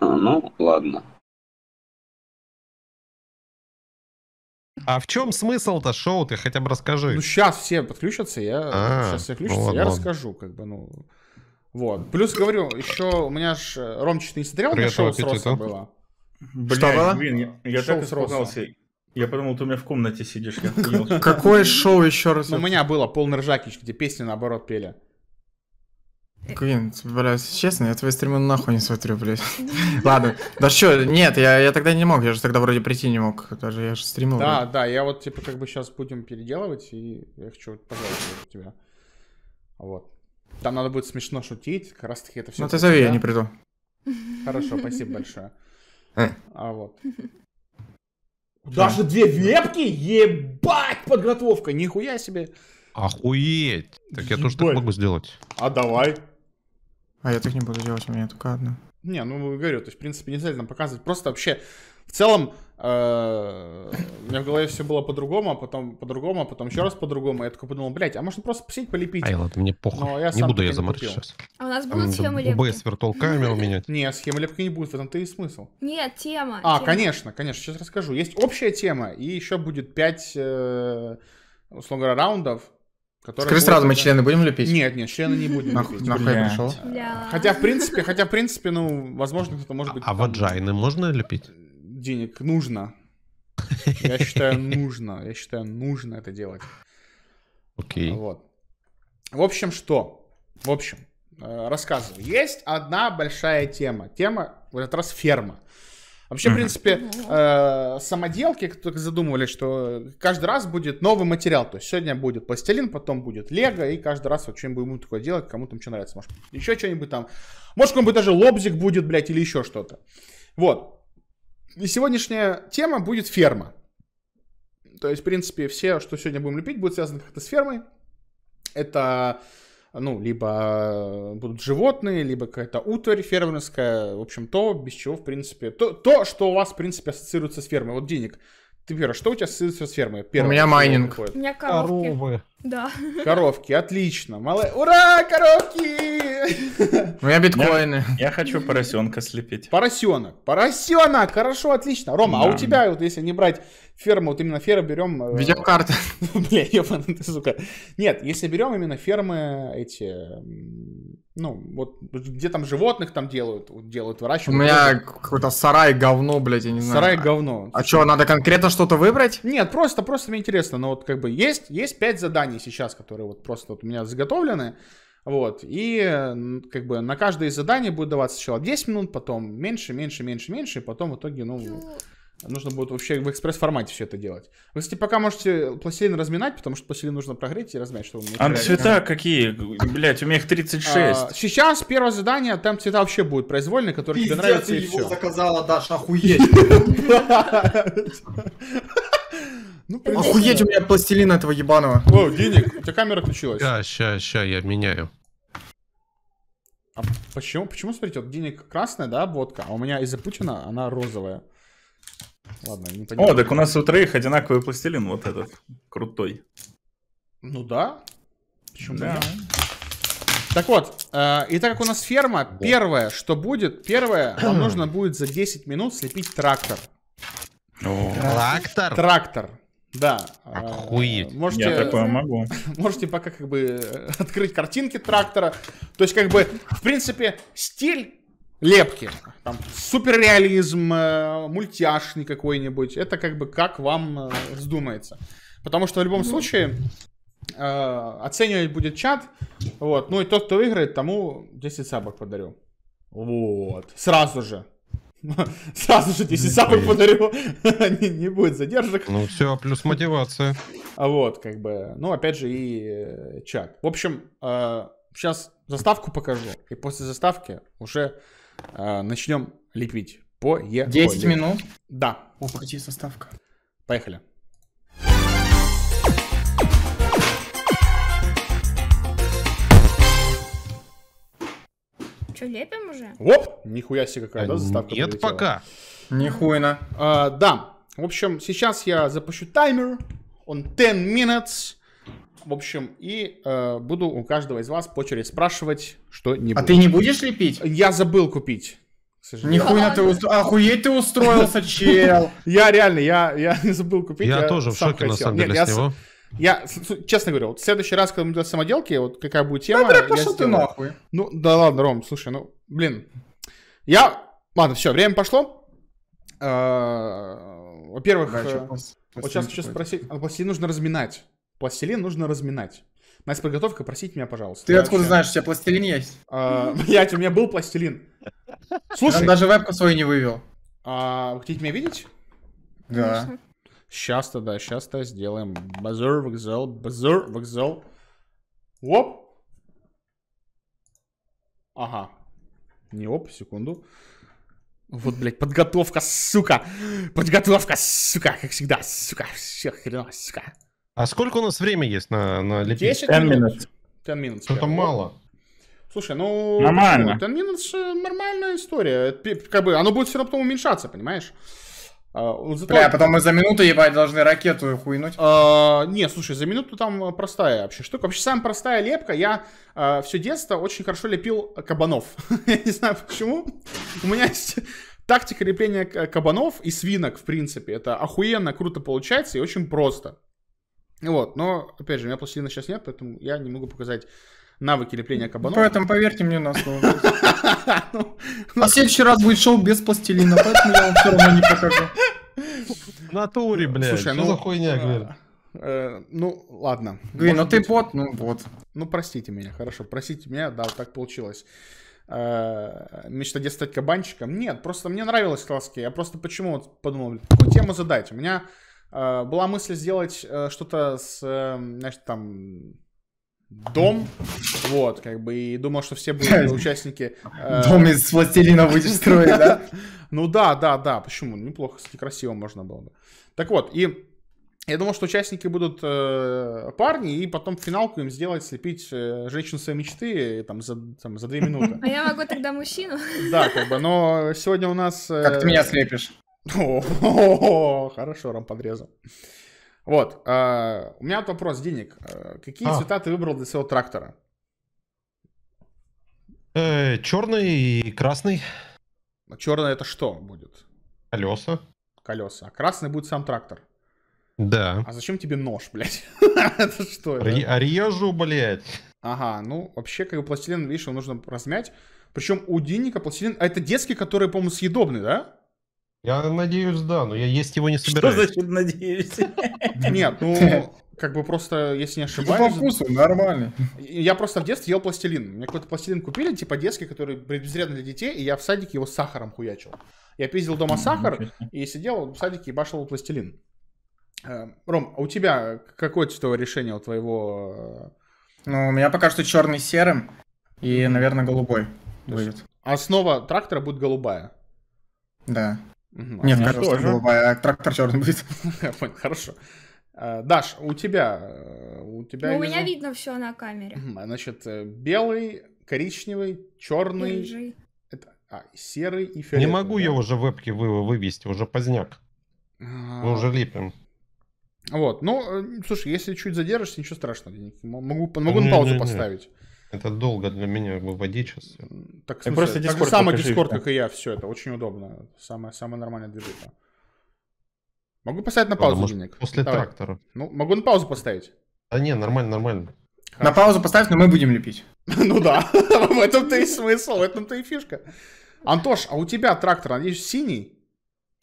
А, ну, ладно. А в чем смысл-то шоу? Ты хотя бы расскажи. Ну, сейчас все подключатся, я а, сейчас все включатся, ну ладно, я расскажу, как бы, ну. Вот. Плюс говорю, еще у меня ж э, Ром чуть не смотрел на шоу аппетита. с Росом было. Что блин, я, я шоу так испугался. Я подумал, ты у меня в комнате сидишь. Какое шоу еще раз? Ну, у меня было полный ржакич, где песни наоборот пели. Квин, блядь, честно, я твои стримы нахуй не смотрю, блядь. Ладно. Да что, нет, я, я тогда не мог, я же тогда вроде прийти не мог. Даже я же стримил. Да, да, я вот типа как бы сейчас будем переделывать, и я хочу пожалуйста тебя. Вот. Там надо будет смешно шутить, как раз таки это все. Ну ты зови, я не приду. Хорошо, спасибо большое. Э. А вот. Даже две вебки? Ебать, подготовка, нихуя себе. Ебать. Охуеть! Так я тоже так могу сделать. А давай. А я так не буду делать, у меня только одна. Не, ну говорю, то есть, в принципе, не обязательно показывать. Просто вообще, в целом, э, у меня в голове все было по-другому, а потом по-другому, а потом еще раз по-другому. Я такой подумал, блядь, а можно просто посидеть, полепить? Ай, ладно, мне похуй. Не буду я заморить сейчас. А у нас будут схемы лепки? ОБС виртуал камеру менять? Не, схемы лепки не будет, в этом-то и смысл. Нет, тема. А, конечно, конечно, сейчас расскажу. Есть общая тема, и еще будет пять э, условно говоря, раундов Который Скажи сразу, мы члены будем лепить? Нет, нет, члены не будем лепить. Нахуй я пришел. Хотя, в принципе, хотя, в принципе, ну, возможно, это может быть... А ваджайны можно лепить? Денег нужно. Я считаю, нужно. Я считаю, нужно это делать. Окей. Вот. В общем, что? В общем, э, рассказываю. Есть одна большая тема. Тема в этот раз ферма. Вообще, в принципе, э, самоделки только задумывали, что каждый раз будет новый материал. То есть сегодня будет пластилин, потом будет лего, и каждый раз вот что-нибудь будем такое делать, кому там что нравится. Может, еще что-нибудь там. Может, кому нибудь даже лобзик будет, блядь, или еще что-то. Вот. И сегодняшняя тема будет ферма. То есть, в принципе, все, что сегодня будем лепить, будет связано как-то с фермой. Это ну, либо э, будут животные, либо какая-то утварь фермерская, в общем, то, без чего, в принципе, то, то что у вас, в принципе, ассоциируется с фермой. Вот денег. Ты, Вера, что у тебя ассоциируется с фермой? Первое, у меня майнинг. У меня коровки. Коровы. Да. Коровки, отлично. Мало... Ура, коровки! У меня биткоины. Я, я хочу поросенка слепить. Поросенок, поросенок, хорошо, отлично. Рома, да. а у тебя, вот если не брать ферму, вот именно ферму берем... Э, Видеокарта. Бля, ебаный ты, сука. Нет, если берем именно фермы эти... Ну, вот где там животных там делают, делают, выращивают. У меня какой-то сарай говно, блядь, я не знаю. Сарай говно. А что, надо конкретно что-то выбрать? Нет, просто, просто мне интересно. Но вот как бы есть, есть пять заданий сейчас, которые вот просто вот у меня заготовлены. Вот, и как бы на каждое из заданий будет даваться сначала 10 минут, потом меньше, меньше, меньше, меньше, и потом в итоге, ну, ну Нужно будет вообще в экспресс-формате все это делать. Вы, кстати, пока можете пластилин разминать, потому что пластилин нужно прогреть и размять, чтобы... А теряли. цвета какие? Блять, у меня их 36. А, сейчас первое задание, там цвета вообще будут произвольные, которые Пиздец, тебе нравятся ты и его все. заказала, Даша, охуеть. Ну, охуеть, у меня пластилин этого ебаного. О, денег, у тебя камера включилась. Да, ща, ща, я меняю. А почему, почему, смотрите, вот денег красная, да, водка, а у меня из-за Путина она розовая. Ладно, не понимаю. О, так у нас у троих одинаковый пластилин вот этот, крутой. Ну да. Почему да. Так вот, э, и так как у нас ферма, да. первое, что будет, первое, вам нужно будет за 10 минут слепить трактор. О. Трактор? Трактор. Да. Охуеть. Э, можете, Я такое могу. Можете пока как бы э, открыть картинки трактора. То есть как бы, в принципе, стиль лепки. Там суперреализм, э, мультяшный какой-нибудь. Это как бы как вам э, вздумается. Потому что в любом ну. случае э, оценивать будет чат. Вот. Ну и тот, кто выиграет, тому 10 сабок подарю. Вот. Сразу же. Сразу же 10 ну, сапок подарю. не будет задержек. Ну все, плюс мотивация. А вот, как бы. Ну, опять же, и чат. В общем, сейчас заставку покажу. И после заставки уже а, начнем лепить. по е. 10 минут? Да. О, погоди, составка. Поехали. Что, лепим уже? Оп! Нихуя себе какая, а да, заставка Нет, прилетела. пока. Нихуйно. А, да. В общем, сейчас я запущу таймер. Он 10 minutes в общем, и э, буду у каждого из вас по очереди спрашивать что-нибудь. А ты не будешь лепить? Я забыл купить. Нихуя ты охуеть ты устроился, чел. Я реально, я, я не забыл купить. Я, тоже в шоке, на самом деле, Нет, с я него. Я, честно говоря, вот в следующий раз, когда мы делаем самоделки, вот какая будет тема, да, я пошел ты нахуй. Ну, да ладно, Ром, слушай, ну, блин. Я... Ладно, все, время пошло. Э, во-первых, э, вот сейчас хочу спросить, а пластилин нужно разминать пластилин нужно разминать. Настя, подготовка, просите меня, пожалуйста. Ты да, откуда вообще? знаешь, у тебя пластилин есть? А, блять, у меня был пластилин. Слушай. Он даже вебку свою не вывел. А, вы хотите меня видеть? Да. Конечно. Сейчас тогда, сейчас то сделаем. Базур вокзал, базур вокзал. Оп. Ага. Не оп, секунду. Вот, блядь, подготовка, сука. Подготовка, сука, как всегда, сука. Все хреново, сука. А сколько у нас время есть на, на лепить? 10 минут. минут. 10 минут. Что-то мало. Слушай, ну... Нормально. Ну, 10 минут нормальная история. Как бы оно будет все равно потом уменьшаться, понимаешь? Uh, а, зато... Бля, потом мы за минуту, ебать, должны ракету хуйнуть. Uh, не, слушай, за минуту там простая вообще штука. Вообще, самая простая лепка. Я uh, а, все детство очень хорошо лепил кабанов. Я не знаю почему. У меня есть тактика лепления кабанов и свинок, в принципе. Это охуенно круто получается и очень просто. Вот, но, опять же, у меня пластилина сейчас нет, поэтому я не могу показать навыки лепления кабанов. Поэтому поверьте мне на слово. На ну, следующий раз будет шоу без пластилина, поэтому я вам все равно не покажу. В натуре, блядь, Слушай, ну, за хуйня, а, говорит? Э, ну, ладно. Гвин, ну ты вот, ну вот. Ну, простите меня, хорошо, простите меня, да, вот так получилось. Э, мечта детства стать кабанчиком? Нет, просто мне нравилось класски. Я просто почему вот подумал, какую тему задать? У меня Э, была мысль сделать э, что-то с, э, значит, там, дом, вот, как бы, и думал, что все будут участники... Дом из пластилина будешь строить, да? Ну да, да, да, почему? Неплохо, кстати, красиво можно было бы. Так вот, и я думал, что участники будут э, парни, и потом финалку им сделать, слепить э, женщину своей мечты там, за, там, за две минуты. А я могу тогда мужчину. Да, как бы, но сегодня у нас... Э, как ты меня слепишь? О, хорошо, рам подрезал. Вот, э, у меня вот вопрос, Денег. А, какие а. цвета ты выбрал для своего трактора? Э, черный и красный. А черный это что будет? Колеса. Колеса. А красный будет сам трактор. Да. А зачем тебе нож, блядь? это что? Это? А режу, блядь. Ага, ну вообще, как бы пластилин, видишь, его нужно размять. Причем у Диника пластилин... А это детский, который, по-моему, съедобный, да? Я надеюсь, да, но я есть его не собираюсь. Что значит надеюсь? Нет, ну, ну, как бы просто, если не ошибаюсь... по вкусу, нормально. Я просто в детстве ел пластилин. Мне какой-то пластилин купили, типа детский, который предвзрядный для детей, и я в садике его сахаром хуячил. Я пиздил дома сахар и сидел в садике и башил пластилин. Э, Ром, а у тебя какое цветовое решение у твоего... Э, ну, у меня пока что черный серым и, наверное, голубой будет. Основа трактора будет голубая. Да. Нет, а кажется, тоже. голубая, а трактор черный будет. хорошо. А, Даш, у тебя... Э, у, тебя ну, у меня видно все на камере. А, значит, э, белый, коричневый, черный... Рыжий. Это, а, серый и фиолетовый. Не могу да? я уже вебки вы, вывести, уже поздняк. А... Мы уже липим. Вот, ну, э, слушай, если чуть задержишься, ничего страшного. Могу, могу не, на паузу не, не. поставить. Это долго для меня выводить сейчас. Так, смысле, просто так же самый дискорд, как и я, все это очень удобно. Самое, самое нормальное движение. Могу поставить на паузу Ладно, денег. После Давай. трактора. Ну, могу на паузу поставить. Да не, нормально, нормально. Хорошо. На паузу поставь, но мы будем лепить. ну да, в этом-то и смысл, в этом-то и фишка. Антош, а у тебя трактор, надеюсь, синий?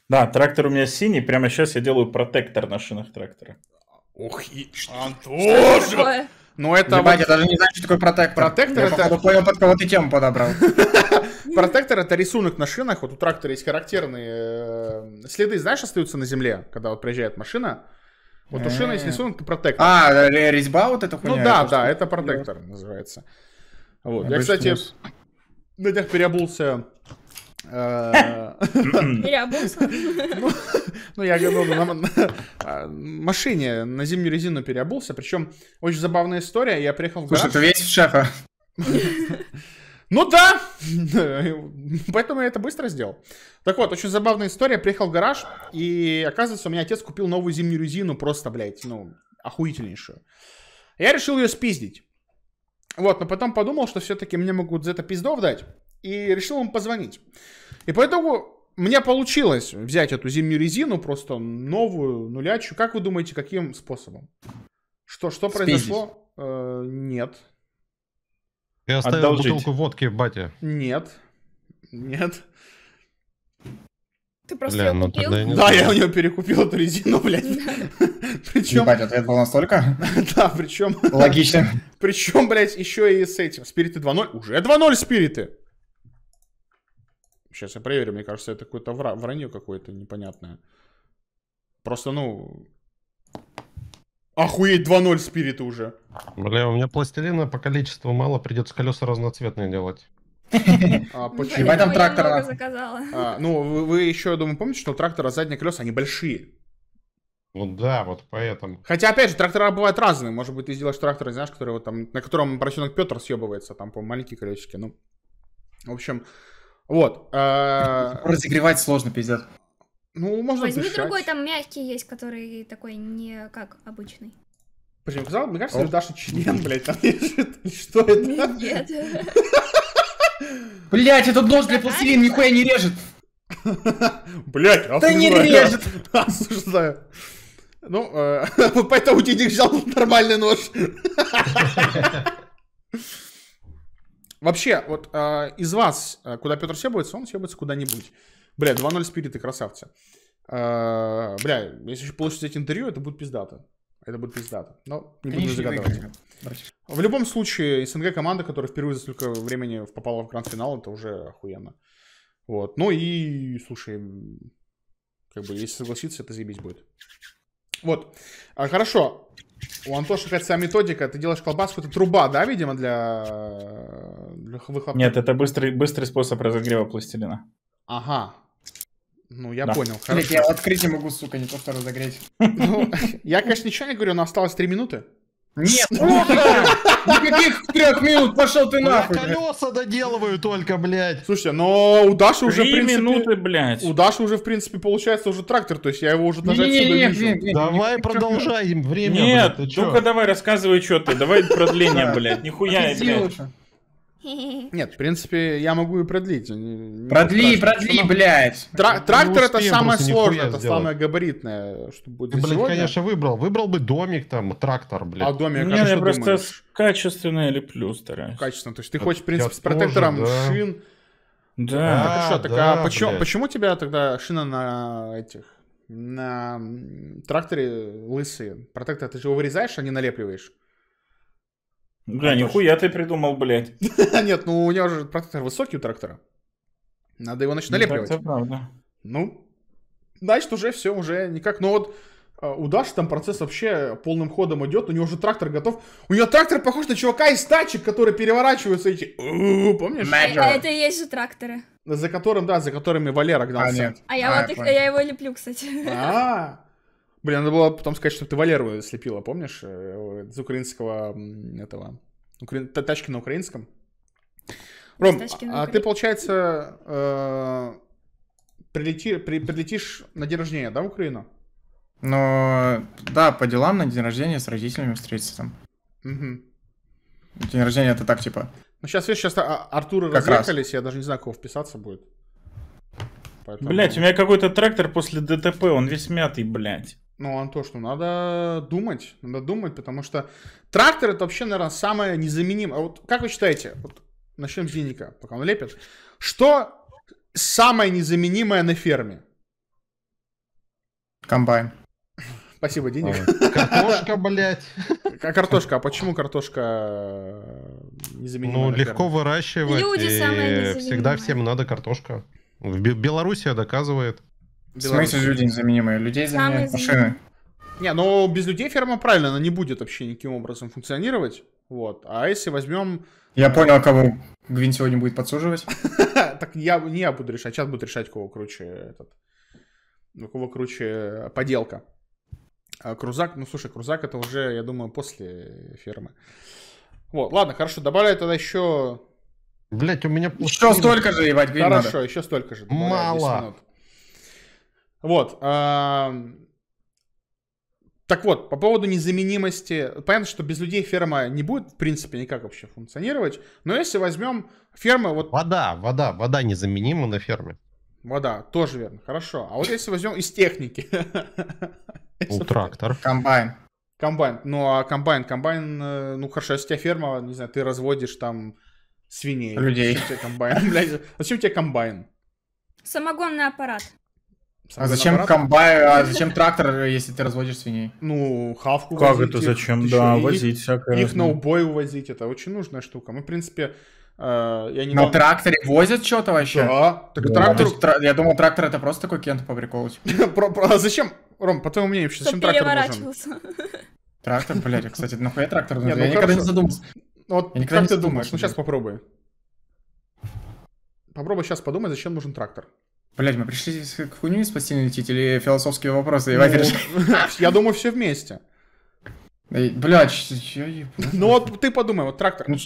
Да, трактор у меня синий. Прямо сейчас я делаю протектор на шинах трактора. Ох, и... Антош! Но ну, это... Ебать, вот... я даже не знаю, что такое протектор. Протектор я, это... походу, понял, под кого ты тему подобрал. Протектор это рисунок на шинах. Вот у трактора есть характерные э, следы, знаешь, остаются на земле, когда вот проезжает машина. Вот у шины есть э. рисунок, это протектор. А, резьба вот эта хуйня? Ну да, да, это протектор называется. Вот. Я, кстати, на днях переобулся Переобулся? Э, ну, ну, я говорю, ну, на а, машине на зимнюю резину переобулся. Причем очень забавная история. Я приехал в Слушай, ты весь в шефа. Ну да! Поэтому я это быстро сделал. Так вот, очень забавная история. Приехал в гараж, и оказывается, у меня отец купил новую зимнюю резину, просто, блядь, ну, охуительнейшую. Я решил ее спиздить. Вот, но потом подумал, что все-таки мне могут за это пиздов дать и решил им позвонить. И поэтому у меня получилось взять эту зимнюю резину, просто новую, нулячую. Как вы думаете, каким способом? Что, что произошло? Э, нет. Я оставил Одолжить. бутылку водки батя. Нет. Нет. Ты просто Бля, ее ну, купил? Не да, я у него перекупил эту резину, блядь. Причем... Ебать, ответ был настолько? Да, причем... Логично. Причем, блядь, еще и с этим. Спириты 2.0. Уже 2.0 спириты. Сейчас я проверю, мне кажется, это какое-то вранье какое-то непонятное. Просто, ну... Охуеть, 2-0 спириты уже. Бля, у меня пластилина по количеству мало, придется колеса разноцветные делать. А, ну, почему? В этом трактора... А, ну, вы, еще, я думаю, помните, что у трактора задние колеса, они большие. Ну да, вот поэтому. Хотя, опять же, трактора бывают разные. Может быть, ты сделаешь трактор, знаешь, который вот там, на котором поросенок Петр съебывается, там, по маленькие колесики. Ну, в общем, вот. А, Разогревать сложно, пиздец. Ну, можно Возьми дышать. другой, там мягкий есть, который такой не как обычный. Почему казалось, мне кажется, Даша член, блядь, там лежит. Что это? Нет. Блять, этот нож для пластилина нихуя не режет. Блять, Да не режет. Осуждаю. Ну, э, поэтому Дидик взял нормальный нож. Вообще, вот э, из вас, а, куда Петр себуется, он себуется куда-нибудь. Бля, 2-0 спириты, красавцы. Э, бля, если еще получить эти интервью, это будет пиздато. Это будет пиздато. Но не Конечно, буду загадывать. В любом случае, СНГ команда, которая впервые за столько времени попала в гранд-финал, это уже охуенно. Вот. Ну и, слушай, как бы, если согласиться, это заебись будет. Вот. А, хорошо. У Антоша какая-то своя методика. Ты делаешь колбаску. Это труба, да, видимо, для выхлопной. Нет, это быстрый, быстрый способ разогрева пластилина. Ага. Ну, я да. понял, хорошо. Блин, я открыть не могу, сука, не то что разогреть. Ну, я, конечно, ничего не говорю, но осталось 3 минуты. Нет, Никаких трех минут, пошел ты нахуй. Я колеса доделываю только, блядь. Слушай, но у Даши уже, в принципе... минуты, блядь. У Даши уже, в принципе, получается уже трактор, то есть я его уже даже отсюда вижу. Давай продолжаем время. Нет, только давай рассказывай, что ты. Давай продление, блядь. Нихуя, блядь. Нет, в принципе, я могу и продлить. Не продли, страшно. продли, Что блядь. Тра- ну, трактор это самое сложное, это сделать. самое габаритное, что будет Ты, ну, блядь, сегодня. конечно, выбрал. Выбрал бы домик там, трактор, блядь. А домик, ну, а Нет, ну, я просто качественно или плюс стараюсь. Качественно, то есть ты хочешь, в принципе, я с протектором тоже, да. шин. Да. А, так, что, так а да, а почему, почему тебя тогда шина на этих, на тракторе лысые? Протектор, ты же его вырезаешь, а не налепливаешь? Ну, а да, Антош. нихуя ты придумал, блядь. Нет, ну у него же протектор высокий у трактора. Надо его начать налепливать. Ну, это правда. Ну, значит, уже все, уже никак. Но ну, вот а, у Даши там процесс вообще полным ходом идет, у него уже трактор готов. У него трактор похож на чувака из тачек, которые переворачиваются эти... Помнишь? А, а это и есть же тракторы. За которым, да, за которыми Валера гнался. А, нет. а я вот их, я его леплю, кстати. А, Блин, надо было потом сказать, что ты Валеру слепила, помнишь? Э, из украинского этого... Украин... Тачки на украинском. Ром, а ты, получается, э, прилети, при, прилетишь на день рождения, да, в Украину? Ну, да, по делам на день рождения с родителями встретиться там. Угу. День рождения это так, типа... Ну, сейчас, видишь, сейчас а, Артуры как разъехались, раз. я даже не знаю, кого вписаться будет. Поэтому... Блять, у меня какой-то трактор после ДТП, он весь мятый, блядь. Ну, Антош, ну надо думать, надо думать, потому что трактор это вообще, наверное, самое незаменимое. А вот как вы считаете, вот начнем с Деника, пока он лепит, что самое незаменимое на ферме? Комбайн. Спасибо, Денег. Картошка, блядь. А картошка, а почему картошка э, незаменимая? Ну, легко ферме? выращивать. Люди и всегда всем надо картошка. В Белоруссия доказывает. В смысле людей незаменимые, Людей заменяют машины. Не, но без людей ферма правильно, она не будет вообще никаким образом функционировать. Вот. А если возьмем... Я понял, а кого Гвин сегодня будет подсуживать. Так я, не я буду решать, сейчас буду решать, кого круче этот... Ну, кого круче поделка. А крузак, ну слушай, крузак это уже, я думаю, после фермы. Вот, ладно, хорошо, добавляю тогда еще... Блять, у меня... Еще столько же, ебать, Гвин Хорошо, еще столько же. Мало. Вот. Так вот, по поводу незаменимости. Понятно, что без людей ферма не будет, в принципе, никак вообще функционировать. Но если возьмем фермы... Вот... Вода, вода, вода незаменима на ферме. Вода, тоже верно, хорошо. А вот если возьмем из техники. Ну, трактор. Комбайн. Комбайн. Ну, а комбайн, комбайн, э, ну, хорошо, если у тебя ферма, не знаю, ты разводишь там свиней. Людей. Зачем тебе комбайн? зачем тебе комбайн? Самогонный аппарат. А зачем аппарат? комбай, а зачем трактор, если ты разводишь свиней? Ну, хавку Как возить, это зачем, их, да, возить всякое. Их на убой увозить, это очень нужная штука. Мы, в принципе, э, я не на дам... тракторе возят что-то вообще? Да. Так да. трактор... Есть, тра... Я думал, трактор это просто такой кент по приколу. А зачем? Ром, по твоему мнению, зачем трактор нужен? Трактор, блядь, кстати, нахуя трактор ну, Я никогда не задумался. Вот как ты думаешь? Ну сейчас попробуй. Попробуй сейчас подумать, зачем нужен трактор. Блять, мы пришли здесь к хуйню из постели лететь или философские вопросы? Давай ну, Я думаю, все вместе. Блять, я ебу. Ну вот ты подумай, вот трактор. Ну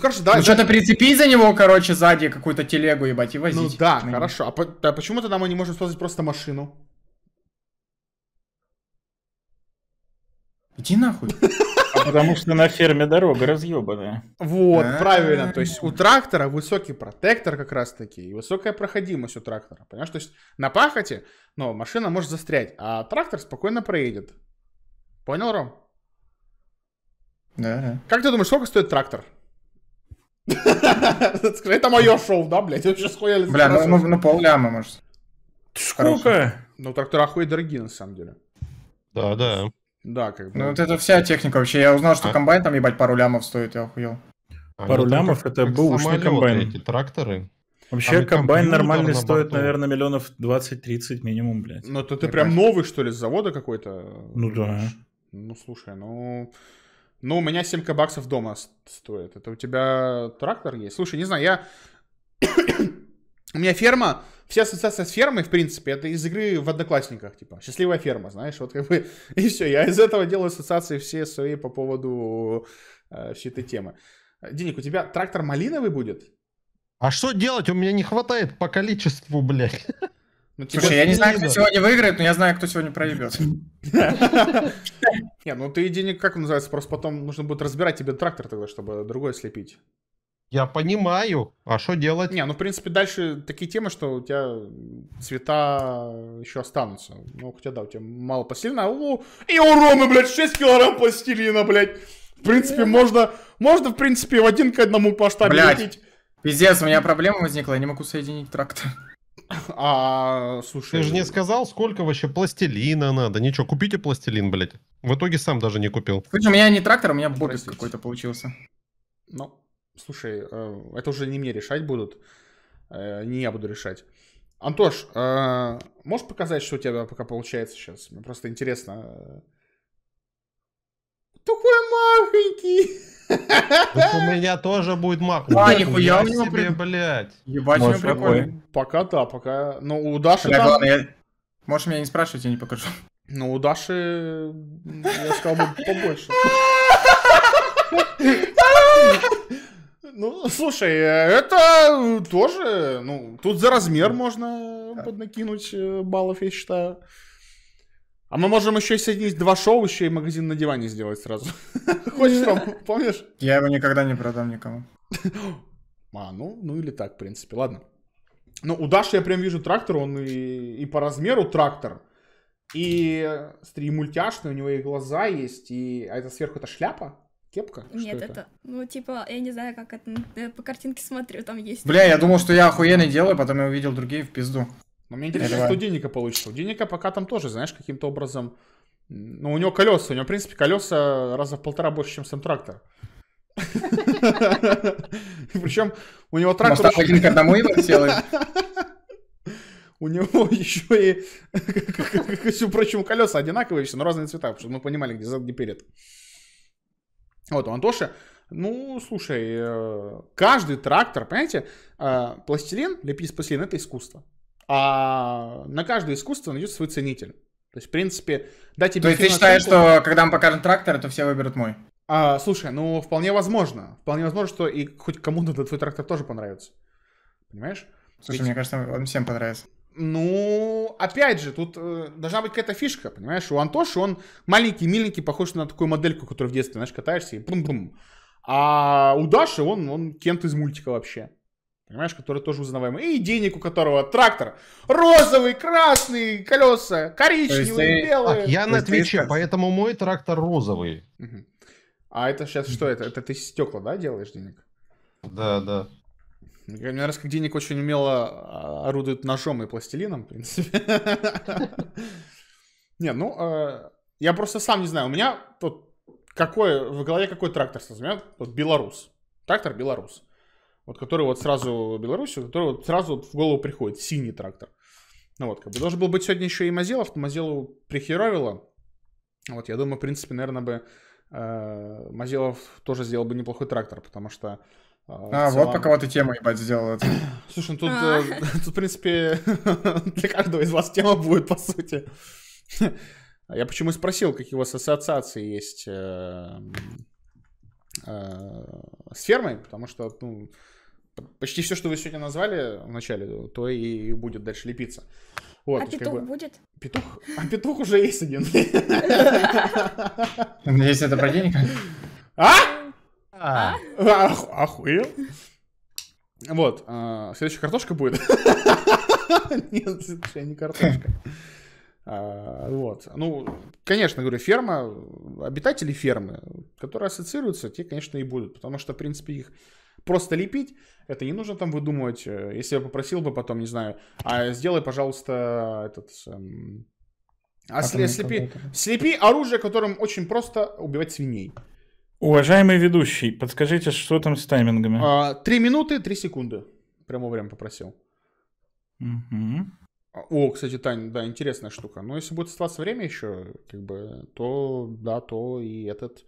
хорошо, ну, ну, да. Ну что-то прицепить за него, короче, сзади какую-то телегу, ебать, и возить. Ну да, хорошо. А почему тогда мы не можем использовать просто машину? Иди нахуй. А потому что на ферме дорога разъебанная. Вот, а. правильно. То есть у трактора высокий протектор как раз таки, и высокая проходимость у трактора. Понимаешь, то есть на пахоте, но машина может застрять, а трактор спокойно проедет. Понял, Ром? Да, Как ты думаешь, сколько стоит трактор? Это мое шоу, да, блядь? Сейчас хуяли. Бля, ну, ну на полляма, может. Сколько? Ну трактора охуеть дорогие, на самом деле. Да, да. Да, как бы. Ну вот это вся техника вообще. Я узнал, что а? комбайн там, ебать, пару лямов стоит, я охуел. А пару лямов как, это как был ушный комбайн. Эти тракторы. Вообще, а комбайн нормальный на стоит, наверное, миллионов 20-30 минимум, блядь. Ну, это ты прям новый, что ли, с завода какой-то? Ну да. Ну, слушай, ну... Ну, у меня 7 баксов дома стоит. Это у тебя трактор есть? Слушай, не знаю, я... у меня ферма вся ассоциация с фермой, в принципе, это из игры в Одноклассниках, типа, счастливая ферма, знаешь, вот как бы, и все, я из этого делаю ассоциации все свои по поводу э, всей этой темы. Денег, у тебя трактор малиновый будет? А что делать? У меня не хватает по количеству, блядь. Ну, типа, Слушай, я не, знаю, кто сегодня выиграет, но я знаю, кто сегодня проебет. Не, ну ты денег, как называется, просто потом нужно будет разбирать тебе трактор тогда, чтобы другой слепить. Я понимаю. А что делать? Не, ну, в принципе, дальше такие темы, что у тебя цвета еще останутся. Ну, хотя, да, у тебя мало пластилина. О, а и урона, блядь, 6 килограмм пластилина, блядь. В принципе, можно, можно, в принципе, в один к одному по штабе лететь. Пиздец, у меня проблема возникла, я не могу соединить трактор. А, слушай... Ты же не сказал, сколько вообще пластилина надо. Ничего, купите пластилин, блядь. В итоге сам даже не купил. Слушай, у меня не трактор, у меня бобик какой-то получился. Ну. Слушай, э, это уже не мне решать будут. Э, не я буду решать. Антош, э, можешь показать, что у тебя пока получается сейчас? Мне просто интересно. Такой махонький! Так у меня тоже будет мах. А, нихуя у него при... блядь. Ебать, у прикольный. Пока да, пока... Ну у Даши Бля, там... главное, Можешь меня не спрашивать, я не покажу. Ну, у Даши, я сказал бы, побольше. Ну, слушай, это тоже, ну, тут за размер можно да. поднакинуть э, баллов, я считаю. А мы можем еще и соединить два шоу, еще и магазин на диване сделать сразу. Хочешь, Ром, помнишь? Я его никогда не продам никому. А, ну, ну или так, в принципе, ладно. Ну, у Даши я прям вижу трактор, он и, и по размеру трактор, и э, стрим мультяшный, у него и глаза есть, и... А это сверху это шляпа? Кепка? Нет, это? это? Ну, типа, я не знаю, как это... Я по картинке смотрю, там есть... Бля, я думал, что я охуенно делаю, потом я увидел другие в пизду. Но мне интересно, что у получится. У Деника пока там тоже, знаешь, каким-то образом... Ну, у него колеса, у него, в принципе, колеса раза в полтора больше, чем сам трактор. Причем у него трактор... Может, один к одному его делает? у него еще и, ко всему прочему, колеса одинаковые все, но разные цвета, чтобы мы понимали, где зад, где перед. Вот, у Антоши, ну, слушай, э, каждый трактор, понимаете, э, пластилин, лепить из пластилина, это искусство. А на каждое искусство найдется свой ценитель. То есть, в принципе, дать тебе... То есть ты считаешь, что когда мы покажем трактор, то все выберут мой? А, слушай, ну, вполне возможно. Вполне возможно, что и хоть кому-то твой трактор тоже понравится. Понимаешь? Слушай, Ведь... мне кажется, он всем понравится. Ну, опять же, тут э, должна быть какая-то фишка, понимаешь? У Антоши он маленький, миленький, похож на такую модельку, которую в детстве, знаешь, катаешься и бум-бум. А у Даши он, он кент из мультика вообще. Понимаешь, который тоже узнаваемый. И денег у которого трактор розовый, красный, колеса коричневые, есть, белые. А, я на Твиче, поэтому мой трактор розовый. Угу. А это сейчас что это? Это ты стекла, да, делаешь денег? Да, да. Мне нравится, как Денег очень умело а, орудует ножом и пластилином, в принципе. Не, ну, а, я просто сам не знаю. У меня тут какой, в голове какой трактор сразу? У меня вот белорус. Трактор белорус. Вот который вот сразу Беларусь, который вот сразу в голову приходит. Синий трактор. Ну вот, как бы должен был быть сегодня еще и Мазелов, но Мазелу прихеровило. Вот, я думаю, в принципе, наверное, бы Мазелов э, тоже сделал бы неплохой трактор, потому что а, а, вот по кого то тему, ебать, сделал Слушай, ну тут, а. э, тут, в принципе, для каждого из вас тема будет, по сути. Я почему спросил, какие у вас ассоциации есть э, э, с фермой, потому что ну, почти все, что вы сегодня назвали вначале, то и будет дальше лепиться. Вот, а петух как бы... будет? Петух? А петух уже есть один. Если это про денег. А? А? а? Охуел? Вот, а, следующая картошка будет. Нет, это не картошка. А, вот. Ну, конечно, говорю, ферма, обитатели фермы, которые ассоциируются, те, конечно, и будут. Потому что, в принципе, их просто лепить, это не нужно там выдумывать. Э, если я попросил бы потом, не знаю, а сделай, пожалуйста, этот... Эм, а слепи, слепи оружие, которым очень просто убивать свиней. Уважаемый ведущий, подскажите, что там с таймингами? А, минуты, три секунды. Прямо время попросил. Угу. О, кстати, Тань, да, интересная штука. Но если будет оставаться время еще, как бы, то да, то и этот.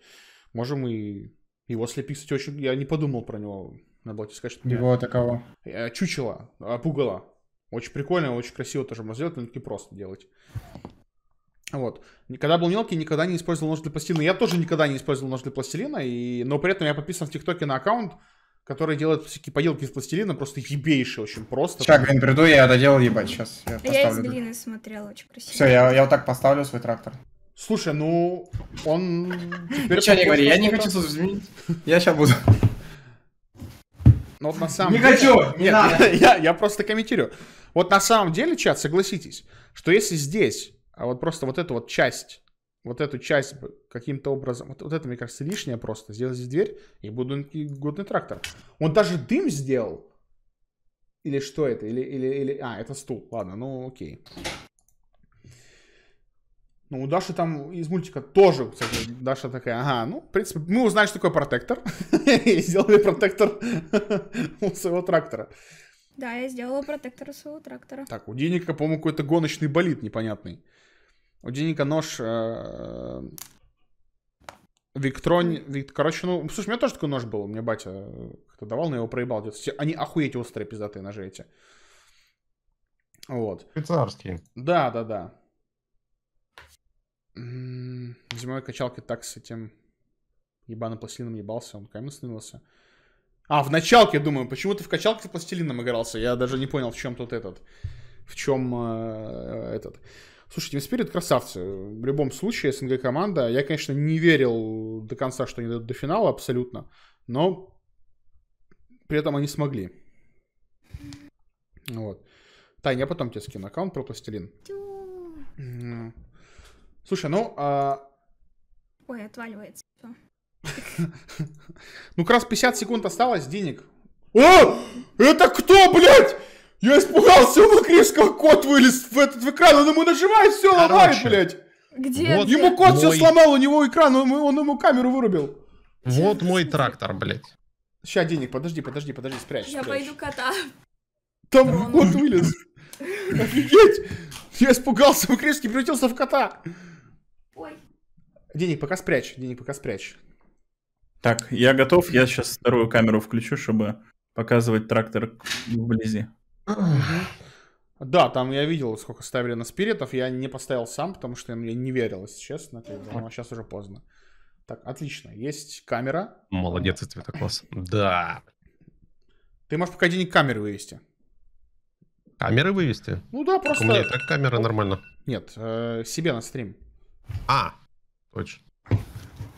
Можем и его слепить, кстати, очень... Я не подумал про него. Надо было тебе сказать, что... Его такого. Э, чучело, а, пугало. Очень прикольно, очень красиво тоже можно сделать, но не просто делать. Вот. Когда был мелкий, никогда не использовал нож для пластилина. Я тоже никогда не использовал нож для пластилина, и... но при этом я подписан в ТикТоке на аккаунт, который делает всякие поделки из пластилина, просто ебейшие очень просто. Сейчас, блин, приду, я это делал, ебать, сейчас. Я, поставлю. я из глины смотрела, очень красиво. Все, я, я вот так поставлю свой трактор. Слушай, ну, он... Ничего не говори, я не хочу изменить. Я сейчас буду. Ну вот на самом не деле... хочу! Не Нет, надо. Я, я просто комментирую. Вот на самом деле, чат, согласитесь, что если здесь а вот просто вот эту вот часть, вот эту часть каким-то образом, вот, вот это, мне кажется, лишнее просто. Сделать здесь дверь, и буду и годный трактор. Он даже дым сделал. Или что это? Или, или, или... А, это стул. Ладно, ну окей. Ну, у Даши там из мультика тоже, кстати, Даша такая, ага, ну, в принципе, мы узнали, что такое протектор. И сделали протектор у своего трактора. Да, я сделала протектор у своего трактора. Так, у Деника, по-моему, какой-то гоночный болит непонятный. У Деника нож... Э, Виктрон, Вик, короче, ну, слушай, у меня тоже такой нож был, мне батя э, кто давал, но я его проебал. Они охуеть острые пиздатые ножи эти. Вот. Швейцарские. Да, да, да. Зимой качалки так с этим ебаным пластилином ебался, он камень снылся. А, в началке, думаю, почему ты в качалке пластилином игрался? Я даже не понял, в чем тут этот. В чем э, этот. Слушайте, Виспирит красавцы. В любом случае, СНГ команда. Я, конечно, не верил до конца, что они дойдут до финала абсолютно, но при этом они смогли. Вот. Тань, я потом тебе скину аккаунт про пластилин. Слушай, ну... А... Ой, отваливается. Ну, как раз 50 секунд осталось, денег. О! Это кто, блядь? Я испугался, у Макривского кот вылез в этот в экран, он ему нажимает, все ломает, блядь. Где? Вот ему кот мой... все сломал, у него экран, он, он ему камеру вырубил. Вот мой трактор, блядь. Сейчас, денег, подожди, подожди, подожди, спрячь. Я спрячь. пойду кота. Там он... кот вылез. Офигеть! Я испугался, Макривский превратился в кота. Ой. Денег, пока спрячь, денег, пока спрячь. Так, я готов, я сейчас вторую камеру включу, чтобы показывать трактор вблизи. Да, там я видел, сколько ставили на спиритов. Я не поставил сам, потому что я не верилось, честно. Но сейчас уже поздно. Так, отлично. Есть камера. Молодец, это цветокос. Да. Ты можешь пока денег камеры вывести. Камеры вывести? Ну да, просто... Так у меня и так камера нормально. Нет, э, себе на стрим. А, точно.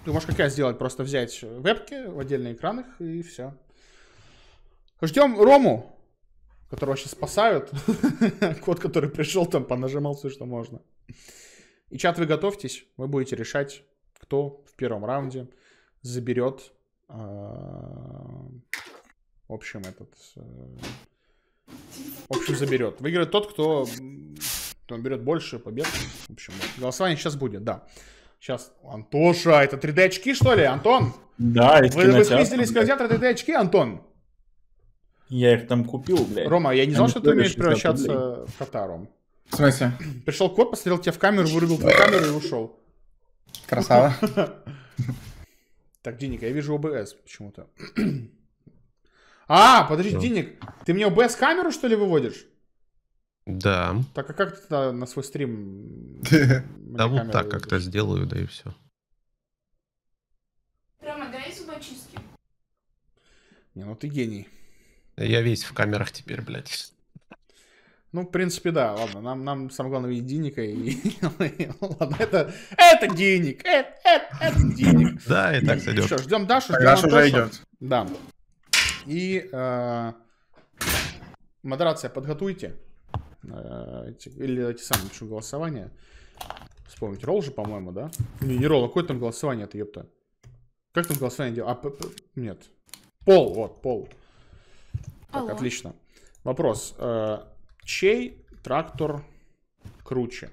Ты можешь как я сделать, просто взять вебки в отдельные экраны и все. Ждем Рому которого сейчас спасают. Код, который пришел, там понажимал все, что можно. И чат, вы готовьтесь, вы будете решать, кто в первом раунде заберет, а, в общем, этот, э, в общем, заберет. Выиграет тот, кто, кто берет больше побед. В общем, голосование сейчас будет, да. Сейчас, Антоша, это 3D очки, что ли, Антон? Да, из Вы, вы снизились кинотеатра 3D очки, Антон? Я их там купил, блядь. Рома, а я не знал, Они что ты умеешь превращаться в кота, Ром. В смысле? Пришел кот, посмотрел тебя в камеру, вырубил твою камеру и ушел. Красава. Так, Диник, я вижу ОБС почему-то. А, подожди, Диник, ты мне ОБС камеру, что ли, выводишь? Да. Так, а как ты на свой стрим? Да вот так как-то сделаю, да и все. Рома, дай зубочистки. Не, ну ты гений. Я весь в камерах теперь, блядь. Ну, в принципе, да, ладно. Нам, нам самое главное видеть Диника и... ладно, это, это денег. это, это, это Диник. Да, и так сойдет. Ну, что, ждем Дашу, ждем Даша уже идет. Да. И э, модерация подготовьте. Э, или эти самые, что, голосование. Вспомнить, ролл же, по-моему, да? Не, не ролл, а какое там голосование-то, ёпта. Как там голосование делал? А, нет. Пол, вот, пол. Так, Алло. отлично. Вопрос. Э, чей трактор круче?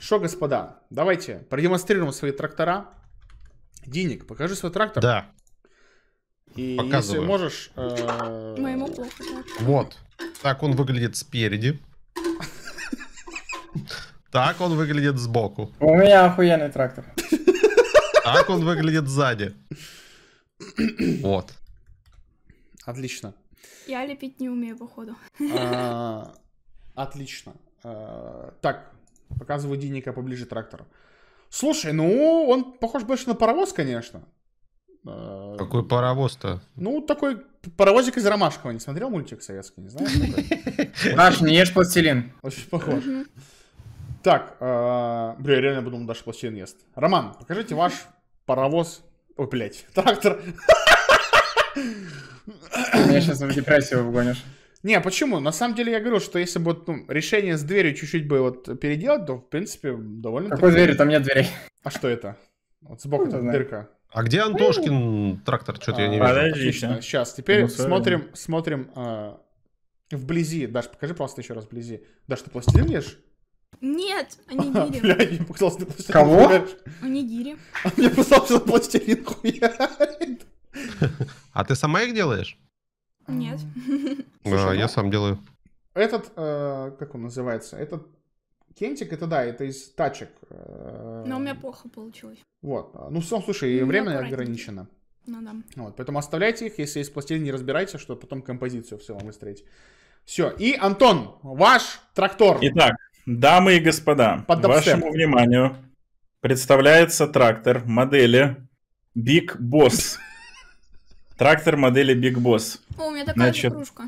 Что, господа, давайте продемонстрируем свои трактора. Диник, покажи свой трактор. Да. И Показываю. если можешь... Э... Моему ну, плохо. Вот. Так он выглядит спереди. Так он выглядит сбоку. У меня охуенный трактор. Так он выглядит сзади. Вот. Отлично. Я лепить не умею, походу. А, отлично. А, так, показываю Диника поближе трактора. Слушай, ну, он похож больше на паровоз, конечно. А, Какой паровоз-то? Ну, такой паровозик из Ромашкова. Не смотрел мультик советский, не знаю. Даш, не ешь пластилин. Очень похож. Так, бля, я реально подумал, Даша пластилин ест. Роман, покажите ваш паровоз... Ой, блядь, трактор. Меня ну, сейчас в депрессию вгонишь. Не, почему? На самом деле я говорю, что если бы ну, решение с дверью чуть-чуть бы вот переделать, то в принципе довольно. Какой дверью? Там нет дверей. А что это? Вот сбоку ну, там дырка. А где Антошкин трактор? Что-то а, я не а, вижу. Отлично. Сейчас. Теперь ну, смотрим, смотрим э, вблизи. Даш, покажи, пожалуйста, еще раз вблизи. Даш, ты пластилин ешь? Нет, они Бля, Кого? Они ты А мне показалось, что пластилин хуярит. А ты сама их делаешь? Нет. А, я сам делаю. Этот, э, как он называется? Этот кентик, это да, это из тачек. Э. Но у меня плохо получилось. Вот. Ну, слушай, самом случае, время ограничено. Ну да. Вот, поэтому оставляйте их, если есть пластилин, не разбирайте, чтобы потом композицию все вам выстроить. Все. И, Антон, ваш трактор. Итак, дамы и господа, Под вашему вниманию представляется трактор модели Big Boss Трактор модели Big Boss. О, у меня такая Значит... кружка.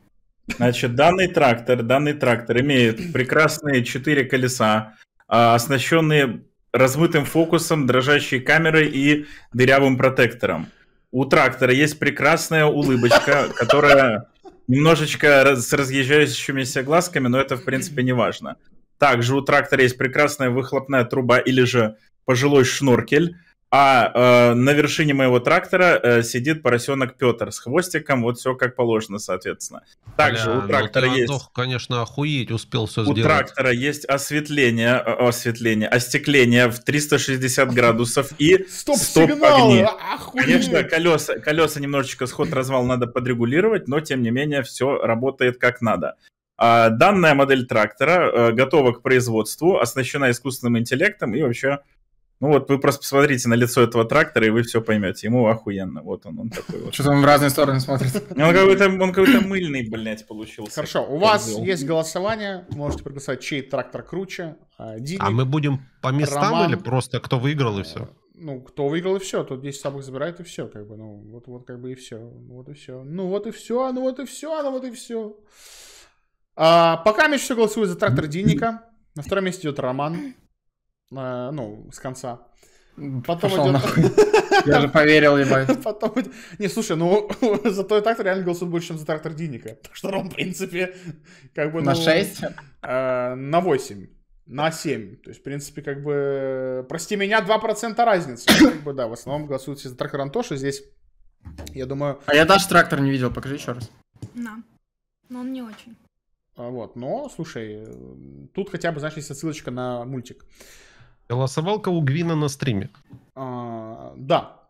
Значит, данный трактор, данный трактор имеет прекрасные четыре колеса, а, оснащенные размытым фокусом, дрожащей камерой и дырявым протектором. У трактора есть прекрасная улыбочка, которая немножечко с разъезжающимися глазками, но это, в принципе, не важно. Также у трактора есть прекрасная выхлопная труба или же пожилой шноркель. А э, на вершине моего трактора э, сидит поросенок Петр с хвостиком, вот все как положено, соответственно. Также Бля, у ну трактора ну, есть... Антох, конечно, охуеть успел все у сделать. У трактора есть осветление, э, осветление, остекление в 360 градусов и стоп, стоп огни. Конечно, колеса, колеса немножечко сход развал надо подрегулировать, но тем не менее все работает как надо. А, данная модель трактора э, готова к производству, оснащена искусственным интеллектом и вообще ну вот вы просто посмотрите на лицо этого трактора, и вы все поймете. Ему охуенно. Вот он, он такой вот. Что-то он в разные стороны смотрит. Он какой-то, он какой-то мыльный, блядь, получился. Хорошо, у вас Козел. есть голосование. Можете проголосовать, чей трактор круче. Дилик, а мы будем по местам Роман, или просто кто выиграл и все? Э, ну, кто выиграл и все. тот 10 самых забирает и все. Как бы, ну, вот, вот как бы и все. Вот и все. Ну вот и все, ну вот и все, ну вот и все. Ну, а, пока меньше всего голосует за трактор Диника. На втором месте идет Роман ну, с конца. Потом Пошел идет... нахуй. Я же поверил, ебать. Потом... Не, слушай, ну, за той трактор реально голосует больше, чем за трактор Диника. Так что Ром, ну, в принципе, как бы... Ну, на 6? Э, на 8. На 7. То есть, в принципе, как бы... Прости меня, 2% разницы. Ну, как бы, да, в основном голосуют все за трактор Антоша. Здесь, я думаю... А я даже трактор не видел, покажи еще раз. Да. Но он не очень. А вот, но, слушай, э, тут хотя бы, знаешь, есть ссылочка на мультик. Uh, Голосовалка у Гвина на стриме. А, да.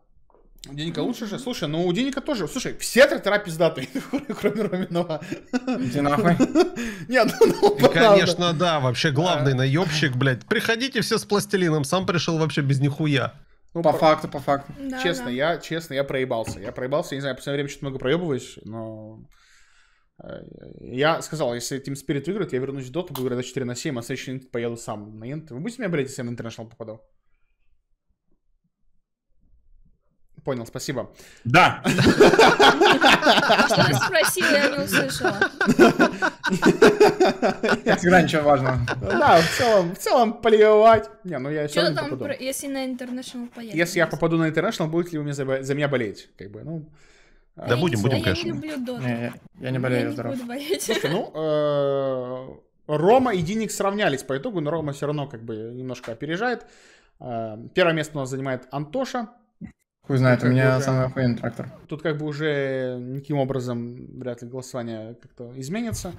Денька лучше же. Слушай, ну у Деника тоже. Слушай, все трактора пиздатые, кроме Роминова. Иди нахуй. Нет, ну, ну Конечно, да. Вообще а. главный наебщик, блядь. Приходите все с пластилином. Сам пришел вообще без нихуя. Ну, ну по, факту, по факту. Да, честно, да. я, честно, я проебался. Я проебался, я не знаю, в последнее время что-то много проебываюсь, но я сказал, если Team Spirit выиграет, я вернусь в доту, буду играть 4 на 7, а следующий поеду сам на Ент. Вы будете меня брать, если я на International попаду? Понял, спасибо. Да. Что я спросила, я не услышала. Это всегда ничего важного. Да, в целом, в целом плевать. Не, ну я все равно попаду. Если на International поеду. Если я попаду на International, будете ли вы за меня болеть? Как бы, ну... Да а будем, будем, конечно. Я не люблю доту. Не, я не болею я за Рому. Слушай, ну, э, Рома и Диник сравнялись по итогу, но Рома все равно как бы немножко опережает. Э, первое место у нас занимает Антоша. Хуй знает, у меня уже... самый охуенный трактор. Тут как бы уже никаким образом вряд ли голосование как-то изменится.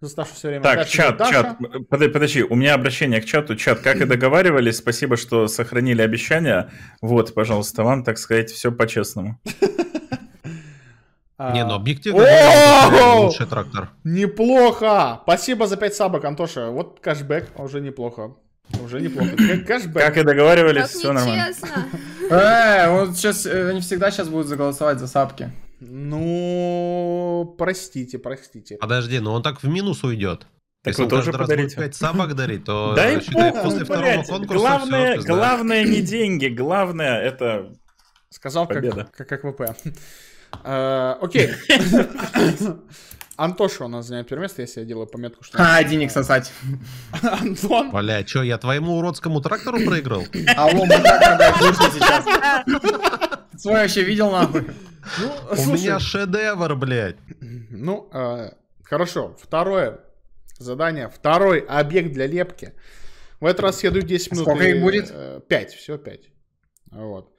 Заставшую все время. Так, Дальше чат, Даша. чат, подожди, подожди, у меня обращение к чату. Чат, как и договаривались, спасибо, что сохранили обещания. Вот, пожалуйста, вам, так сказать, все по-честному. А, не, ну объективно лучший трактор. Неплохо! Спасибо за 5 сабок, Антоша. Вот кэшбэк, а уже неплохо. Уже неплохо. Кэшбэк. Как и договаривались, все нормально. Э, вот сейчас, э, они всегда сейчас будут заголосовать за сапки. Ну, простите, простите. Подожди, но ну он так в минус уйдет. Так Если вы тоже подарите. 5 собак дарить, то да и после второго конкурса главное, все, главное не деньги, главное это Сказал как, как, как ВП. Э, окей. Антоша у нас занимает первое место, если я делаю пометку, что... А, денег сосать. Антон. Бля, чё, я твоему уродскому трактору проиграл? Алло, мы так надо сейчас. Свой вообще видел нахуй. Ну, у меня шедевр, блядь. Ну, э, хорошо. Второе задание. Второй объект для лепки. В этот раз я даю 10 минут. Сколько их будет? 5, все 5. Вот.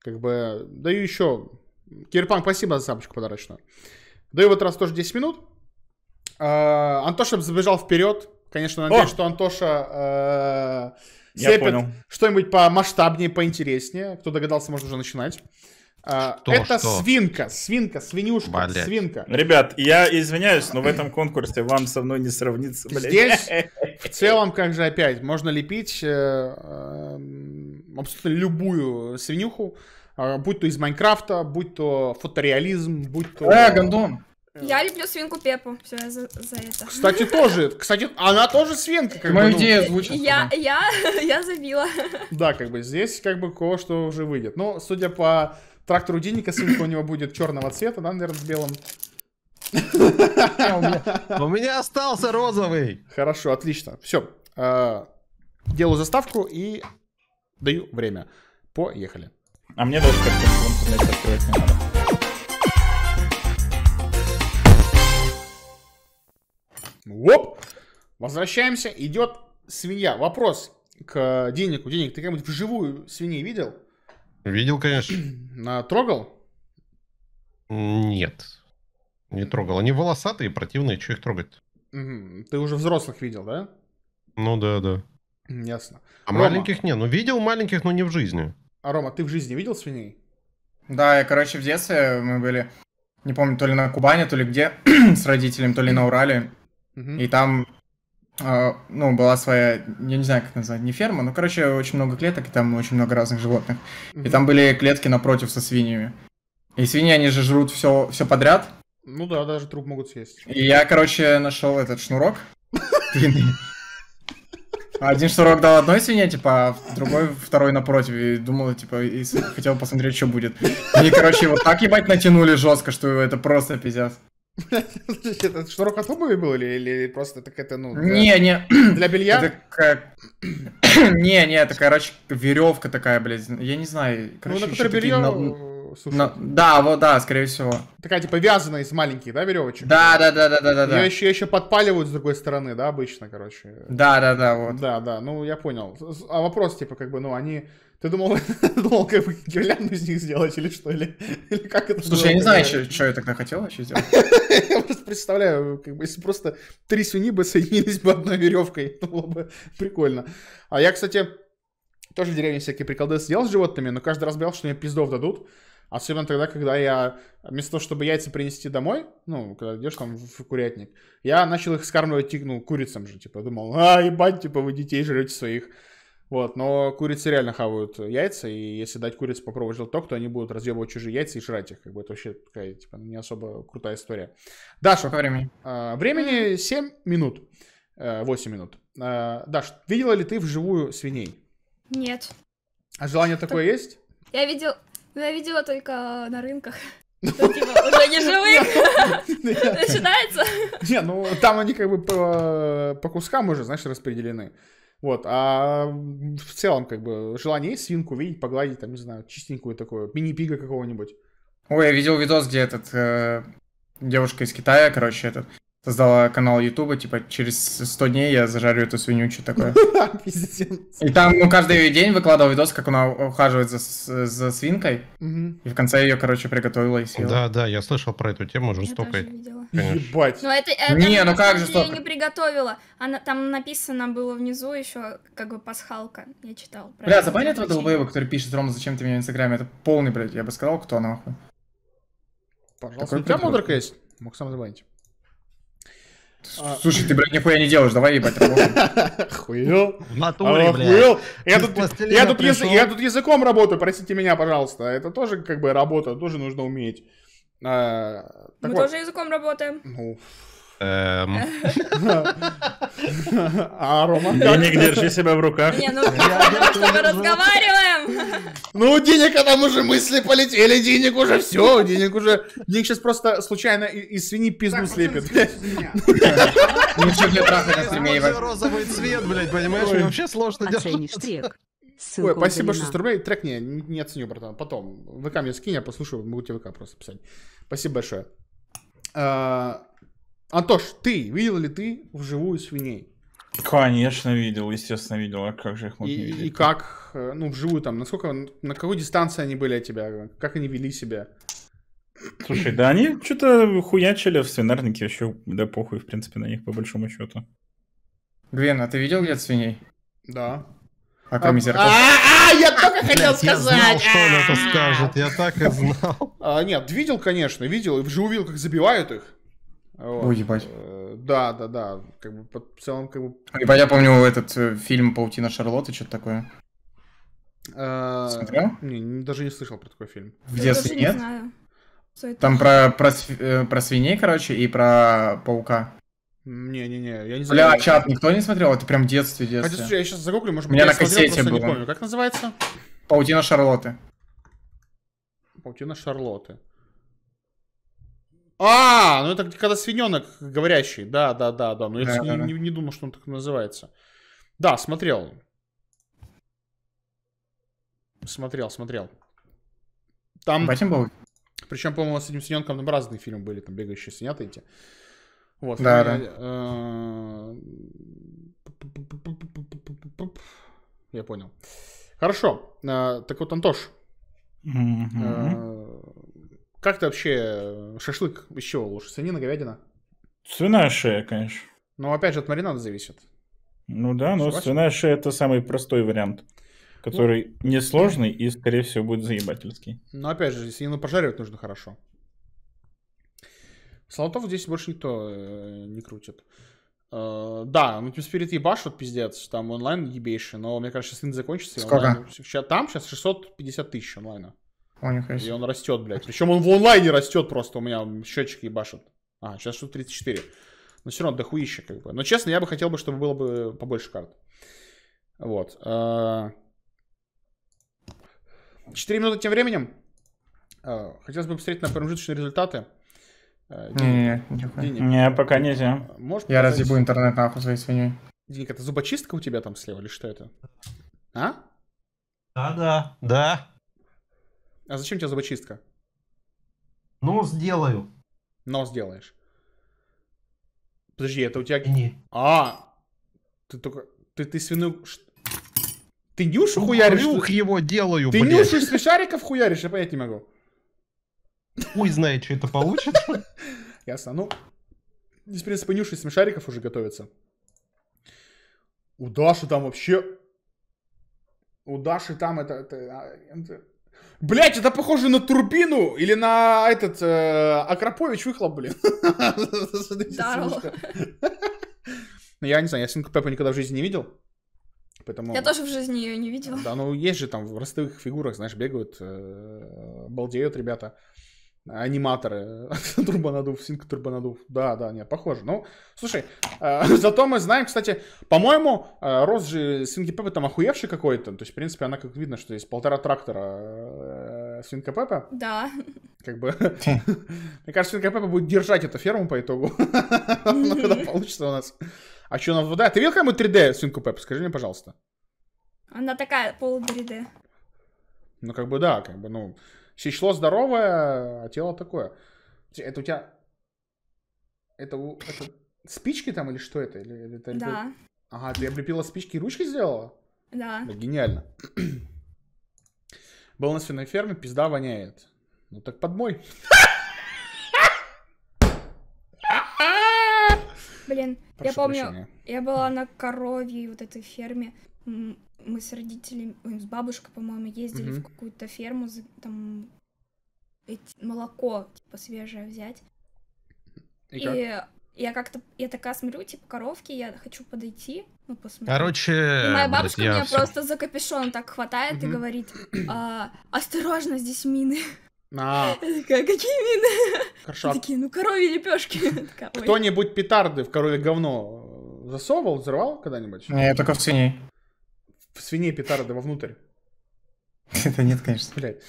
Как бы даю еще Кирпан, спасибо за сапочку подарочную. Даю в этот раз тоже 10 минут. А, Антоша забежал вперед. Конечно, надеюсь, что Антоша э, сепит что-нибудь помасштабнее, поинтереснее. Кто догадался, может уже начинать. А, что, это что? свинка, свинка, свинюшка, блядь. свинка. Ребят, я извиняюсь, но в этом конкурсе вам со мной не сравнится, блядь. Здесь в целом, как же опять, можно лепить э, э, абсолютно любую свинюху. А, будь то из Майнкрафта, будь то фотореализм, будь то... Э, гондон! Э, я люблю свинку Пепу, все, я за, за это. Кстати, тоже, кстати, она тоже свинка. Как Мою бы, ну, идею Я, я, я забила. Да, как бы здесь как бы кое-что уже выйдет. Но, судя по трактору Динника, свинка у него будет черного цвета, да, наверное, с белым. У меня остался розовый. Хорошо, отлично. Все, э, делаю заставку и даю время. Поехали. А мне даже как-то в интернете открывать не надо. Оп! Возвращаемся. Идет свинья. Вопрос к э, денегу, Денег, ты как-нибудь вживую свиней видел? Видел, конечно. На, трогал? Нет. Не трогал. Они волосатые, противные, что их трогать? Ты уже взрослых видел, да? Ну да, да. Ясно. А Рома. маленьких не, ну видел маленьких, но не в жизни. А, Рома, ты в жизни видел свиней? Да, я, короче, в детстве мы были, не помню, то ли на Кубани, то ли где, с родителями, то ли на Урале. Угу. И там, э, ну, была своя, я не знаю, как назвать, не ферма, но, короче, очень много клеток, и там очень много разных животных. Угу. И там были клетки напротив со свиньями. И свиньи, они же жрут все, все подряд. Ну да, даже труп могут съесть. И я, короче, нашел этот шнурок Один шнурок дал одной свинье, типа, а другой, второй напротив. И думал, типа, и хотел посмотреть, что будет. И, короче, вот так, ебать, натянули жестко, что это просто пиздец. Это шнурок от обуви был или, или просто так это, ну... Для... Не, не. Для белья? Это как... не, не, это, короче, веревка такая, блядь. Я не знаю. Ну, короче, ну, на которой белье... Такие но, да, вот да, скорее всего. Такая типа вязаная из маленьких, да, веревочек? Да, да, да, да, да, да. Ее еще, еще подпаливают с другой стороны, да, обычно, короче. Да, да, да, вот. Да, да, ну я понял. А вопрос, типа, как бы, ну, они. Ты думал, думал, как бы гирлянду из них сделать или что? Или, или как это Слушай, было? я не знаю, что, что я тогда хотел вообще сделать. я просто представляю, как бы, если просто три свиньи бы соединились бы одной веревкой, то было бы прикольно. А я, кстати, тоже в деревне всякие приколды сделал с животными, но каждый раз боялся, что мне пиздов дадут. Особенно тогда, когда я, вместо того, чтобы яйца принести домой, ну, когда идешь там в курятник, я начал их скармливать, типа, ну, курицам же, типа, думал, а, ебать, типа, вы детей жрете своих. Вот, но курицы реально хавают яйца, и если дать курице попробовать желток, то они будут разъебывать чужие яйца и жрать их. Как бы это вообще такая, типа, не особо крутая история. Даша. Времени. А, времени 7 минут. Э, 8 минут. Э, Даша, видела ли ты вживую свиней? Нет. А желание такое есть? Я видел, ну, я видела только на рынках. Ну, типа, уже не ну, живых? Ну, Начинается? Не, ну там они как бы по, по кускам уже, знаешь, распределены. Вот, а в целом, как бы, желание есть свинку видеть, погладить, там, не знаю, чистенькую такую, мини-пига какого-нибудь. Ой, я видел видос, где этот э, девушка из Китая, короче, этот, создала канал Ютуба, типа, через 100 дней я зажарю эту свинью, что такое. И там, ну, каждый день выкладывал видос, как она ухаживает за, за свинкой. И в конце ее, короче, приготовила и съела. Да, да, я слышал про эту тему, жестокой. Ебать. Но ну, это, это не, ну как же Я не приготовила. Она, там написано было внизу еще как бы пасхалка. Я читал. Бля, забанят этого долбоева, который пишет, Рома, зачем ты меня в Инстаграме? Это полный, блядь, я бы сказал, кто нахуй. Пожалуйста, у тебя модерка есть? Мог сам забанить. А. Слушай, ты, блядь, нихуя не делаешь, давай ебать работай. В натуре, а, блядь. Я тут, я, тут я тут языком работаю, простите меня, пожалуйста. Это тоже как бы работа, тоже нужно уметь. А, Мы тоже языком работаем. Ну, Эм. А, Рома? Денег держи себя в руках. Не, ну мы ну. разговариваем. Ну, денег, а там уже мысли полетели, денег уже все, денег уже... Денег сейчас просто случайно из свиньи пизду слепит. Ничего ну, для траха на стриме. Розовый цвет, блядь, понимаешь? Вообще сложно держаться. Ой, спасибо, 6 рублей. Трек не, не оценю, братан. Потом. ВК мне скинь, я послушаю, могу тебе ВК просто писать. Спасибо большое. А, Антош, ты, видел ли ты вживую свиней? Конечно, видел, естественно, видел. А как же их можно и, видеть? И как, э, ну, вживую там, насколько, на какой дистанции они были от тебя? Как они вели себя? Слушай, да они что-то хуячили в свинарнике, еще да похуй, в принципе, на них, по большому счету. Гвен, а ты видел где свиней? Да. А кроме а, зеркала? А, я только хотел сказать! Я что он это а. скажет, я так и знал. А, нет, видел, конечно, видел, и вживую видел, как забивают их. Вот. Ой, ебать. Э, да, да, да. Как бы под, в целом, как бы. Ебать, я помню этот э, фильм Паутина Шарлотты, что-то такое. Э, смотрел? Не, даже не слышал про такой фильм. В детстве нет? Не знаю. Там про, про, про свиней, короче, и про паука. Не-не-не, я не знаю. Бля, чат никто не смотрел? Это прям в детстве, детстве. Хотя, слушай, я сейчас загуглю, может быть, меня я на смотрел, кассете было. не помню. Как называется? Паутина Шарлотты. Паутина Шарлотты. А, ну это когда свиненок говорящий. Да, да, да, да. Но я не, Не, не думал, что он так называется. Да, смотрел. Смотрел, смотрел. Там... Батин был? Причем, по-моему, с этим свиненком там разные фильмы были. Там «Бегающие свинята» эти. Вот. Да, да. Я понял. Хорошо. Э, так вот, Антош. Э, как ты вообще э, шашлык из чего лучше? Свинина, говядина? Свиная шея, конечно. Но опять же от маринада зависит. Ну да, но Согласен? свиная шея это самый простой вариант, который ну, несложный и, скорее всего, будет заебательский. Но опять же, свинину пожаривать нужно хорошо. Салатов здесь больше никто э, не крутит. Э, да, ну Teamspirit типа, ебашут, пиздец, там онлайн ебейший, но мне кажется, сейчас лин закончится. Сколько? Онлайн... Там сейчас 650 тысяч онлайна. О, И он растет, блядь. Причем он в онлайне растет просто. У меня счетчики ебашут. А, сейчас что, 34. Но все равно дохуище, как бы. Но честно, я бы хотел бы, чтобы было бы побольше карт. Вот. 4 а, минуты тем временем. А, хотелось бы посмотреть на промежуточные результаты. Не, не, не, не, пока нельзя. Можешь я показать... разъебу интернет нахуй своей свиньей. Денег, это зубочистка у тебя там слева или что это? А? Да, да, да. А зачем тебе зубочистка? Ну, сделаю. Но сделаешь. Подожди, это у тебя... Не. А, ты только... Ты, ты свиную... Ты нюшу ну, хуяришь? Нюх его делаю, Ты блядь. нюшу смешариков хуяришь? Я понять не могу. Хуй знает, что это получится. Ясно. Ну, здесь, в принципе, нюши смешариков уже готовится. У Даши там вообще... У Даши там это... это... А, Блять, это похоже на турбину или на этот э, Акропович выхлоп, блин. Ну, я не знаю, я Синку Пеппа никогда в жизни не видел. Поэтому... Я тоже в жизни ее не видела. Да, ну есть же там в ростовых фигурах, знаешь, бегают, э, балдеют ребята аниматоры. турбонадув, синк турбонадув. Да, да, нет, похоже. Ну, слушай, э, зато мы знаем, кстати, по-моему, э, Рос же свинки Пеппа там охуевший какой-то. То есть, в принципе, она как видно, что есть полтора трактора э, свинка Пеппа. Да. Как бы, мне кажется, свинка Пеппа будет держать эту ферму по итогу. Когда получится у нас. А что у нас вода? Ты видел кому 3D свинку Пеппа? Скажи мне, пожалуйста. Она такая пол 3D. Ну, как бы да, как бы, ну, Сечло здоровое, а тело такое. Это у тебя... Это, это спички там или что это? Или, это да. Ага, ты облепила спички и ручки сделала? Да. да гениально. Был на свиной ферме, пизда воняет. Ну так подмой. Блин, Прошу я помню, прощения. я была на коровьей вот этой ферме мы с родителями, с бабушкой, по-моему, ездили угу. в какую-то ферму, там эти, молоко, типа, свежее взять. И, и как? я как-то, я такая смотрю, типа, коровки, я хочу подойти, ну, посмотреть. Короче... И моя бабушка меня все... просто за капюшон так хватает угу. и говорит, а, осторожно, здесь мины. А. Такая, какие мины? Хорошо. А такие, ну, коровьи лепешки. Кто-нибудь петарды в корове говно э, засовывал, взрывал когда-нибудь? Э, я только в цене в свине петарда вовнутрь. Это нет, конечно. Блядь.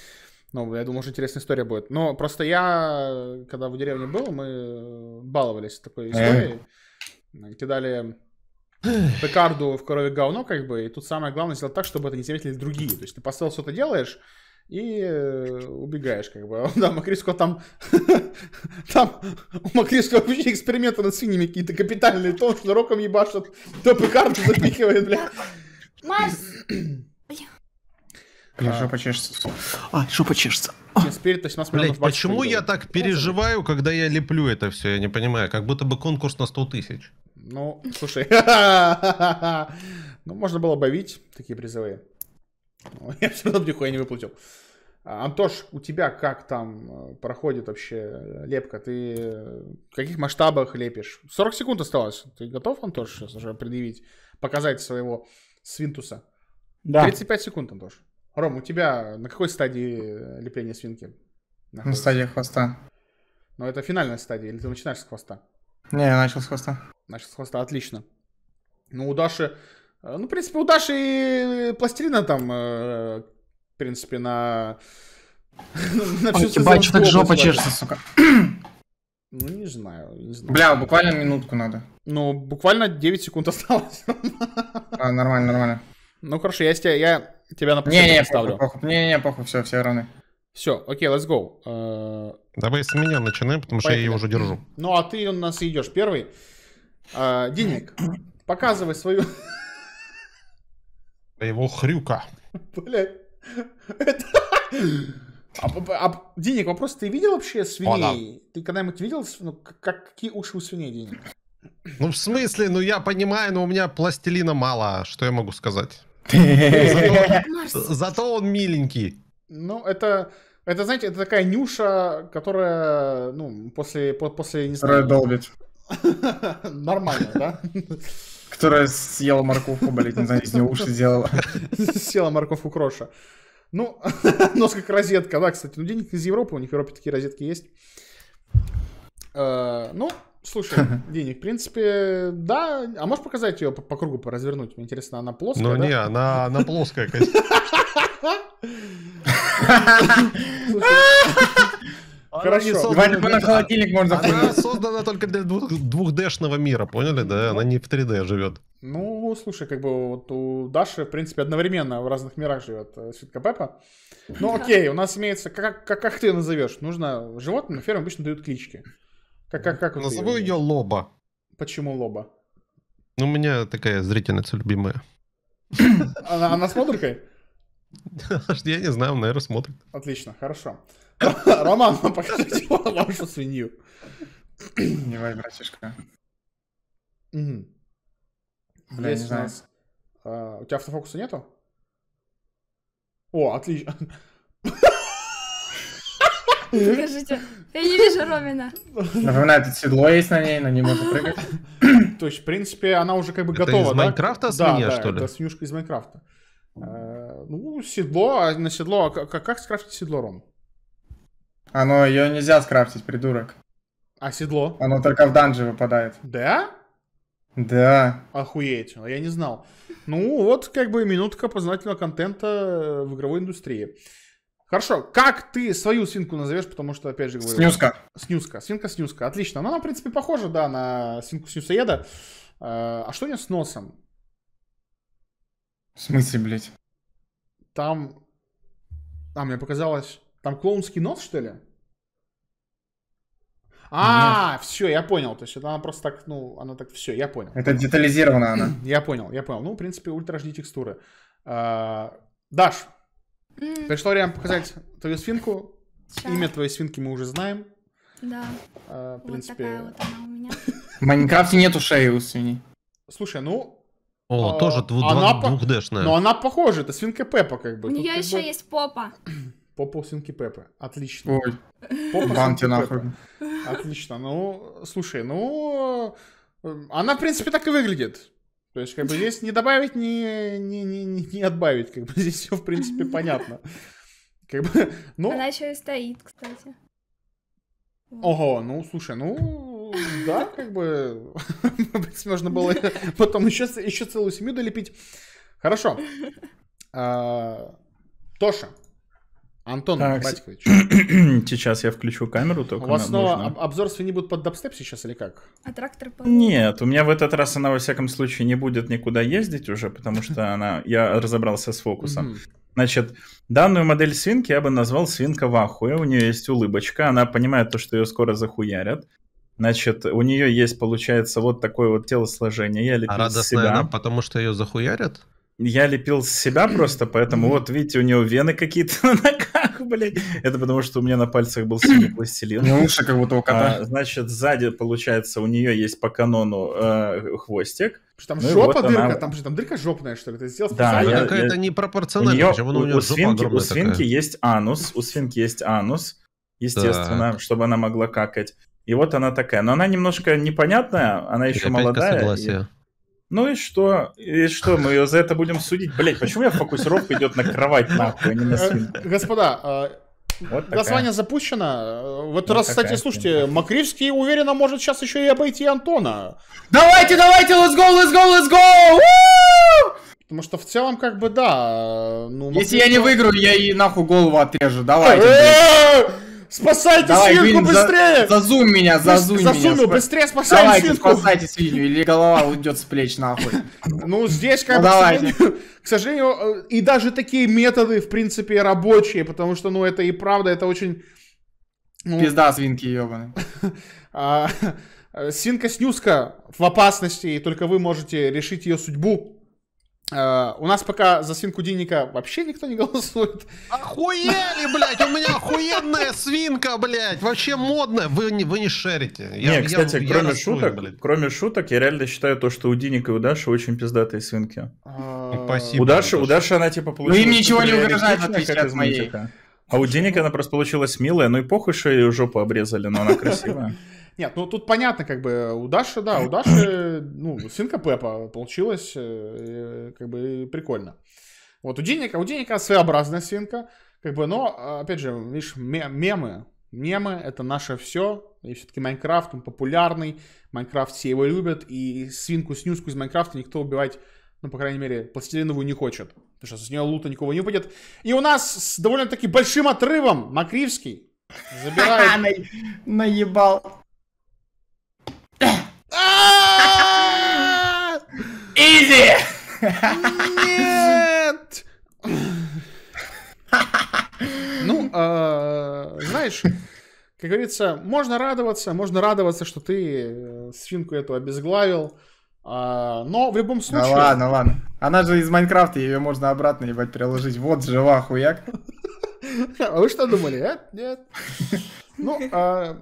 Ну, я думаю, уже интересная история будет. Но просто я, когда в деревне был, мы баловались такой историей. Кидали пекарду в корове говно, как бы, и тут самое главное сделать так, чтобы это не заметили другие. То есть ты поставил что-то делаешь, и э, убегаешь, как бы. Да, Макриско там... там у Макриско вообще эксперименты над свиньями какие-то капитальные. То, что роком ебашит то пекарду запихивает, бля. Марс! Блин, жопа чешется. А, что чешется. А. Спирит 18 Блядь, почему я так переживаю, когда я леплю это все? Я не понимаю. Как будто бы конкурс на 100 тысяч. Ну, слушай. ну, можно было бавить такие призовые. Ну, я все равно нихуя не выплатил. А, Антош, у тебя как там э, проходит вообще лепка? Ты э, в каких масштабах лепишь? 40 секунд осталось. Ты готов, Антош, сейчас уже предъявить, показать своего свинтуса. Да. 35 секунд, Антош. Ром, у тебя на какой стадии лепления свинки? Находится? На стадии хвоста. Но это финальная стадия, или ты начинаешь с хвоста? Не, я начал с хвоста. Начал с хвоста, отлично. Ну, у Даши... Э, ну, в принципе, у Даши и пластилина там, э, в принципе, на... на всю Ебать, что так жопа чешется, сука. Ну, не знаю, не знаю. Бля, буквально минутку надо. Ну, буквально 9 секунд осталось. А, нормально, нормально. Ну хорошо, я тебя, я тебя на не, не, ставлю. Похуй, похуй. Не, не, похуй, все, все равны. Все, окей, let's go. Э, Давай с меня начинаем, потому Поехали. что я ее уже держу. Ну а ты у нас идешь первый. Э, Денег, показывай свою... Его хрюка. Блядь. Это... А, а, Денег, вопрос, ты видел вообще свиней? О, да. Ты когда-нибудь видел, ну, как, какие уши у свиней, Денег? Ну, в смысле, ну я понимаю, но у меня пластилина мало, что я могу сказать. Зато он миленький. Ну, это... Это, знаете, это такая нюша, которая, ну, после, после не знаю... Долбит. Нормально, да? Которая съела морковку, блядь, не знаю, из нее уши сделала. Съела морковку кроша. Ну, нос как розетка, да, кстати. Ну, денег из Европы, у них в Европе такие розетки есть. Э, ну, Слушай, Дини, в принципе, да. А можешь показать ее по, по кругу поразвернуть? Мне интересно, она плоская? Ну да? не, она, она плоская, конечно. Хорошо. Давайте на холодильник можно Она создана только для 2D-шного мира, поняли, да? Она не в 3D живет. Ну, слушай, как бы вот у Даши, в принципе, одновременно в разных мирах живет э, Светка Пеппа. Ну, окей, у нас имеется, как, как, как ты ее назовешь? Нужно животным на ферме обычно дают клички. Как, как, как Назову ее Лоба. Почему Лоба? Ну, у меня такая зрительница любимая. Она, она с модулькой? Я не знаю, он, наверное, смотрит. Отлично, хорошо. Роман, ну, покажите вашу свинью. Давай, братишка. Угу. Бля, Здесь у нас... А, у тебя автофокуса нету? О, отлично. Покажите. Я не вижу Ромина. Напоминаю, тут седло есть на ней, на ней можно прыгать. То есть, в принципе, она уже как бы это готова, из да? Майнкрафта свинья, да, да, что ли? это свинюшка из Майнкрафта. Э, Ну, седло, а на седло... а Как, как скрафтить седло, Ром? Оно, ее нельзя скрафтить, придурок. А седло? Оно только в данже выпадает. Да? Да. Охуеть, я не знал. Ну, вот как бы минутка познательного контента в игровой индустрии. Хорошо, как ты свою свинку назовешь, потому что, опять же, говорю... Снюска. Снюска, свинка снюска, отлично. Она, в принципе, похожа, да, на свинку снюсоеда. А, а что у нее с носом? В смысле, блядь? Там... А, мне показалось... Там клоунский нос, что ли? А, все, я понял. То есть это она просто так, ну, она так, все, я понял. Это детализирована она. Я понял, я понял. Ну, в принципе, ультра HD текстуры. А, Даш, Пришло время показать твою свинку. Да. Имя твоей свинки мы уже знаем. Да. А, в принципе... Вот такая вот она у меня. В Майнкрафте нету шеи у свиньи. Слушай, ну... О, а, тоже она двухдешная. Но она похожа, это свинка Пеппа как бы. У нее еще есть попа. Попа у свинки Пеппа. Отлично. Ой. Попа Банки нахуй. Отлично. Ну, слушай, ну... Э, она, в принципе, так и выглядит. То есть, как бы здесь не добавить, не, не, не, не отбавить, как бы здесь все, в принципе, понятно. Как бы, ну... Она еще и стоит, кстати. Ого, ну, слушай, ну, да, как бы, можно было потом еще, еще целую семью долепить. Хорошо. А, Тоша, Антон так, Батькович. Сейчас я включу камеру только. У вас снова нужно... обзор свиньи будет под дабстеп сейчас или как? А трактор по... Нет, у меня в этот раз она во всяком случае не будет никуда ездить уже, потому что она... я разобрался с фокусом. Значит, данную модель свинки я бы назвал свинка в У нее есть улыбочка, она понимает то, что ее скоро захуярят. Значит, у нее есть, получается, вот такое вот телосложение. Я лепил а радостная себя. она, потому что ее захуярят? Я лепил с себя просто, поэтому вот, видите, у нее вены какие-то на блядь. Это потому, что у меня на пальцах был синий пластилин. Не лучше, как будто у кота. А, значит, сзади, получается, у нее есть по канону э, хвостик. Там ну жопа вот дырка, она... там же там дырка жопная, что ли? Ты сделал да, я, какая-то я... непропорциональная. У, нее, почему, у, у, у свинки, у свинки такая. есть анус, у свинки есть анус, естественно, так. чтобы она могла какать. И вот она такая. Но она немножко непонятная, она еще и молодая. Согласие. Ну и что? И что, мы за это будем судить? Блять, почему я фокусировка идет на кровать, нахуй, а не на э, свинку? Господа, а, вот Голосование запущено. В этот вот раз, такая. кстати, слушайте, Макривский уверенно может сейчас еще и обойти Антона. Давайте, давайте, let's go, let's go, let's go! Потому что в целом, как бы, да. Э, ну, Если Макривский... я не выиграю, я и нахуй голову отрежу. Давайте. Э! Спасайте Давай, свинку Вильям, быстрее! За, зазум меня, зазум меня. Засуну, спа... быстрее спасаем давайте, свинку. спасайте свинью, или голова уйдет с плеч нахуй. Ну, здесь как ну, бы, к сожалению, э, и даже такие методы, в принципе, рабочие, потому что, ну, это и правда, это очень... Ну... Пизда свинки, ебаные. А, э, Свинка Снюска в опасности, и только вы можете решить ее судьбу. Э, у нас пока за свинку Динника вообще никто не голосует. Охуели, блядь! У меня охуенная свинка, блядь! Вообще модная! Вы не, вы не шерите. Я, не, кстати, я, кроме, я шуток, блядь. кроме шуток, я реально считаю то, что у Диника и у Даши очень пиздатые свинки. Э, ну, спасибо. У Даши, у Даши она типа получила. Ну им ничего не угрожает, в отличие от моей. А у Диника она просто получилась милая, ну и похуй, что ее жопу обрезали, но она красивая. Нет, ну тут понятно, как бы у Даши, да, у Даши, ну, синка Пеппа получилось, э, э, как бы прикольно. Вот у Деника, у Деника своеобразная свинка, как бы, но, а, опять же, видишь, мемы, мемы — это наше все, и все-таки Майнкрафт, он популярный, Майнкрафт все его любят, и свинку, снюску из Майнкрафта никто убивать, ну, по крайней мере, пластилиновую не хочет, потому что с нее лута никого не упадет. И у нас с довольно-таки большим отрывом Макривский забирает... Наебал. Изи! Нет! Ну, а, знаешь, как говорится, можно радоваться, можно радоваться, что ты э, свинку эту обезглавил, а, но в любом ну случае... Да ладно, ладно. Она же из Майнкрафта, ее можно обратно, ебать, приложить. Вот жива, хуяк. А вы что думали, а? Нет. Ну, а,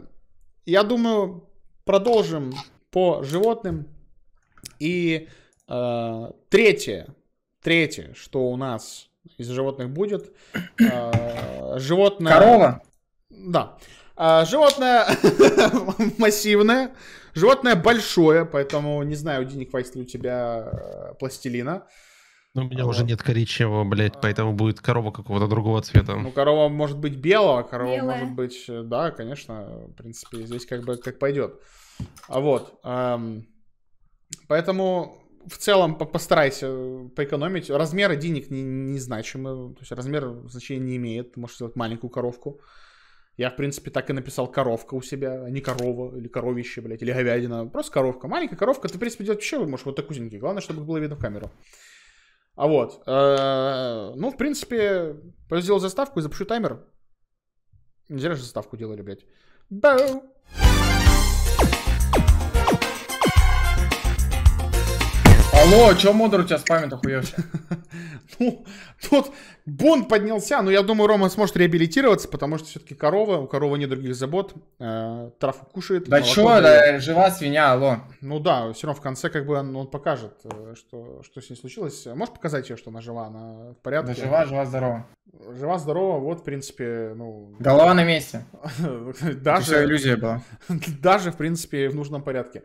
я думаю, продолжим по животным. И э, третье, третье, что у нас из животных будет, э, животное... Корова? Да. Э, животное массивное, животное большое, поэтому не знаю, Дини, хватит ли у тебя э, пластилина. Ну, у меня а уже нет коричневого, блядь, поэтому будет корова какого-то другого цвета. Ну, корова может быть белого, корова Белая. может быть, э, да, конечно, в принципе, здесь как бы как пойдет. А Вот. Поэтому в целом постарайся э, поэкономить. Размеры денег не, не значимы. То есть размер значения не имеет. Ты можешь сделать маленькую коровку. Я, в принципе, так и написал коровка у себя, а не корова, или коровище, блядь, или говядина. Просто коровка. Маленькая коровка, ты, в принципе, делать вообще можешь вот так узенький. Главное, чтобы было видно в камеру. А вот. Э, ну, в принципе, сделал заставку и запущу таймер. Не зря же заставку делали, блядь. Бау! Алло, чё модер у тебя спамит охуевший? Ну, тут бунт поднялся, но я думаю, Рома сможет реабилитироваться, потому что все-таки корова, у коровы нет других забот, э, травку кушает. Да чё, да, жива свинья, алло. Ну да, все равно в конце как бы он, покажет, э, что, что с ней случилось. Можешь показать ее, что она жива, она в порядке? Да жива, жива, здорова. Жива, здорова, вот, в принципе, ну... Голова на месте. Даже... иллюзия была. Даже, в принципе, в нужном порядке.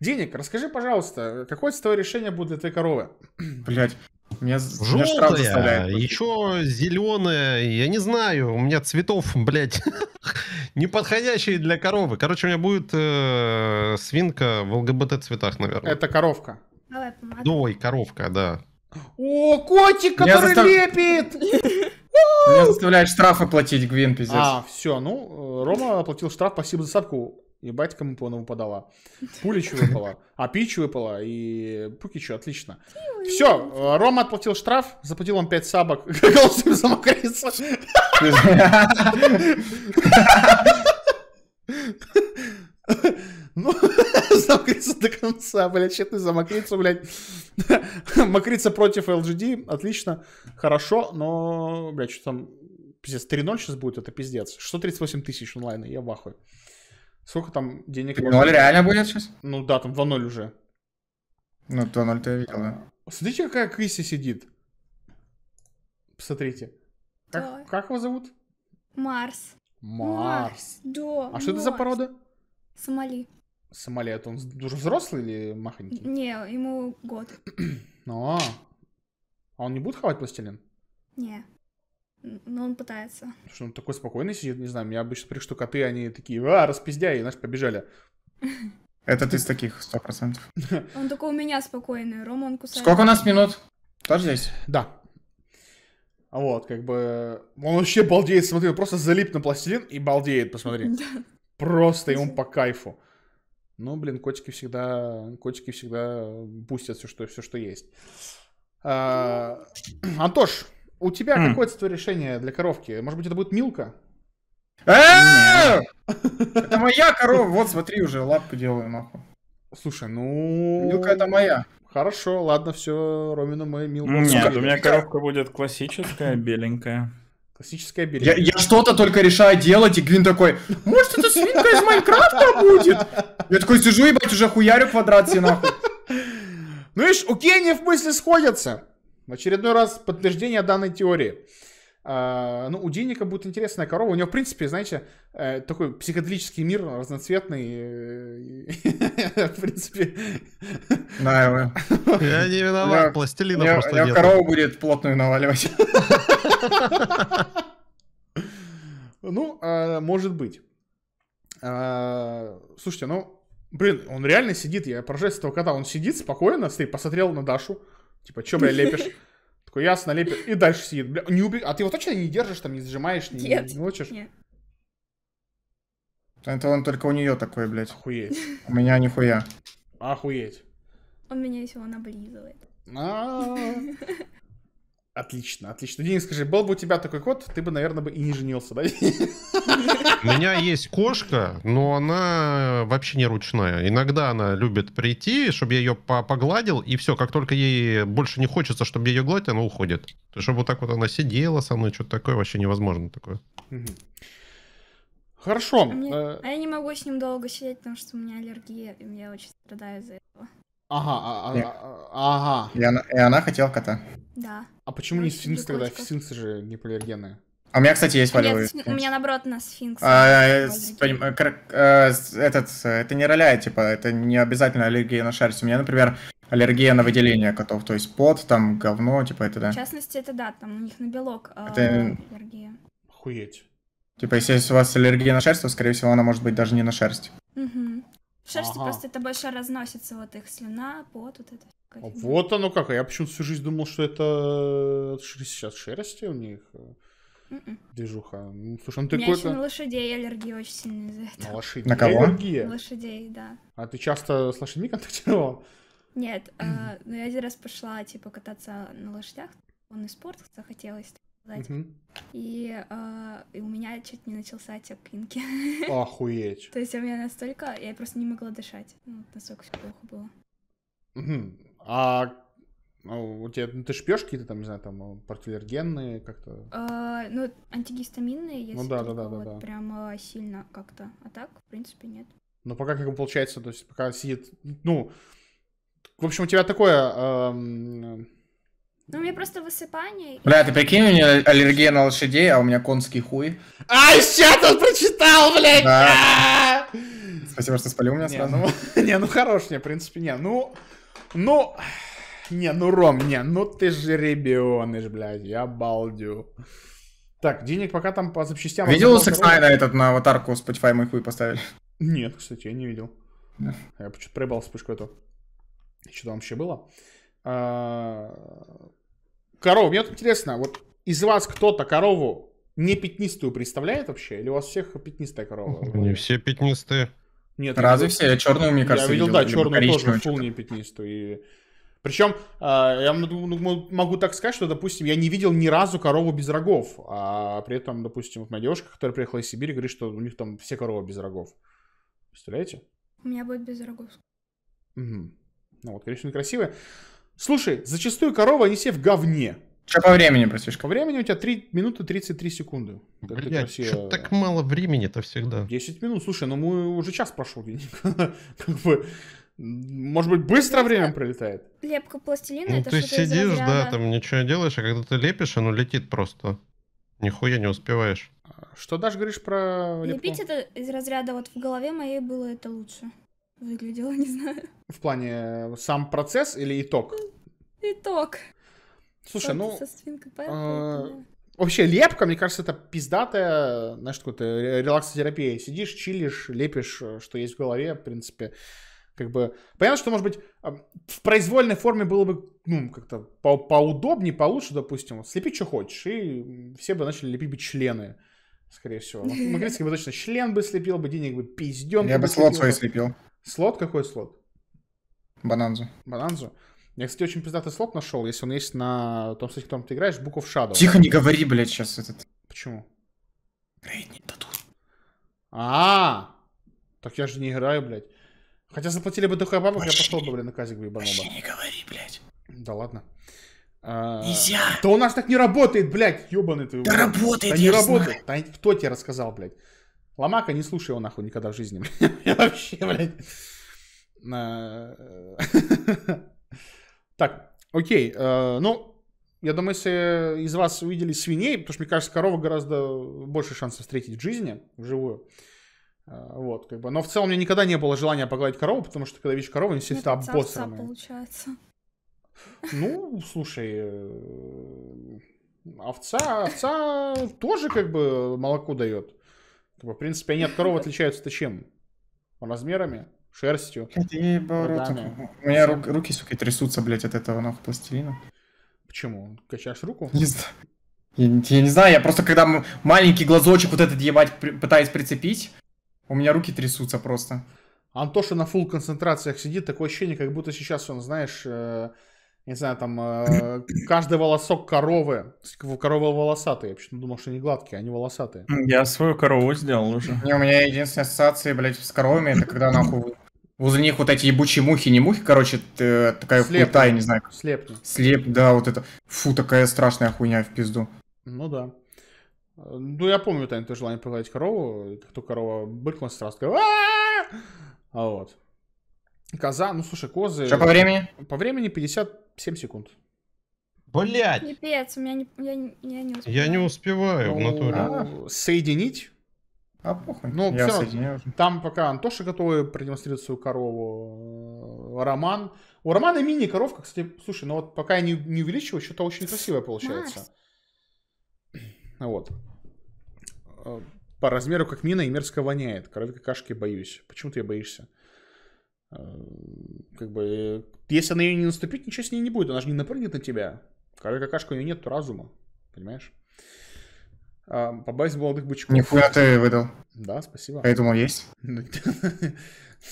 Денег, расскажи, пожалуйста, какое цветовое решение будет для твоей коровы? Блять, меня, Желтая, меня штраф заставляет. еще зеленая, я не знаю, у меня цветов, блядь, неподходящие для коровы. Короче, у меня будет э, свинка в ЛГБТ цветах, наверное. Это коровка. Давай, ну, ой, коровка, да. О, котик, который застав... лепит! Меня заставляют штрафы платить, Гвин, пиздец. А, все, ну, э, Рома оплатил штраф, спасибо за садку. И Ебать, Кампонову подала. Пулич выпала. А Пич выпала. И Пукичу, отлично. Все, э, Рома отплатил штраф, заплатил он 5 сабок. Голосуем за Макариса. Ну, замокриться до конца, блядь, че ты за блядь. Мокрица против LGD, отлично, хорошо, но, блядь, что там, пиздец, 3-0 сейчас будет, это пиздец. 138 тысяч онлайн, я в ахуе. Сколько там денег? 3-0 можно... реально будет сейчас? Ну да, там 2-0 уже. Ну, 2-0 ты видел, да. Смотрите, какая Криси сидит. Посмотрите. Как, Давай. как его зовут? Марс. Марс. Марс. Да, А Марс. что это за порода? Сомали. Сомали, это он уже взрослый или махонький? Не, ему год. ну, а он не будет хавать пластилин? Не но он пытается. Что он такой спокойный сидит, не знаю, меня обычно при что коты, они такие, а, распиздяй, и, знаешь, побежали. Это ты из таких, сто процентов. Он такой у меня спокойный, Рома он кусает. Сколько у нас минут? Тоже здесь? Да. А вот, как бы... Он вообще балдеет, смотри, он просто залип на пластилин и балдеет, посмотри. Да. Просто ему по кайфу. Ну, блин, котики всегда... Котики всегда пустят все, что, все, что есть. А, Антош, у тебя mm. какое цветовое решение для коровки? Может быть, это будет Милка? Э! Это моя корова. Вот, смотри, уже лапку делаю, нахуй. Слушай, ну... Милка это моя. Хорошо, ладно, все, Ромину мы Милку. Нет, у меня коровка будет классическая, беленькая. Классическая беленькая. Я, что-то только решаю делать, и Гвин такой, может, это свинка из Майнкрафта будет? Я такой сижу, ебать, уже хуярю квадрат нахуй. Ну видишь, у Кенни в мысли сходятся. В очередной раз подтверждение данной теории. А, ну, у Деника будет интересная корова. У него, в принципе, знаете, э, такой психоделический мир разноцветный. Э, в принципе. Да, я не виноват, пластилина просто нет. Я корову будет плотную наваливать. Ну, а, может быть. А, слушайте, ну, блин, он реально сидит, я поражаюсь этого кота. Он сидит спокойно, посмотрел на Дашу, Типа, что, бля, лепишь? Такой, ясно, лепишь. И дальше сидит. Бля, не уби... А ты его точно не держишь, там, не сжимаешь, не, Нет. не лочишь? Нет. Это он только у нее такой, блядь. Охуеть. У меня нихуя. Охуеть. Он меня есть, он облизывает. А. Отлично, отлично. Денис, скажи, был бы у тебя такой кот, ты бы, наверное, бы и не женился, да? У меня есть кошка, но она вообще не ручная. Иногда она любит прийти, чтобы я ее погладил, и все, как только ей больше не хочется, чтобы я ее гладить, она уходит. То есть, чтобы вот так вот она сидела со мной, что-то такое вообще невозможно такое. Хорошо. А, мне... Э, а я не могу с ним долго сидеть, потому что у меня аллергия, и я очень страдаю из-за этого. Ага, а а, а, а, ага. И она, и она хотела кота. Да. А почему не сфинкс тогда? Сфинксы же не полиергенные. А у меня, кстати, есть полевые Нет, у меня наоборот на сфинкс. А, э, э, э, этот, это не роляет, типа, это не обязательно аллергия на шерсть. У меня, например, аллергия на выделение котов, то есть пот, там, говно, типа, это да. В частности, это да, там у них на белок а, это... аллергия. Охуеть. Типа, если у вас аллергия на шерсть, то, скорее всего, она может быть даже не на шерсть. Угу шерсти ага. просто это больше разносится, вот их слюна, пот, вот это. А вот оно как, а я почему-то всю жизнь думал, что это э, сейчас шерсти у них. Mm-mm. Э, м-м. Движуха. Ну, слушай, ну ты У меня еще на лошадей аллергия очень сильная из-за этого. На лошадей? На кого? Аллергия? Лошадей, да. А ты часто с лошадьми контактировал? Нет, э, ну я один раз пошла, типа, кататься на лошадях, он и спорт захотелось сказать. Угу. И, э, и у меня чуть не начался отек кинки. Охуеть. То есть у меня настолько... Я просто не могла дышать. Ну, настолько все плохо было. Угу. А у тебя, ну, ты же пьешь какие-то там, не знаю, там, противоаллергенные как-то? А, ну, антигистаминные, если ну, да, да, да, вот да. прям сильно как-то. А так, в принципе, нет. Но пока как получается, то есть пока сидит, ну, в общем, у тебя такое, эм, ну, у меня просто высыпание. Бля, ты прикинь, у меня аллергия на лошадей, а у меня конский хуй. А, сейчас он прочитал, блядь! Да. Спасибо, что спалил меня не, сразу. Ну, не, ну хорош не, в принципе, не. Ну, ну... Не, ну, Ром, не, ну ты же ребеныш, блядь, я балдю. Так, денег пока там по запчастям... Видел у Секс этот на аватарку Spotify мой хуй поставили? Нет, кстати, я не видел. Да. Я почему-то проебал вспышку эту. Что там вообще было? А, корову. Мне вот интересно, вот из вас кто-то корову не пятнистую представляет вообще? Или у вас всех пятнистая корова? Не все пятнистые. Нет. Разве все? Я черную, мне кажется, Я видел, да, черную тоже, фул не пятнистую. И... Причем а, я ну, ну, могу так сказать, что, допустим, я не видел ни разу корову без рогов. А при этом, допустим, вот моя девушка, которая приехала из Сибири, говорит, что у них там все коровы без рогов. Представляете? У меня будет без рогов. Угу. Ну вот, конечно, красивые. Слушай, зачастую корова, они все в говне. Что по времени, простишь? По времени у тебя 3 минуты 33 секунды. Блядь, все... что так мало времени-то всегда? 10 минут, слушай, ну мы уже час прошел, как бы... Может быть, быстро время пролетает? Лепка пластилина, ну, это ты сидишь, да, там ничего не делаешь, а когда ты лепишь, оно летит просто. Нихуя не успеваешь. А что, Даш, говоришь про лепку? Лепить это из разряда вот в голове моей было это лучше выглядело, не знаю. В плане э, сам процесс или итог? Итог. Слушай, Фото ну... Со свинкой э, Пеппа, Вообще, лепка, мне кажется, это пиздатая, знаешь, какая-то релаксотерапия. Сидишь, чилишь, лепишь, э, что есть в голове, в принципе. Как бы, понятно, что, может быть, в произвольной форме было бы, ну, как-то по поудобнее, получше, допустим. Слепить, что хочешь, и все бы начали лепить бы члены, скорее всего. Макритский ну, бы точно член бы слепил бы, денег бы пизден. Я бы слот свой слепил. Слот какой слот? Бананзу. Бананзу. Я, кстати, очень пиздатый слот нашел, если он есть на том сайте, в котором ты играешь, Book of Shadow. Тихо, не говори, блядь, сейчас этот. Почему? Рейд не дадут. А, -а, а Так я же не играю, блядь. Хотя заплатили бы дохуя бабок, я пошел бы, блядь, на казик бы ебанул бы. не говори, блядь. Да ладно. А, Нельзя. Да у нас так не работает, блядь, ебаный ты. Да работает, Да не работает. Да кто тебе рассказал, блядь? Ломака не слушай его нахуй никогда в жизни. Я Вообще, блядь. Э, так, окей. Э, ну, я думаю, если из вас увидели свиней, потому что, мне кажется, корова гораздо больше шансов встретить в жизни, вживую. Э, вот, как бы. Но в целом у меня никогда не было желания погладить корову, потому что когда видишь корову, они все это обоссаны. получается. Ну, слушай, овца, овца тоже как бы молоко дает. Как в принципе, они от коров отличаются-то чем? Размерами? Шерстью? Какие ну У меня рук, руки, сука, трясутся, блядь, от этого нахуй пластилина. Почему? Качаешь руку? Не знаю. Я, я не знаю, я просто когда маленький глазочек вот этот ебать пытаюсь прицепить, у меня руки трясутся просто. Антоша на фул концентрациях сидит, такое ощущение, как будто сейчас он, знаешь, э, не знаю, там э, каждый волосок коровы, коровы волосатые, я почему думал, что они гладкие, а они волосатые. Я свою корову сделал уже. Не, у меня единственная ассоциация, блядь, с коровами, это когда нахуй возле них вот эти ебучие мухи, не мухи, короче, э, такая Слеп. хуйта, я не знаю. Слеп. Слеп, да, вот это. Фу, такая страшная хуйня в пизду. Ну да. Ну, я помню, Тань, то желание погладить корову, как только корова быкнула, сразу такая, а вот. Коза, ну слушай, козы... Что по времени? По времени 57 секунд. Блять! Пипец, у меня не, я, я не успеваю. Я не успеваю ну, в натуре. А, соединить? А похуй. Ну, я все равно, там пока Антоша готовы продемонстрировать свою корову. Э, Роман. У Романа мини-коровка, кстати, слушай, но ну, вот пока я не, не увеличиваю, что-то очень красивое получается. Марс. Вот. Э, по размеру как мина и мерзко воняет. Коровька кашки боюсь. Почему ты боишься? Э, как бы, если на нее не наступить, ничего с ней не будет. Она же не напрыгнет на тебя. Когда какашка у нее нет, то разума. Понимаешь? А, по базе молодых бычков. Нихуя ты выдал. Да, спасибо. А я думал, есть.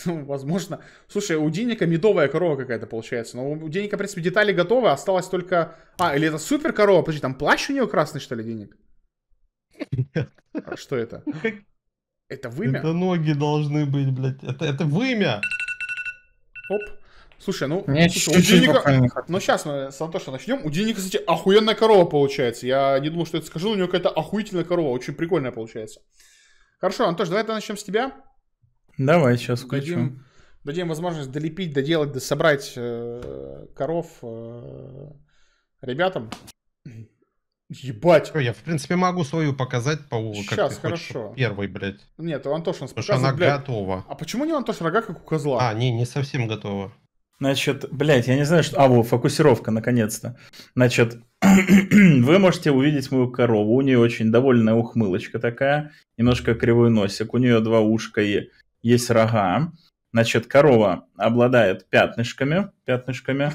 Ну, ну, возможно. Слушай, у Деника медовая корова какая-то получается. Но у Деника, в принципе, детали готовы. Осталось только... А, или это супер корова? Подожди, там плащ у нее красный, что ли, Деник? А что это? Это вымя? Это ноги должны быть, блядь. Это, это вымя! Оп. Слушай, ну, Мне слушай, чуть -чуть у Диника... Ну, сейчас мы ну, с Антоша начнем. У Диника, кстати, охуенная корова получается. Я не думал, что это скажу, но у него какая-то охуительная корова. Очень прикольная получается. Хорошо, Антош, давай тогда начнем с тебя. Давай, сейчас включим. Дадим, возможность долепить, доделать, дособрать э, коров э, ребятам. Ебать! Я, в принципе, могу свою показать по как Сейчас, ты хорошо. первый, блядь. Нет, у Антошина он показывает, что она блядь. готова. А почему не у Антошина рога, как у козла? А, не, не совсем готова. Значит, блядь, я не знаю, что... А, вот, фокусировка, наконец-то. Значит, вы можете увидеть мою корову. У нее очень довольная ухмылочка такая, немножко кривой носик. У нее два ушка и есть рога. Значит, корова обладает пятнышками, пятнышками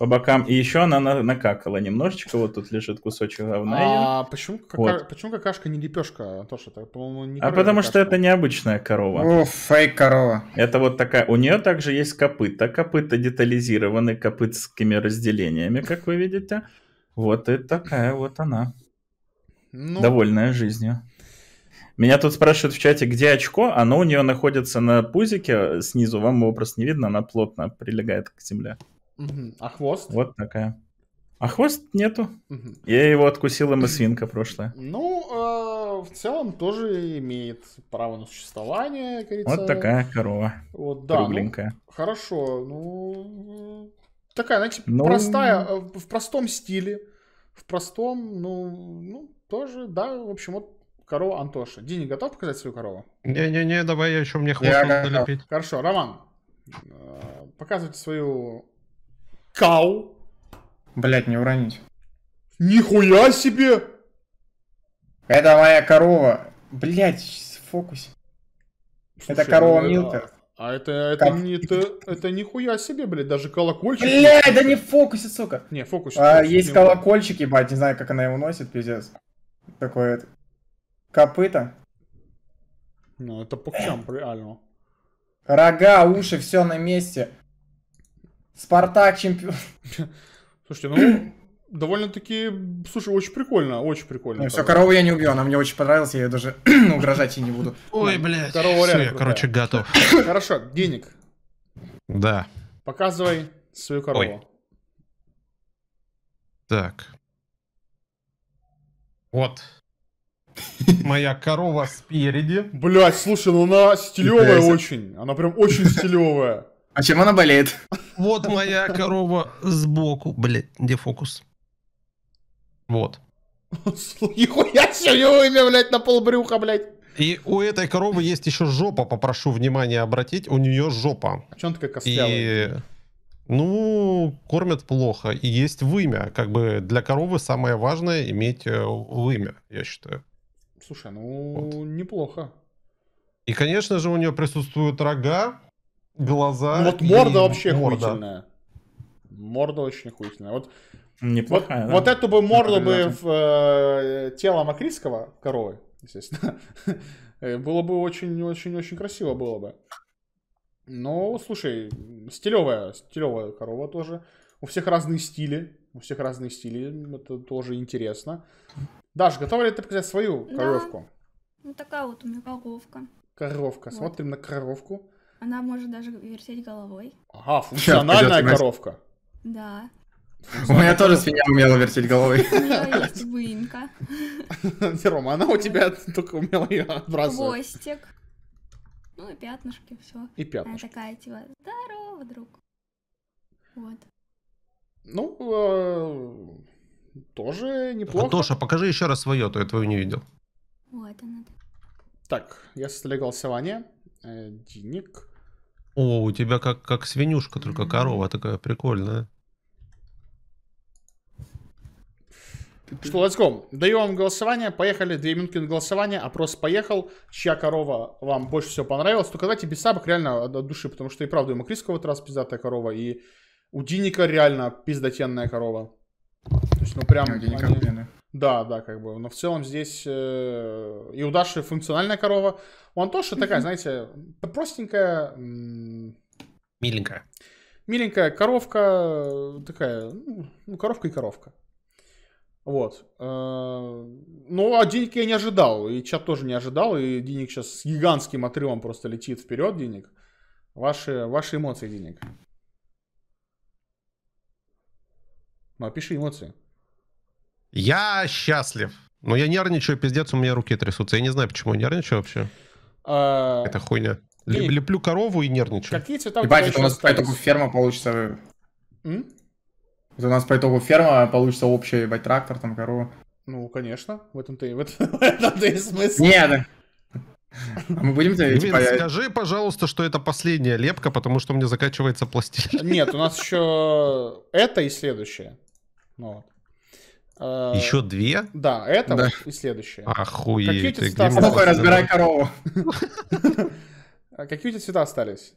по бокам. И еще она на накакала немножечко. Вот тут лежит кусочек говна. А почему, кака... вот. почему какашка не лепешка, Антоша? Это, по-моему, не а потому какашка. что это необычная корова. О, фейк корова. Это вот такая... У нее также есть копыта. Копыта детализированы копытскими разделениями, как вы видите. Вот и такая вот она. Ну... Довольная жизнью. Меня тут спрашивают в чате, где очко. Оно у нее находится на пузике снизу. Вам его просто не видно, она плотно прилегает к земле. А хвост? Вот такая. А хвост нету. Я его откусила свинка прошлая. Ну, э, в целом тоже имеет право на существование, кажется. Вот такая корова. Вот, да. Ну, Кругленькая. хорошо, ну... Такая, знаете, ну... простая, э, в простом стиле. В простом, ну, ну, тоже, да, в общем, вот корова Антоша. Дини, готов показать свою корову? Не-не-не, давай я еще мне хвост я... надо лепить. Хорошо, Роман, э, показывайте свою Кау. Блять, не уронить. Нихуя себе! Это моя корова. Блять, фокус. Слушай, это корова ну, Милка. А это, это, как? не, это, это нихуя себе, блядь, даже колокольчик. Блядь, да не в фокусе, сука. Не, фокус. А, есть не колокольчик, ебать, не знаю, как она его носит, пиздец. Такое это. Копыта. Ну, это по реально. Рога, уши, все на месте. Спартак чемпион. Слушайте, ну, довольно-таки, слушай, очень прикольно, очень прикольно. Ну, все, корову я не убью, она мне очень понравилась, я ее даже ну, угрожать ей не буду. Ой, блядь. Корова все, я, короче, готов. Хорошо, денег. Да. Показывай свою корову. Ой. Так. Вот. Моя корова спереди. Блять, слушай, ну она стилевая очень. Она прям очень стилевая. А чем она болеет? Вот моя корова сбоку, блядь, где фокус? Вот. Нихуя себе, у имя, блядь, на полбрюха, блядь. И у этой коровы есть еще жопа, попрошу внимание обратить. У нее жопа. А че он такая костлявая? И... Ну, кормят плохо. И есть вымя. Как бы для коровы самое важное иметь э, вымя, я считаю. Слушай, ну, вот. неплохо. И, конечно же, у нее присутствуют рога, глаза. Ну, вот морда и... вообще морда. охуительная. Морда очень хуительная Вот, Неплохая, вот, да? вот эту бы морду бы в э, тело Макриского, коровы, естественно, было бы очень-очень-очень красиво было бы. но слушай, стилевая, стилевая корова тоже. У всех разные стили. У всех разные стили. Это тоже интересно. Даша, готова ли ты показать свою коровку? Да. Ну, такая вот у меня коровка. Коровка. Вот. Смотрим на коровку. Она может даже вертеть головой. Ага, функциональная коровка. Да. У меня тоже свинья умела вертеть головой. У нее есть выемка. Рома, она у тебя только умела ее отбрасывать. Хвостик. Ну и пятнышки, все. И пятнышки. Она такая, типа, здорово, друг. Вот. Ну, э, тоже неплохо. Антоша, покажи еще раз свое, а то я твою не видел. Вот она. Так, я составляю голосование. Э, денег. О, у тебя как, как свинюшка, только корова такая прикольная. Что, let's go. Даю вам голосование. Поехали. Две минутки на голосование. Опрос поехал. Чья корова вам больше всего понравилась? Только давайте без сабок реально от души, потому что и правда у Макриска вот раз пиздатая корова, и у Диника реально пиздатенная корова. То есть, ну прям... Не, у Диника они... Да, да, как бы. Но в целом здесь э, и у Даши функциональная корова. У Антоши такая, знаете, простенькая. миленькая. Миленькая коровка э, такая, ну, ну, коровка и коровка. Вот. Ну, а денег я не ожидал. И чат тоже не ожидал. И денег сейчас с гигантским отрывом просто летит вперед денег. Ваши, ваши эмоции денег. Ну, а пиши эмоции. Я счастлив. Но я нервничаю, пиздец, у меня руки трясутся. Я не знаю, почему я нервничаю вообще. А... Это хуйня. Эй. Леплю корову и нервничаю. Какие цвета Ебать, это у нас остались? по итогу ферма получится... М? Это у нас по итогу ферма а получится общая, ебать, трактор, там, корова. Ну, конечно, в этом-то и, в этом-то и смысл. Нет, а мы будем тебя типа, скажи, пожалуйста, что это последняя лепка, потому что у меня заканчивается пластилин. Нет, у нас еще это и следующее. Ну вот. Э, Еще две? Да, это да. и следующее. Охуеть. Какие цвета остались? Плохо, разбирай корову. А какие у тебя цвета остались?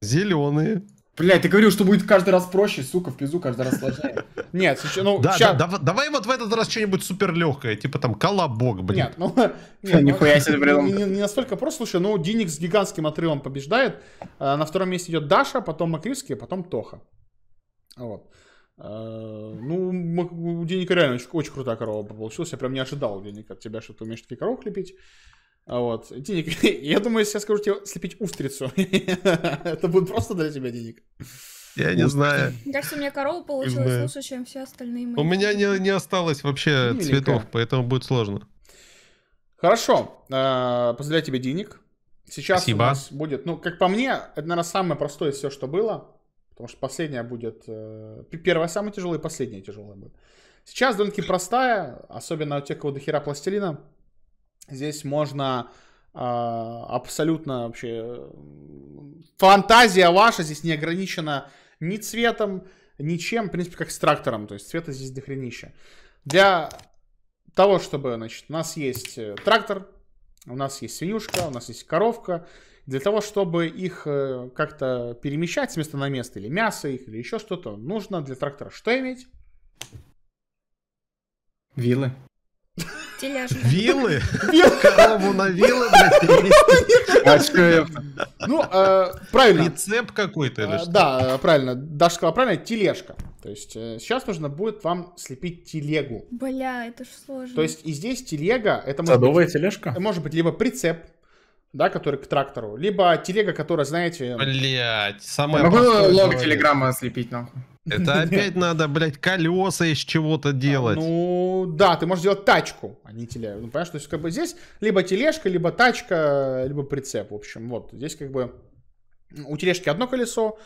Зеленые. Блять, ты говорил, что будет каждый раз проще, сука, в пизу, каждый раз сложнее. Нет, сейчас, ну, да, сейчас... Да, давай, давай вот в этот раз что-нибудь супер легкое, типа там колобок, блин. Нет, ну, ну нихуя себе Не, не настолько просто, слушай, ну, Диник с гигантским отрывом побеждает, а, на втором месте идет Даша, потом Макривский, а потом Тоха. Вот. А, ну, у Деника реально очень, очень крутая корова получилась. Я прям не ожидал, Деник, от тебя, что ты умеешь такие коров лепить. А вот. Денег. Я думаю, если я скажу тебе слепить устрицу, это будет просто для тебя денег. Я не знаю. Кажется, у меня корова получилась лучше, чем все остальные мои. У меня не, не осталось вообще цветов, поэтому будет сложно. Хорошо. А, поздравляю тебе денег. Сейчас Спасибо. у нас будет, ну, как по мне, это, наверное, самое простое всего, что было. Потому что последняя будет... Э, первая самая тяжелая и последняя тяжелая будет. Сейчас довольно-таки простая, особенно у тех, кого дохера пластилина. Здесь можно а, абсолютно вообще... Э, фантазия ваша здесь не ограничена ни цветом, ничем, в принципе, как с трактором. То есть цвета здесь дохренища. Для того, чтобы, значит, у нас есть э, трактор, у нас есть свинюшка, у нас есть коровка, для того, чтобы их э, как-то перемещать с места на место, или мясо их, или еще что-то, нужно для трактора что иметь? Вилы. Тележка. Вилы? Корову на вилы, блядь, Ну, э, правильно. Рецепт какой-то или э, что? Да, правильно. Даша сказала правильно, тележка. То есть сейчас нужно будет вам слепить телегу. Бля, это же сложно. То есть и здесь телега, это может Садовая быть, тележка? может быть либо прицеп, да, который к трактору, либо телега, которая, знаете... Блять, самое могу лого телеграмма слепить, нахуй? Это опять надо, блядь, колеса из чего-то делать. Ну, да, ты можешь делать тачку, а не телегу. Ну, понимаешь, то есть как бы здесь либо тележка, либо тачка, либо прицеп, в общем. Вот, здесь как бы у тележки одно колесо,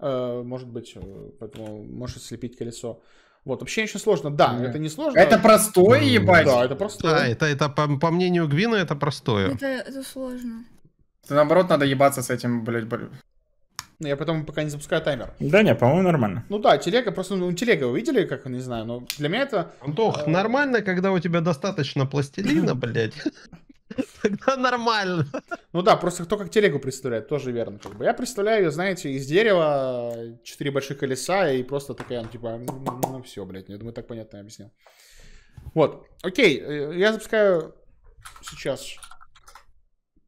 э, может быть, э, поэтому можешь слепить колесо. Вот, вообще очень сложно. Да, mm. это не сложно. Это простое, mm. ебать. Да, это простое. Да, это, это по, по мнению Гвина, это простое. Это, это сложно. Это, наоборот, надо ебаться с этим, блядь, блядь. Ну, я потом пока не запускаю таймер. Да не, по-моему, нормально. Ну да, телега, просто ну, телега вы видели, как, не знаю, но для меня это... Антох, э... нормально, когда у тебя достаточно пластилина, блядь. Тогда нормально. Ну да, просто кто как телегу представляет, тоже верно. Как бы. Я представляю ее, знаете, из дерева, четыре больших колеса и просто такая, ну, типа, ну, ну, ну, ну все, блядь, я думаю, так понятно я объяснил. Вот, окей, э, я запускаю сейчас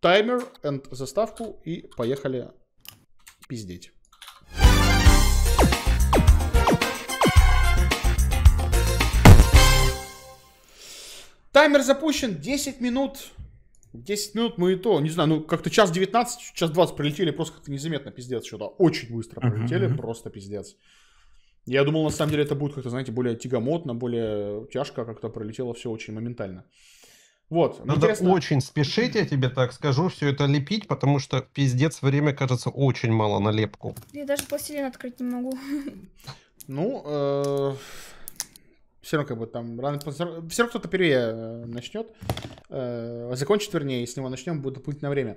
таймер, и заставку и поехали пиздеть. Таймер запущен, 10 минут 10 минут мы и то, не знаю, ну как-то час 19, час 20 пролетели, просто как-то незаметно, пиздец, что-то очень быстро пролетели, uh-huh. просто пиздец. Я думал, на самом деле, это будет как-то, знаете, более тягомотно, более тяжко а как-то пролетело все очень моментально. Вот. Надо интересно... очень спешить, я тебе так скажу, все это лепить, потому что пиздец время, кажется, очень мало на лепку. Я даже пластилин открыть не могу. Ну, э все равно как бы там рано все равно кто-то первее э, начнет. Э, закончит, вернее, и с него начнем, будет дополнительное время.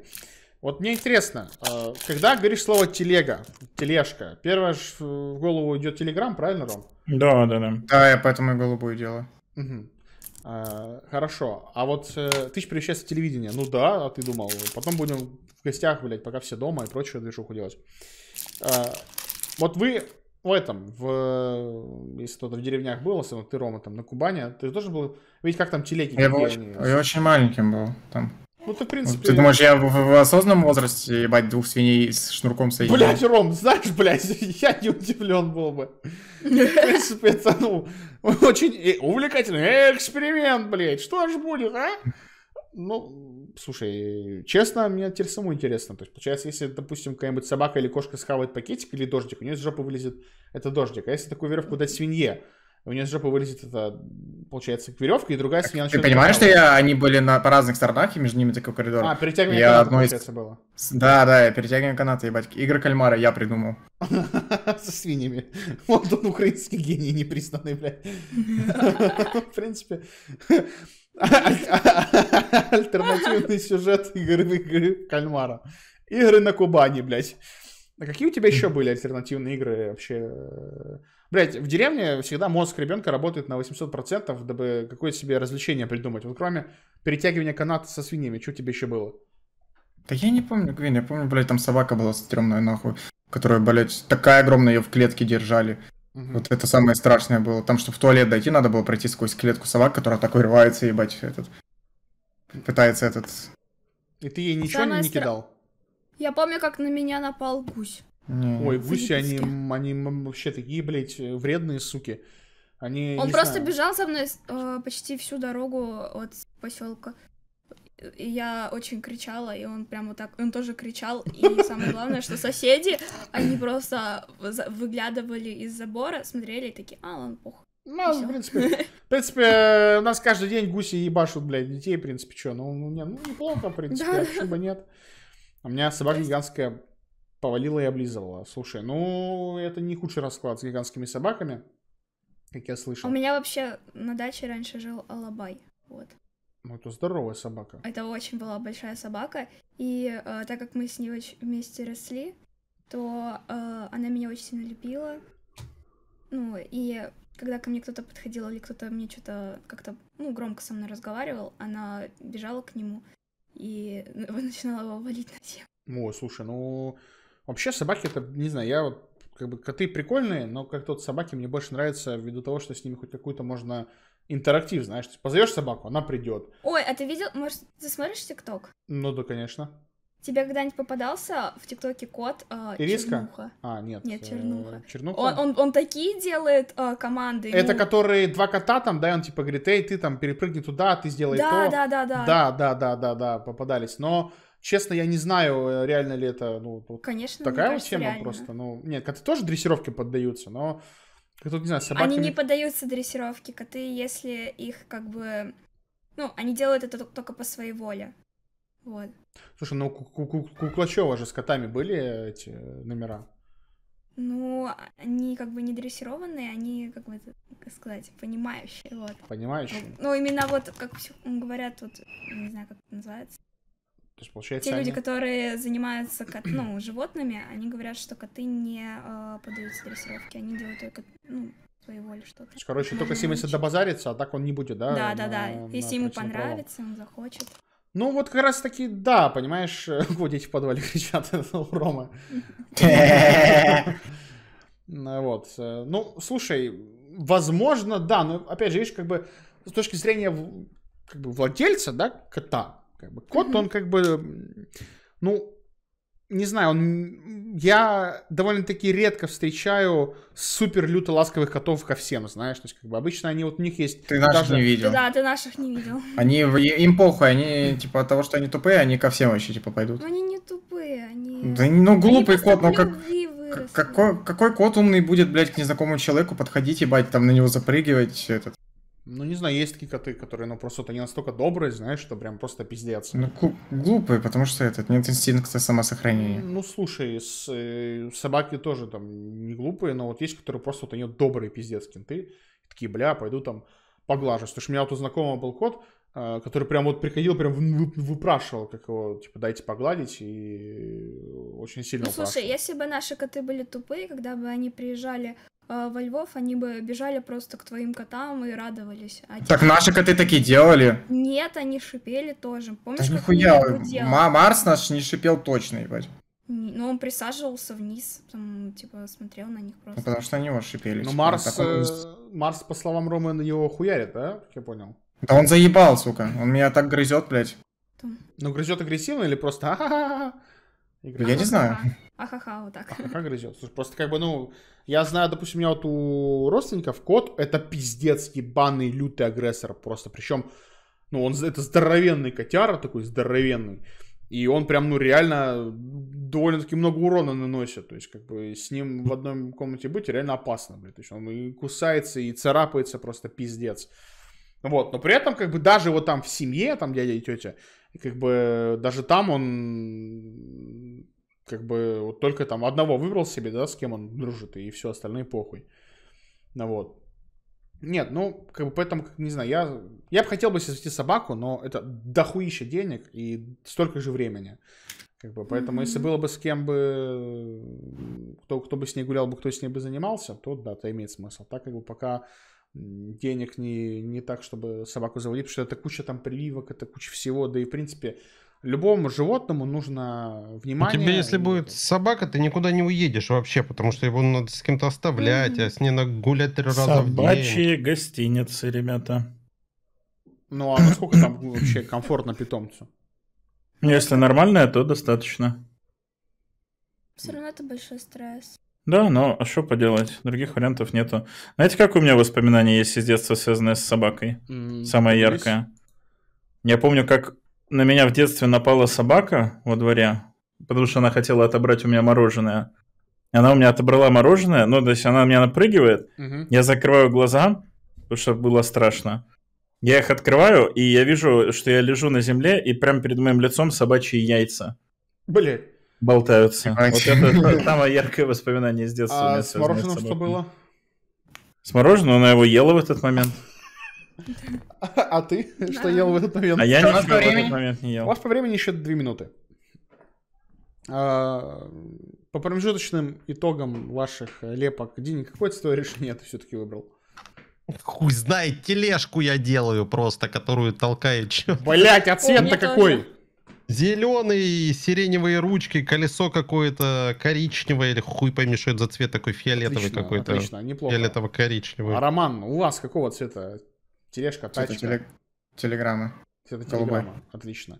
Вот мне интересно, э, когда говоришь слово телега, тележка, первое же в голову идет телеграм, правильно, Ром? Да, да, да. Да, я поэтому и голубую делаю. Угу. А, хорошо. А вот э, ты же перещаст телевидение. Ну да, а ты думал. Потом будем в гостях, блядь, пока все дома и прочую движуху делать. А, вот вы в этом, в, э, если кто-то в деревнях был, особенно ты, Рома, там, на Кубани, ты тоже был, ведь как там телеги? Я, был очень, я очень маленьким был там. Ну, ты, в принципе... Ты думаешь, я в, в осознанном возрасте ебать двух свиней с шнурком соединил? Блять, Ром, знаешь, блять, я не удивлен был бы. В принципе, это, ну, очень э, увлекательный эксперимент, блять, что ж будет, а? ну, слушай, честно, мне теперь самому интересно. То есть, получается, если, допустим, какая-нибудь собака или кошка схавает пакетик или дождик, у нее из жопы вылезет это дождик. А если такую веревку дать свинье, у нее с жопы вылезет это, получается, к веревка, и другая так, свинья Ты понимаешь, что я, они были на, по разных сторонах, и между ними такой коридор. А, перетягивание я каната, получается, из... было. Да, да, перетягивание каната, ебать. Игры кальмара я придумал. Со свиньями. Вот он украинский гений непризнанный, блядь. В принципе, альтернативный сюжет игры кальмара. Игры на Кубани, блядь. А какие у тебя еще были альтернативные игры вообще? Блять, в деревне всегда мозг ребенка работает на 800%, дабы какое-то себе развлечение придумать. Вот кроме перетягивания каната со свиньями, что тебе еще было? Да я не помню, Гвин, я помню, блядь, там собака была стрёмная, нахуй, которая, блядь, такая огромная, ее в клетке держали. Угу. Вот это самое страшное было. Там, чтобы в туалет дойти, надо было пройти сквозь клетку собак, которая такой рвается, ебать, этот... Пытается этот... И ты ей ничего Самое не, не стра... Я помню, как на меня напал гусь. Не, Ой, гуси, они, они вообще такие, блядь, э, вредные, суки. Они, Он просто знаю. бежал со мной э, почти всю дорогу от поселка. И я очень кричала, и он прямо так, он тоже кричал, и самое главное, что соседи, они просто выглядывали из забора, смотрели и такие, а, он, пух. Ну, в принципе, в принципе, у э, нас каждый день гуси ебашут, блядь, детей, в принципе, что, ну, ну, не, ну, неплохо, в принципе, да, почему бы нет. У меня собака гигантская, повалила и облизывала. Слушай, ну это не худший расклад с гигантскими собаками, как я слышал. У меня вообще на даче раньше жил алабай, вот. Ну это здоровая собака. Это очень была большая собака, и э, так как мы с ней вместе росли, то э, она меня очень сильно любила. Ну и когда ко мне кто-то подходил или кто-то мне что-то как-то, ну, громко со мной разговаривал, она бежала к нему и ну, начинала его валить на землю. О, слушай, ну, Вообще собаки, это, не знаю, я вот, как бы, коты прикольные, но как-то вот собаки мне больше нравятся ввиду того, что с ними хоть какую-то можно интерактив, знаешь, ты типа, позовешь собаку, она придет. Ой, а ты видел, может, ты смотришь ТикТок? Ну да, конечно. Тебе когда-нибудь попадался в ТикТоке кот э, Ириска? Чернуха? А, нет. Нет, э, Чернуха. Чернуха? Он, он, он такие делает э, команды. Это ну... которые два кота там, да, и он типа говорит, эй, ты там перепрыгни туда, ты сделай да, то. Да, да, да, да. Да, да, да, да, да, попадались. Но Честно, я не знаю, э, реально ли это ну, Конечно, такая вот тема реально. просто. Ну, нет, коты тоже дрессировки поддаются, но как тут, не знаю, собаки. Они не поддаются дрессировке. Коты, если их как бы... Ну, они делают это только по своей воле. Вот. Слушай, ну у Куклачева же с котами были эти э, номера. Ну, они как бы не дрессированные, они, как бы, как сказать, понимающие, вот. Понимающие? Ну, ну именно вот, как говорят, вот, не знаю, как это называется, то есть, получается, Те они... люди, которые занимаются кот, ну, животными, они говорят, что коты не э, а, поддаются дрессировке, они делают только ну, своей воле что-то. Короче, Можно только Симонс добазарится, а так он не будет, да? Да, на, да, да. На, Если на ему понравится, правом. он захочет. Ну, вот как раз таки, да, понимаешь, вот дети в подвале кричат, у Рома. Ну, вот. Э, ну, слушай, возможно, да, но опять же, видишь, как бы с точки зрения как бы владельца, да, кота, как бы, кот, он как бы, ну, не знаю, он, я довольно-таки редко встречаю супер люто ласковых котов ко всем, знаешь, то есть как бы обычно они вот у них есть. Ты наших даже... не видел. да, ты наших не видел. Они им похуй, они типа от того, что они тупые, они ко всем вообще типа пойдут. они не тупые, они. Да, ну глупый они кот, но ну, как. Какой, какой кот умный будет, блядь, к незнакомому человеку подходить, ебать, там на него запрыгивать, все этот, ну, не знаю, есть такие коты, которые, ну, просто вот они настолько добрые, знаешь, что прям просто пиздец. Ну, глупые, потому что этот, нет инстинкта самосохранения. Ну, слушай, с, э, собаки тоже там не глупые, но вот есть, которые просто вот они добрые пиздец кенты. Такие, бля, пойду там поглажу. Потому что у меня вот у знакомого был кот, э, который прям вот приходил, прям выпрашивал, как его, типа, дайте погладить, и очень сильно Ну, слушай, если бы наши коты были тупые, когда бы они приезжали Э, во Львов, они бы бежали просто к твоим котам и радовались. А так теперь... наши коты такие делали? Нет, они шипели тоже. Помнишь, да нихуя, Марс наш не шипел точно, ебать. Ну он присаживался вниз, там, типа, смотрел на них просто. Ну, потому что они его шипели. Ну, типа, Марс, такой... Э, Марс, по словам Ромы, на него хуярит, да? Я понял. Да он заебал, сука. Он меня так грызет, блядь. Там. Ну, грызет агрессивно или просто а-ха-ха? Ну, я не знаю. Ахаха, вот так. Ахаха грызет. Слушай, просто как бы, ну, я знаю, допустим, у меня вот у родственников кот — это пиздец ебаный лютый агрессор просто. Причем, ну, он это здоровенный котяра такой, здоровенный. И он прям, ну, реально довольно-таки много урона наносит. То есть, как бы, с ним в одной комнате быть реально опасно, блядь. То есть, он и кусается, и царапается просто пиздец. Вот, но при этом, как бы, даже вот там в семье, там дядя и тетя, как бы, даже там он как бы вот только там одного выбрал себе, да, с кем он дружит, и все, остальные похуй. Ну вот. Нет, ну, как бы поэтому, как не знаю, я, я бы хотел бы себе завести собаку, но это дохуища денег и столько же времени. Как бы, поэтому, mm-hmm. если было бы с кем бы, кто, кто бы с ней гулял бы, кто с ней бы занимался, то да, это имеет смысл. Так как бы пока денег не, не так, чтобы собаку заводить, потому что это куча там прививок, это куча всего, да и в принципе любому животному нужно ну, внимание. У тебя, если будет собака, ты никуда не уедешь вообще, потому что его надо с кем-то оставлять, а с ней надо гулять три раза Собачьи в день. Собачьи гостиницы, ребята. Ну а насколько там вообще комфортно питомцу? Ну, если нормальное, то достаточно. Все равно это большой стресс. Да, но а что поделать? Других вариантов нету. Знаете, как у меня воспоминание есть из детства, связанное с собакой? Mm, Самое яркое. Я помню, как на меня в детстве напала собака во дворе, потому что она хотела отобрать у меня мороженое. Она у меня отобрала мороженое, ну, то есть она на меня напрыгивает, угу. я закрываю глаза, потому что было страшно. Я их открываю, и я вижу, что я лежу на земле, и прямо перед моим лицом собачьи яйца. Блин. Болтаются. Вот это самое яркое воспоминание с детства. А с мороженым что было? С мороженым она его ела в этот момент. А ты что ел в этот момент? А я ничего в этот момент не ел. У вас по времени еще 2 минуты. А, по промежуточным итогам ваших лепок, Дини, какое твое решение ты все-таки выбрал? Хуй знает, тележку я делаю просто, которую толкает Блять, а цвет-то какой? Зеленые, сиреневые ручки, колесо какое-то коричневое, или хуй пойми, что это за цвет такой фиолетовый какой-то. Отлично, неплохо. Фиолетово-коричневый. А Роман, у вас какого цвета Тележка, тачка. Телег... Телеграммы. Цвета телеграмма. Отлично.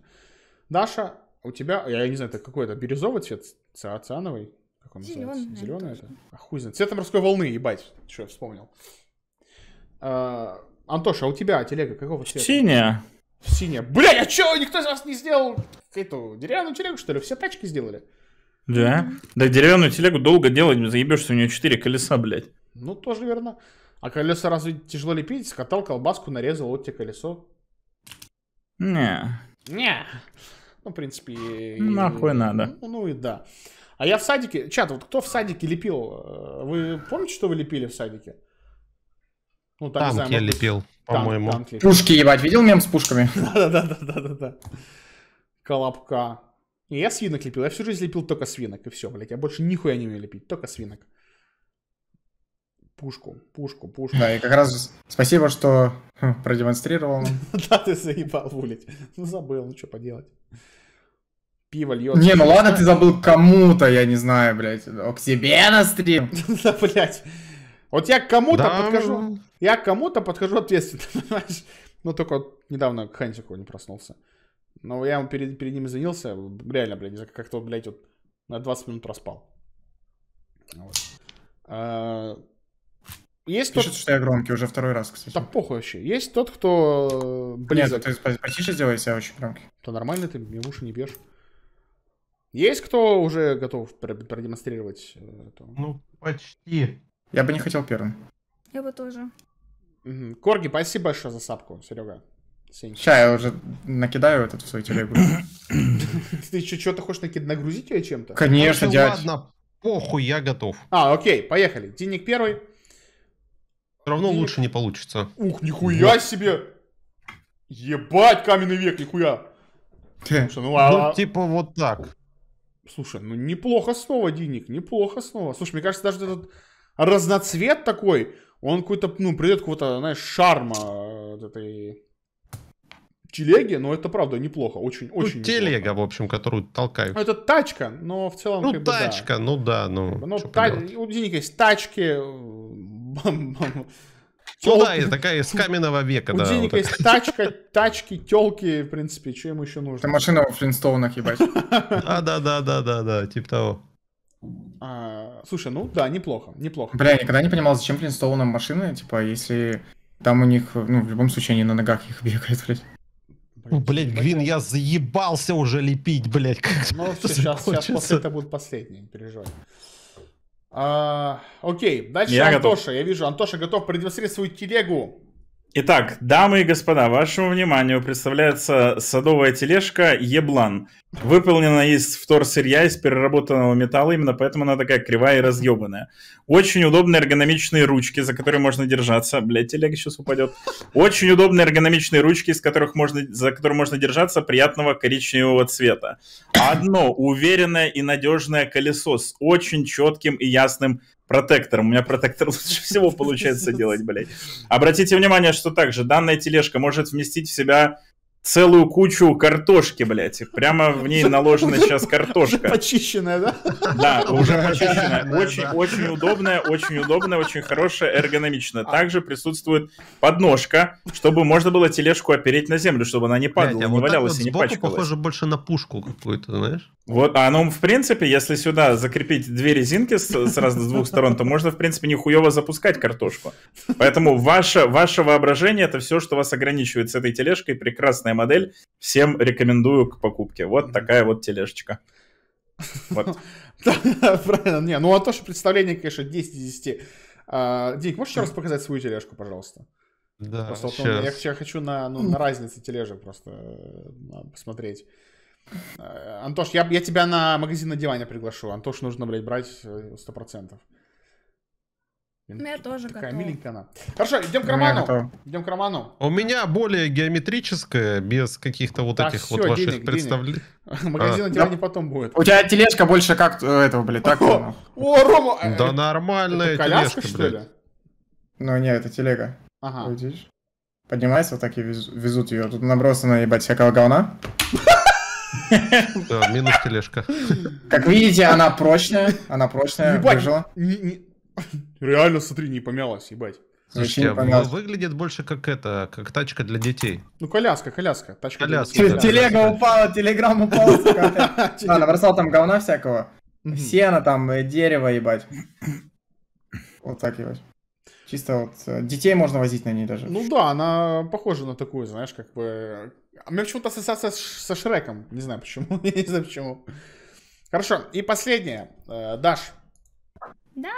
Даша, у тебя, я не знаю, это какой это, бирюзовый цвет, циациановый? Как он Зеленый, называется? Зеленый это? Охуенно. А цвет морской волны, ебать. Что, я вспомнил. А, Антоша, а у тебя телега какого цвета? Синяя. Синяя. Бля, а чё, никто из вас не сделал эту деревянную телегу, что ли? Все тачки сделали? Да. Да деревянную телегу долго делать, заебешься, у нее четыре колеса, блядь. Ну, тоже верно. А колеса разве тяжело лепить? Скатал колбаску, нарезал, вот тебе колесо. Не. Не. Ну, в принципе... И... Нахуй надо. Ну, ну и да. А я в садике... Чат, вот кто в садике лепил? Э, вы помните, что вы лепили в садике? Ну, там, танк знаю, я лепил, по-моему. Пушки, ебать, видел мем с пушками? Да-да-да-да-да-да. Колобка. И я свинок лепил. Я всю жизнь лепил только свинок, и все, блядь. Я больше нихуя не умею лепить, только свинок. Пушку, пушку, пушку. Да, и как раз спасибо, что хм, продемонстрировал. Да, ты заебал вулить. Ну, забыл, ну что поделать. Пиво льет. Не, ну ладно, ты забыл кому-то, я не знаю, блядь. К себе на стрим. Да, блядь. Вот я к кому-то подхожу. Я к кому-то подхожу ответственно, понимаешь? Ну, только вот недавно к Хансику не проснулся. Но я ему перед, перед ним извинился. Реально, блядь, как-то, блядь, вот на 20 минут проспал. Вот. А, есть пишет, тот... что я громкий уже второй раз, кстати. Так похуй вообще. Есть тот, кто близок. Нет, ты потише сделай себя очень громкий. То нормально ты, мне в уши не бьешь. Есть кто уже готов продемонстрировать э, это? Ну, почти. Я бы не хотел первым. Я бы тоже. Угу. Корги, спасибо большое за сапку, Серега. Сейчас я уже накидаю этот в свой телегу. Ты еще что-то хочешь накид, нагрузить ее чем-то? Конечно, ну, дядь. Ладно, похуй, я готов. А, окей, поехали. Денег первый. Все равно Нет. лучше не получится. Ух, нихуя вот. себе! Ебать, каменный век, нихуя! Слушай, ну, а... ну типа вот так. Слушай, ну неплохо снова, Диник, неплохо снова. Слушай, мне кажется, даже этот разноцвет такой, он какой-то, ну, придет какого-то, знаешь, шарма э, от этой телеги, но это правда неплохо, очень, ну, очень. Телега, неплохо. в общем, которую толкают. Ну, это тачка, но в целом. Ну тачка, бы, да. ну да, ну. Ну та... у Диника есть тачки, бам-бам. Ну да, такая из каменного века. У да, Деника вот есть тачка, тачки, телки, в принципе, что ему еще нужно? Это машина в Флинстоунах, ебать. А, да, да, да, да, да, типа того. А, слушай, ну да, неплохо, неплохо. Бля, я никогда не понимал, зачем Флинстоунам машины, типа, если там у них, ну, в любом случае, они на ногах их бегают, блядь. Блять, блять типа Гвин, я заебался уже лепить, блять. ну, сейчас, сейчас после это будут последние, не переживай. А, окей, дальше я Антоша. Готов. Я вижу, Антоша готов продемонстрировать свою телегу Итак, дамы и господа, вашему вниманию представляется садовая тележка Еблан. Выполнена из вторсырья, из переработанного металла, именно поэтому она такая кривая и разъебанная. Очень удобные эргономичные ручки, за которые можно держаться. Блять, телега сейчас упадет. Очень удобные эргономичные ручки, из которых можно, за которые можно держаться приятного коричневого цвета. Одно уверенное и надежное колесо с очень четким и ясным протектором. У меня протектор лучше всего получается делать, блядь. Обратите внимание, что также данная тележка может вместить в себя целую кучу картошки, блядь. Прямо в ней наложена сейчас картошка. Уже почищенная, да? Да, уже почищенная. Очень, очень удобная, очень удобная, очень хорошая, эргономичная. А. Также присутствует подножка, чтобы можно было тележку опереть на землю, чтобы она не а падала, не валялась и не пачкалась. похоже больше на пушку какую-то, знаешь? Вот, а ну, в принципе, если сюда закрепить две резинки с, сразу с двух сторон, то можно, в принципе, нихуево запускать картошку. Поэтому ваше, ваше воображение — это все, что вас ограничивает с этой тележкой. Прекрасно классная модель. Всем рекомендую к покупке. Вот такая вот тележечка. Вот. Правильно, не, ну а то, что представление, конечно, 10 из 10. А, Дик, можешь еще раз показать свою тележку, пожалуйста? Да, просто я, я хочу на, ну, на разнице тележек просто э, посмотреть. Э, Антош, я, я тебя на магазин на диване приглашу. Антош нужно, блядь, брать 100%. Э, ну, я тоже Такая готова. миленькая она. Хорошо, идем к ну, роману. Идем к роману. У меня более геометрическая, без каких-то вот да этих все, вот ваших представлений. Магазин а. у тебя не потом будет. У тебя тележка больше как э, этого, блядь, так. О, Рома! Да э, нормальная тележка, блядь. Ну, не, это телега. Ага. Видишь? Поднимается вот так и везут ее. Тут набросано, ебать, всякого говна. Да, минус тележка. Как видите, она прочная. Она прочная, выжила. Реально, смотри, не помялась, ебать. Слушайте, а выглядит больше как это, как тачка для детей. Ну, коляска, коляска. Тачка коляска. Для детей. Телега упала, телеграм упала. Да, набросал там говна всякого. Сено там, э, дерево, ебать. Вот так, ебать. Чисто вот э, детей можно возить на ней даже. Ну да, она похожа на такую, знаешь, как бы... А у меня почему-то ассоциация со Шреком. Не знаю почему, не знаю почему. Хорошо, и последнее. Э, Даш. Да.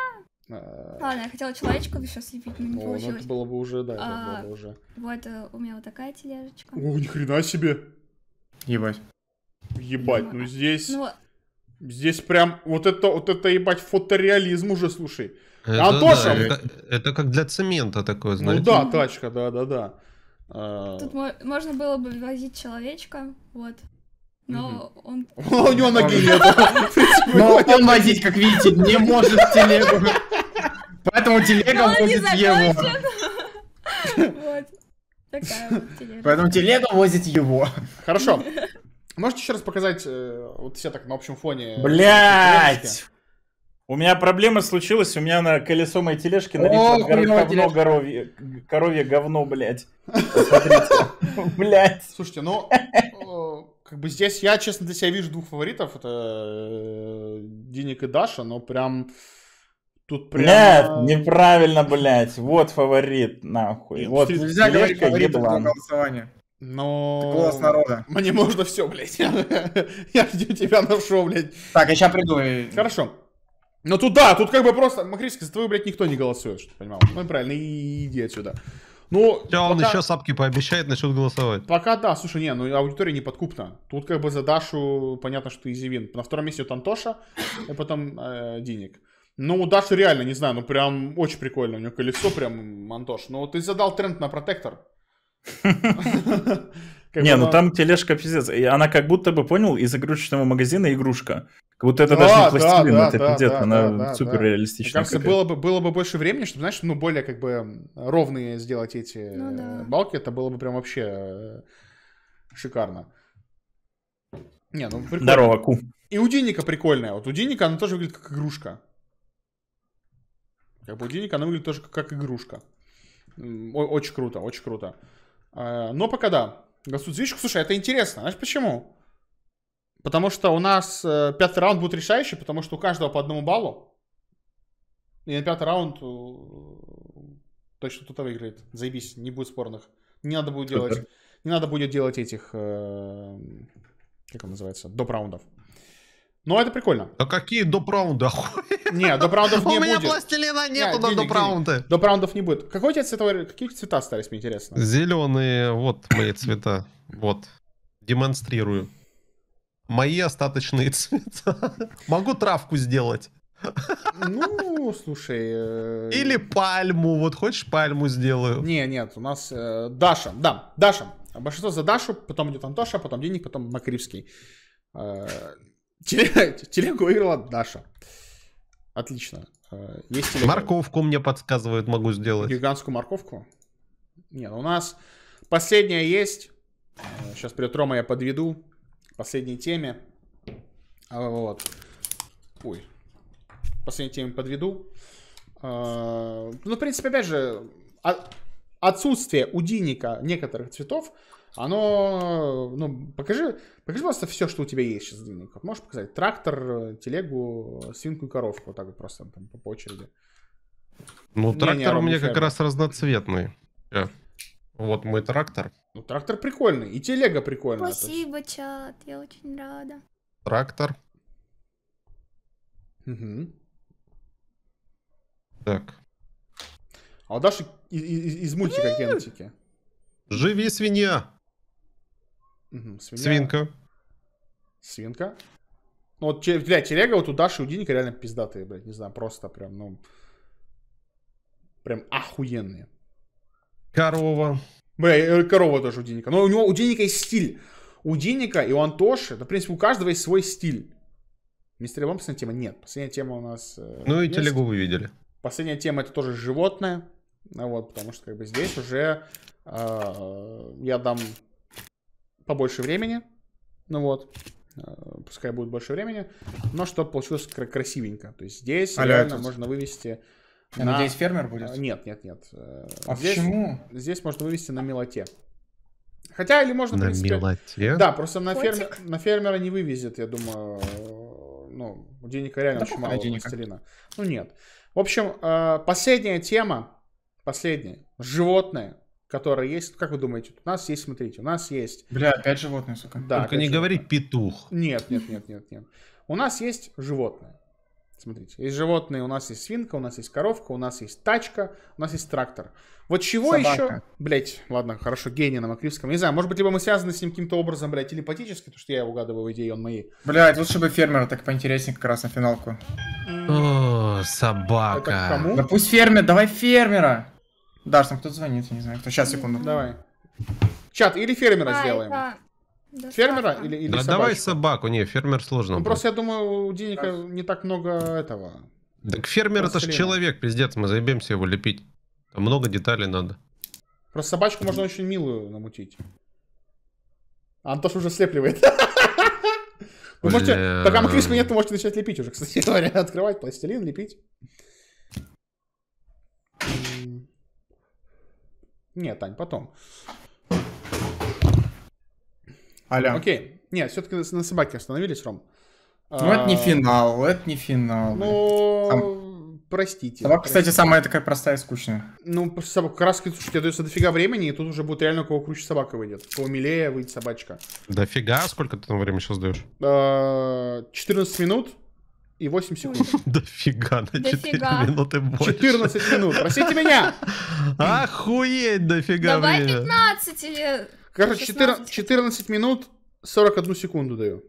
Э, Ладно, я хотела человечков еще слепить, но не О, получилось. Ну, это было бы уже, да, а, было бы уже. Вот, э, у меня вот такая тележечка. О, ни хрена себе! Ебать. Ебать, ну, ну здесь... Ну... Здесь прям вот это, вот это, ебать, фотореализм уже, слушай. Это, Антоша! Да, это, это как для цемента такое, ну знаете? Ну да, тачка, да-да-да. А, Тут можно было бы возить человечка, вот. Но он... У него ноги нет. Типа, Но он возить, как видите, не может телегу. Поэтому телега возит его. Поэтому телега возит его. Хорошо. Можете еще раз показать, э, вот все так на общем фоне. Блять! У меня проблема случилась, у меня на колесо моей тележки налито говно, коровье, коровье говно, блядь. Посмотрите. Блядь. Слушайте, ну, как бы здесь я, честно, для себя вижу двух фаворитов. Это э, Диник и Даша, но прям... Тут прям... Нет, э, неправильно, блядь. Вот фаворит, нахуй. И, вот нельзя говорить фаворит голосование. Но... Ты голос народа. Мне можно все, блядь. я жду тебя на шоу, блядь. Так, я сейчас приду. Хорошо. Ну тут да, тут как бы просто, Макриски, за твою, блядь, никто не голосует, что ты понимал. Ну правильно, иди отсюда. Ну, Все, он еще сапки пообещает, насчет голосовать. Пока да, слушай, не, ну аудитория не подкупна. Тут как бы за Дашу понятно, что ты вин. На втором месте вот Антоша, а потом э, Диник. Ну, у Даши реально, не знаю, ну прям очень прикольно. У нее колесо прям, Антош. Ну, ты задал тренд на протектор. Как не, ну бы, ну там тележка пиздец. И она как будто бы, понял, из игрушечного магазина игрушка. Как будто это да, даже не пластилин, да, это да, пиздец, да, она да, супер да. реалистичная. Мне было бы, было бы больше времени, чтобы, знаешь, ну более как бы ровные сделать эти ну, да. Э, балки, это было бы прям вообще э, шикарно. Не, ну прикольно. Здорово, Ку. И у Диника прикольная. Вот у Диника она тоже выглядит как игрушка. Как бы у Диника она выглядит тоже как игрушка. Очень круто, очень круто. А, но пока да, Гасудзвичку, слушай, это интересно. Знаешь почему? Потому что у нас э, пятый раунд будет решающий, потому что у каждого по одному баллу. И на пятый раунд э, точно кто-то выиграет. Заебись, не будет спорных. Не надо будет делать, не надо будет делать этих, э, как он называется, доп раундов. Но ну, это прикольно. А какие допраунды? Не, допраундов не будет. У меня пластилина нету на допраунды. Допраундов не будет. Какой у тебя цветовой... Какие цвета остались, мне интересно? Зеленые, вот мои цвета. Вот. Демонстрирую. Мои остаточные цвета. Могу травку сделать. Ну, слушай. Э, Или пальму. Вот хочешь пальму сделаю? Не, нет, у нас э, Даша. Да, Даша. Большинство за Дашу, потом идет Антоша, потом Денег, потом Макривский. Э, Телегу выиграла Даша. Отлично. А, есть телега. Морковку мне подсказывают, могу сделать. Гигантскую морковку? Нет, у нас последняя есть. Сейчас придет Рома, я подведу. К последней теме. А, вот. Ой. К последней теме подведу. А, ну, в принципе, опять же, отсутствие у Диника некоторых цветов оно, ну, покажи, покажи просто все, что у тебя есть сейчас, Можешь показать трактор, телегу, свинку и коровку, вот так вот просто там по очереди. Ну, не, трактор не, у меня как раз разноцветный. Э, вот мой трактор. Ну, трактор прикольный, и телега прикольная. Спасибо, тоже. чат, я очень рада. Трактор. Угу. Так. А у Даши из, из, из мультика э! Кентики. Живи, свинья! свинья. Свинка. Свинка. Ну вот, бля, телега вот у Даши и у Диника реально пиздатые, блядь, не знаю, просто прям, ну, прям охуенные. Корова. Бля, э, корова тоже у Диника. Но ну, у него, у Диника есть стиль. У Диника и у Антоши, да, в принципе, у каждого есть свой стиль. Мистер Лебом, последняя тема нет. Последняя тема у нас... Э, ну и есть. телегу вы видели. Последняя тема это тоже животное. Ну вот, потому что как бы здесь уже э, я дам побольше времени. Ну вот. Э, пускай будет больше времени. Но чтобы получилось красивенько. То есть здесь а реально этот... можно вывести... Я на... надеюсь, фермер будет? Э, нет, нет, нет. Э, а здесь, почему? Здесь можно вывести на мелоте. Хотя или можно, на в принципе... мелоте? Да, просто на, Котик. на фермера не вывезет, я думаю. Ну, денег реально да очень мало денег. Мастерина. Ну, нет. В общем, последняя тема. Последняя. Животное которые есть. Как вы думаете, у нас есть, смотрите, у нас есть... Бля, опять животное, сука. Да, Только не животное. говори петух. Нет, нет, нет, нет, нет. У нас есть животные Смотрите, есть животные, у нас есть свинка, у нас есть коровка, у нас есть тачка, у нас есть трактор. Вот чего Собака. еще... Блять, ладно, хорошо, гений на Макривском. Не знаю, может быть, либо мы связаны с ним каким-то образом, блядь, телепатически, потому что я угадываю идеи, он мои. Блядь, лучше бы фермера так поинтереснее как раз на финалку. О, собака. Это к кому? Да пусть фермер, давай фермера. Даш, там кто-то звонит, я не знаю кто. Сейчас, секунду. Давай. Чат, или фермера Ай, сделаем. Да. Фермера или, или да собачку? давай собаку, не, фермер сложно. Ну, просто я думаю, у денег не так много этого. Так фермер это же человек, пиздец, мы заебемся его лепить. Там много деталей надо. Просто собачку можно очень милую намутить. Антош уже слепливает. Вы можете, пока макриску нет, вы можете начать лепить уже, кстати говоря. Открывать пластилин, лепить. Нет, Тань, потом. Аля. Окей. Нет, все-таки на собаке остановились, Ром. Ну, а... это не а, финал, это не финал. Ну, Сам... простите. Собака, простите. кстати, самая такая простая и скучная. Ну, собака, как раз, слушайте, дается дофига времени, и тут уже будет реально у кого круче собака выйдет. У кого милее выйдет собачка. Дофига? Сколько ты там времени сейчас даешь? 14 а, минут и 8 секунд. Дофига, на 4 минуты больше. 14 минут, простите меня! Охуеть, дофига Давай 15 или... Короче, 14, 14 минут 41 секунду даю.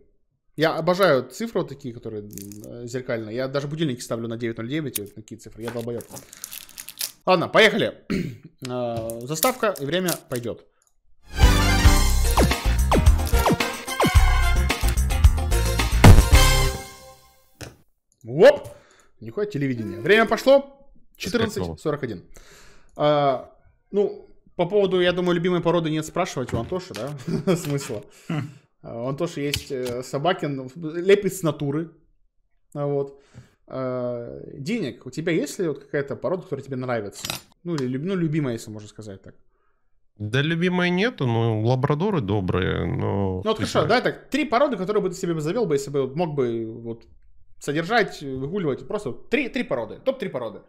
Я обожаю цифры вот такие, которые э, зеркальные. Я даже будильники ставлю на 9.09, вот такие цифры. Я долбоеб. Ладно, поехали. Э, заставка, и время пойдет. Оп! Нихуя телевидение. Время пошло. 14.41. А, ну, по поводу, я думаю, любимой породы нет спрашивать у Антоши, да? Смысла. А, у Антоши есть э, собаки лепит с натуры. А, вот. А, денег. У тебя есть ли вот какая-то порода, которая тебе нравится? Ну, или ну, любимая, если можно сказать так. Да, любимой нету, ну, лабрадоры добрые, но... Ну, вот хорошо, да, так, три породы, которые бы ты себе завел бы, если бы мог бы вот содержать, выгуливать. Просто три, три породы. Топ-3 породы.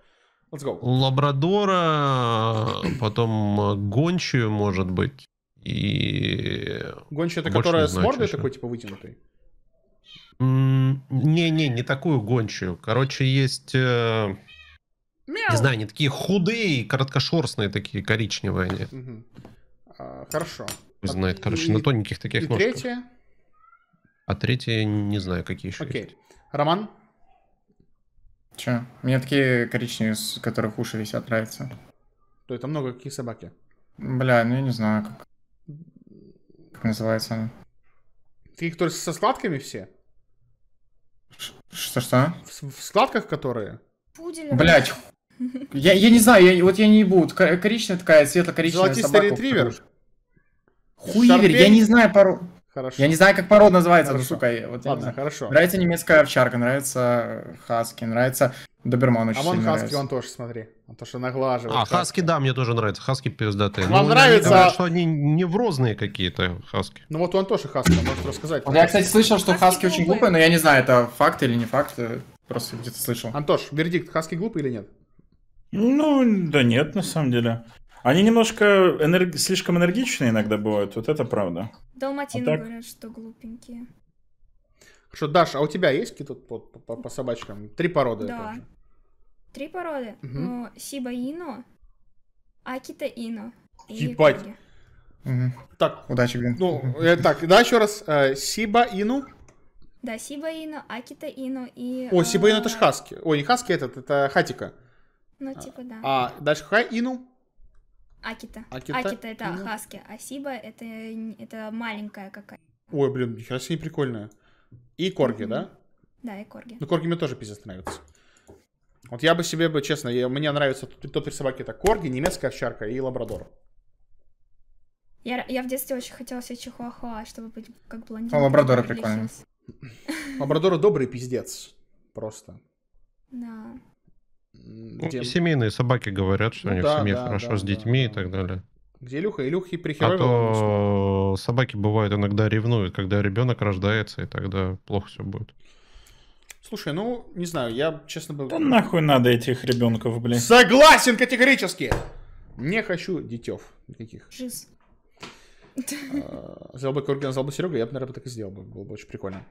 Let's go. Лабрадора, потом гончую, может быть. И... Гончая, это которая с мордой такой, типа, вытянутой? Не-не, не такую гончую. Короче, есть... Э... Мяу. Не знаю, они такие худые, короткошерстные такие, коричневые они. Угу. А, хорошо. А Знает, короче, и, на тоненьких таких и ножках. третье? А третье не знаю, какие еще Окей. Есть. Роман? Че? Мне такие коричневые, с которых уши висят, нравятся. То это много каких собаки? Бля, ну я не знаю, как, как называется она. Такие, которые со складками все? Что-что? В, в складках которые? Пудель. Блять. Я, я не знаю, я, вот я не буду. Коричневая такая, светло-коричневая Золотистый ретривер? Хуивер, я не знаю пару... Хорошо. Я не знаю, как порода называется хорошо. сука. Вот Ладно, хорошо. Нравится немецкая овчарка, нравится хаски, нравится доберман очень А вон хаски, нравится. он тоже, смотри. Он тоже наглаживает. А, хаски, да, мне тоже нравится. Хаски пиздатые. Вам ну, нравится... Говорят, что они неврозные какие-то, хаски. Ну вот он тоже хаски, может рассказать. Вот я, кстати, слышал, что хаски, хаски очень глупые, но я не знаю, это факт или не факт. Э, просто где-то слышал. Антош, вердикт, хаски глупые или нет? Ну, да нет, на самом деле. Они немножко энерг... слишком энергичные иногда бывают, вот это правда. Далматины а так... говорят, что глупенькие. Что, Даша, а у тебя есть какие-то по, по, по собачкам? Три породы да. тоже. Три породы. Угу. Ну, Сиба Ино, Акита Ино и Ебать. Угу. Так. Удачи, блин. Ну, э, так, да, еще раз. Э, Сиба Ину. Да, Сиба Ину, Акита Ину и... О, Сиба Ину это ж э, хаски. Ой, не хаски этот, это хатика. Ну, типа, да. А, а дальше хай Ину? Акита. Акита, Акита это ну... хаски, а Сиба это, это маленькая какая. Ой, блин, нихера себе прикольная. И корги, mm-hmm. да? Да, и корги. Ну, корги мне тоже пиздец нравится. Вот я бы себе бы, честно, я, мне нравится топ три собаки, это корги, немецкая овчарка и лабрадор. Я, я в детстве очень хотела себе чихуахуа, чтобы быть как блондин. А лабрадоры прикольные. Лабрадоры добрый пиздец. Просто. Да. Ну, где... Ну, семейные собаки говорят, что ну, у них да, в семье да, хорошо да, с детьми да, и так далее. Где Илюха? и прихерой. А то собаки бывают иногда ревнуют, когда ребенок рождается, и тогда плохо все будет. Слушай, ну, не знаю, я, честно... Да нахуй надо этих ребенков, блин. Согласен категорически! Не хочу детев никаких. Жизнь. А, взял бы Курган, взял бы Серега, я бы, наверное, так и сделал бы. Было бы очень прикольно.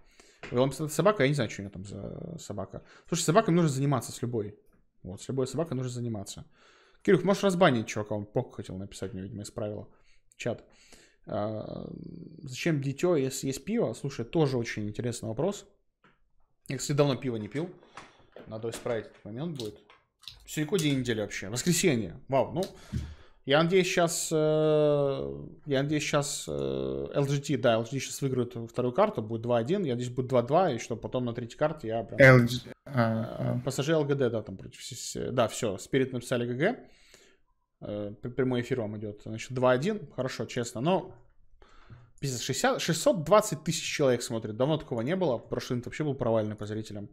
собака, я не знаю, что у него там за собака. Слушай, собаками нужно заниматься с любой. Вот, с любой собакой нужно заниматься. Кирюх, можешь разбанить чувака, он пок хотел написать, мне, видимо, исправила чат. А, зачем дитё, если есть пиво? Слушай, тоже очень интересный вопрос. Я, кстати, давно пиво не пил. Надо исправить этот момент будет. Сегодня недели вообще. Воскресенье. Вау, ну... Я надеюсь, сейчас, э, я надеюсь, сейчас LGT, э, да, LGT сейчас выиграет вторую карту, будет 2-1, я надеюсь, будет 2-2, и что потом на третьей карте я прям... LG... А, а. Э, Пассажир ЛГД, да, там против... Да, все, Спирит написали ГГ, прямой эфир вам идет. Значит, 2-1, хорошо, честно, но... 60, 620 тысяч человек смотрит, давно такого не было, прошлый вообще был провальный по зрителям.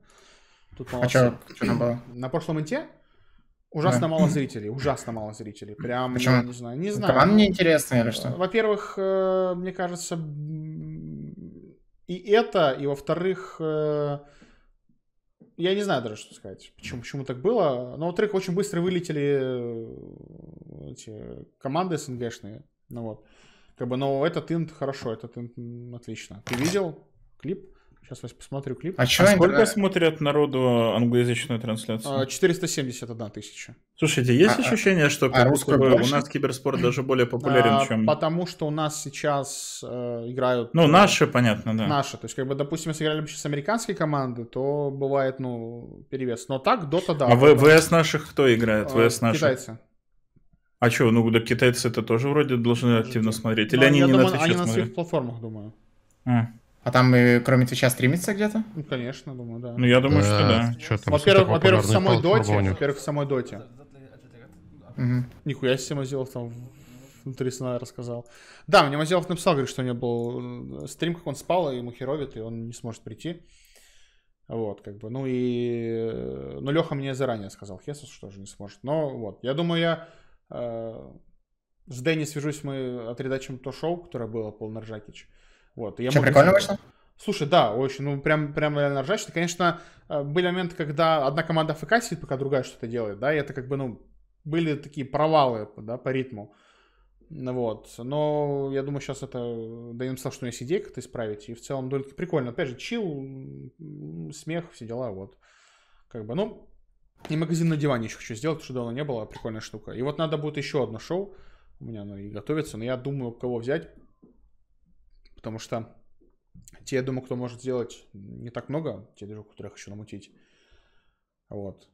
Тут, а что, что там было? На прошлом инте Ужасно да. мало зрителей, ужасно мало зрителей. Прям, Почему? я не знаю, не знаю. Это вам интересно или что? Во-первых, э, мне кажется, и это, и во-вторых, э, я не знаю даже, что сказать, почему, почему так было. Но, во-вторых, очень быстро вылетели э, эти команды СНГшные. Ну вот. Как бы, но этот инт хорошо, этот инт отлично. Ты видел клип? Сейчас я посмотрю клип. А, а сколько интернет? смотрят народу англоязычную трансляцию? 471 а, тысяча. Слушайте, есть а, а ощущение, что а, русского у нас киберспорт даже более популярен, а, чем... Потому что у нас сейчас э, играют... Ну, э, наши, понятно, да. Наши. То есть, как бы, допустим, если играли бы сейчас американские команды, то бывает, ну, перевес. Но так, Dota, да. А в, ВС наших кто играет? ВС э, наших? Китайцы. А что, ну, да, китайцы это тоже вроде должны активно смотреть? Ну, Или они не думаю, на Twitch Они на своих платформах, думаю. А. А там, и, э, кроме Твича, стримится где-то? Ну, конечно, думаю, да. Ну, я думаю, что да. Что там, во-первых, во-первых, в самой Доте, во-первых, в самой Доте. Угу. Нихуя себе Мазилов там внутри сценария рассказал. Да, мне Мазилов написал, говорит, что у него был э, стрим, как он спал, и ему херовит, и он не сможет прийти. Вот, как бы, ну и... Э, ну, Леха мне заранее сказал, Хесус, что же не сможет. Но вот, я думаю, я э, с Дэнни свяжусь, мы отредачим то шоу, которое было, Пол Наржакич. Э, вот, и я Что, прикольно вышло? Слушай, да, очень, ну прям, прям реально ржачно. Конечно, э, были моменты, когда одна команда ФК сидит, пока другая что-то делает, да, и это как бы, ну, были такие провалы, да, по ритму. Вот, но я думаю, сейчас это Данил написал, что у меня есть идея как-то исправить, и в целом довольно прикольно. Опять же, чил, смех, все дела, вот. Как бы, ну, и магазин на диване еще хочу сделать, что давно не было, прикольная штука. И вот надо будет еще одно шоу, у меня оно и готовится, но я думаю, кого взять, Потому что те, я думаю, кто может сделать не так много, те движок, которые я хочу намутить. Вот.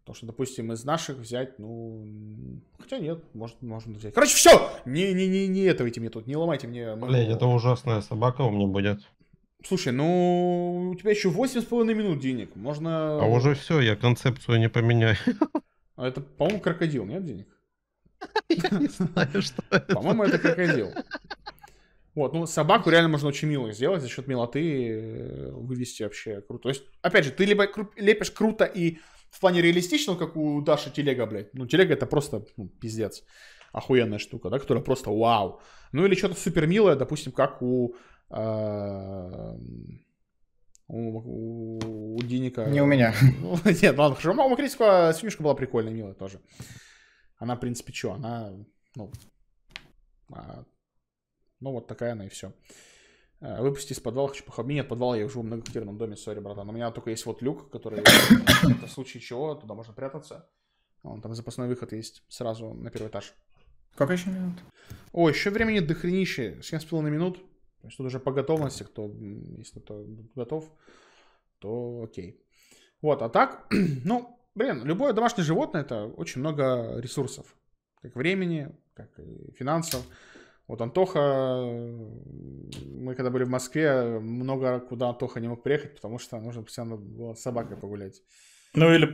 Потому что, допустим, из наших взять, ну... Хотя нет, может, можно взять. Короче, все! Не, не, не, не это, этого мне тут, не ломайте мне. Мою... Блядь, это ужасная собака у меня будет. Слушай, ну у тебя еще восемь с половиной минут денег. Можно. А уже все, я концепцию не поменяю. А это, по-моему, крокодил, нет денег? Я не знаю, что это. По-моему, это крокодил. Вот, ну, собаку реально можно очень милую сделать за счет милоты, э, вывести вообще круто. То есть, опять же, ты либо лепишь круто и в плане реалистично, как у Даши телега, блядь. Ну, телега это просто ну, пиздец. Охуенная штука, да, которая просто вау. Ну, или что-то супер милое, допустим, как эм, у... у, Диника. Не у меня. Ну, нет, ладно, хорошо. Мама Критского а свинюшка была прикольная, милая тоже. Она, в принципе, что? Она, ну, а, ну, вот такая она и все. Э, Выпусти из подвала, хочу похоронить. Нет, подвал, я живу в многоквартирном доме, сори, братан. У меня только есть вот люк, который в случае чего туда можно прятаться. Вон, там запасной выход есть сразу на первый этаж. Сколько еще минут? О, еще времени до хренища. на минут. То есть тут уже по готовности, кто, если кто готов, то окей. Вот, а так, ну, блин, любое домашнее животное это очень много ресурсов. Как времени, как и финансов. Вот Антоха, э, мы когда были в Москве, много куда Антоха не мог приехать, потому что нужно постоянно было с собакой погулять. Ну или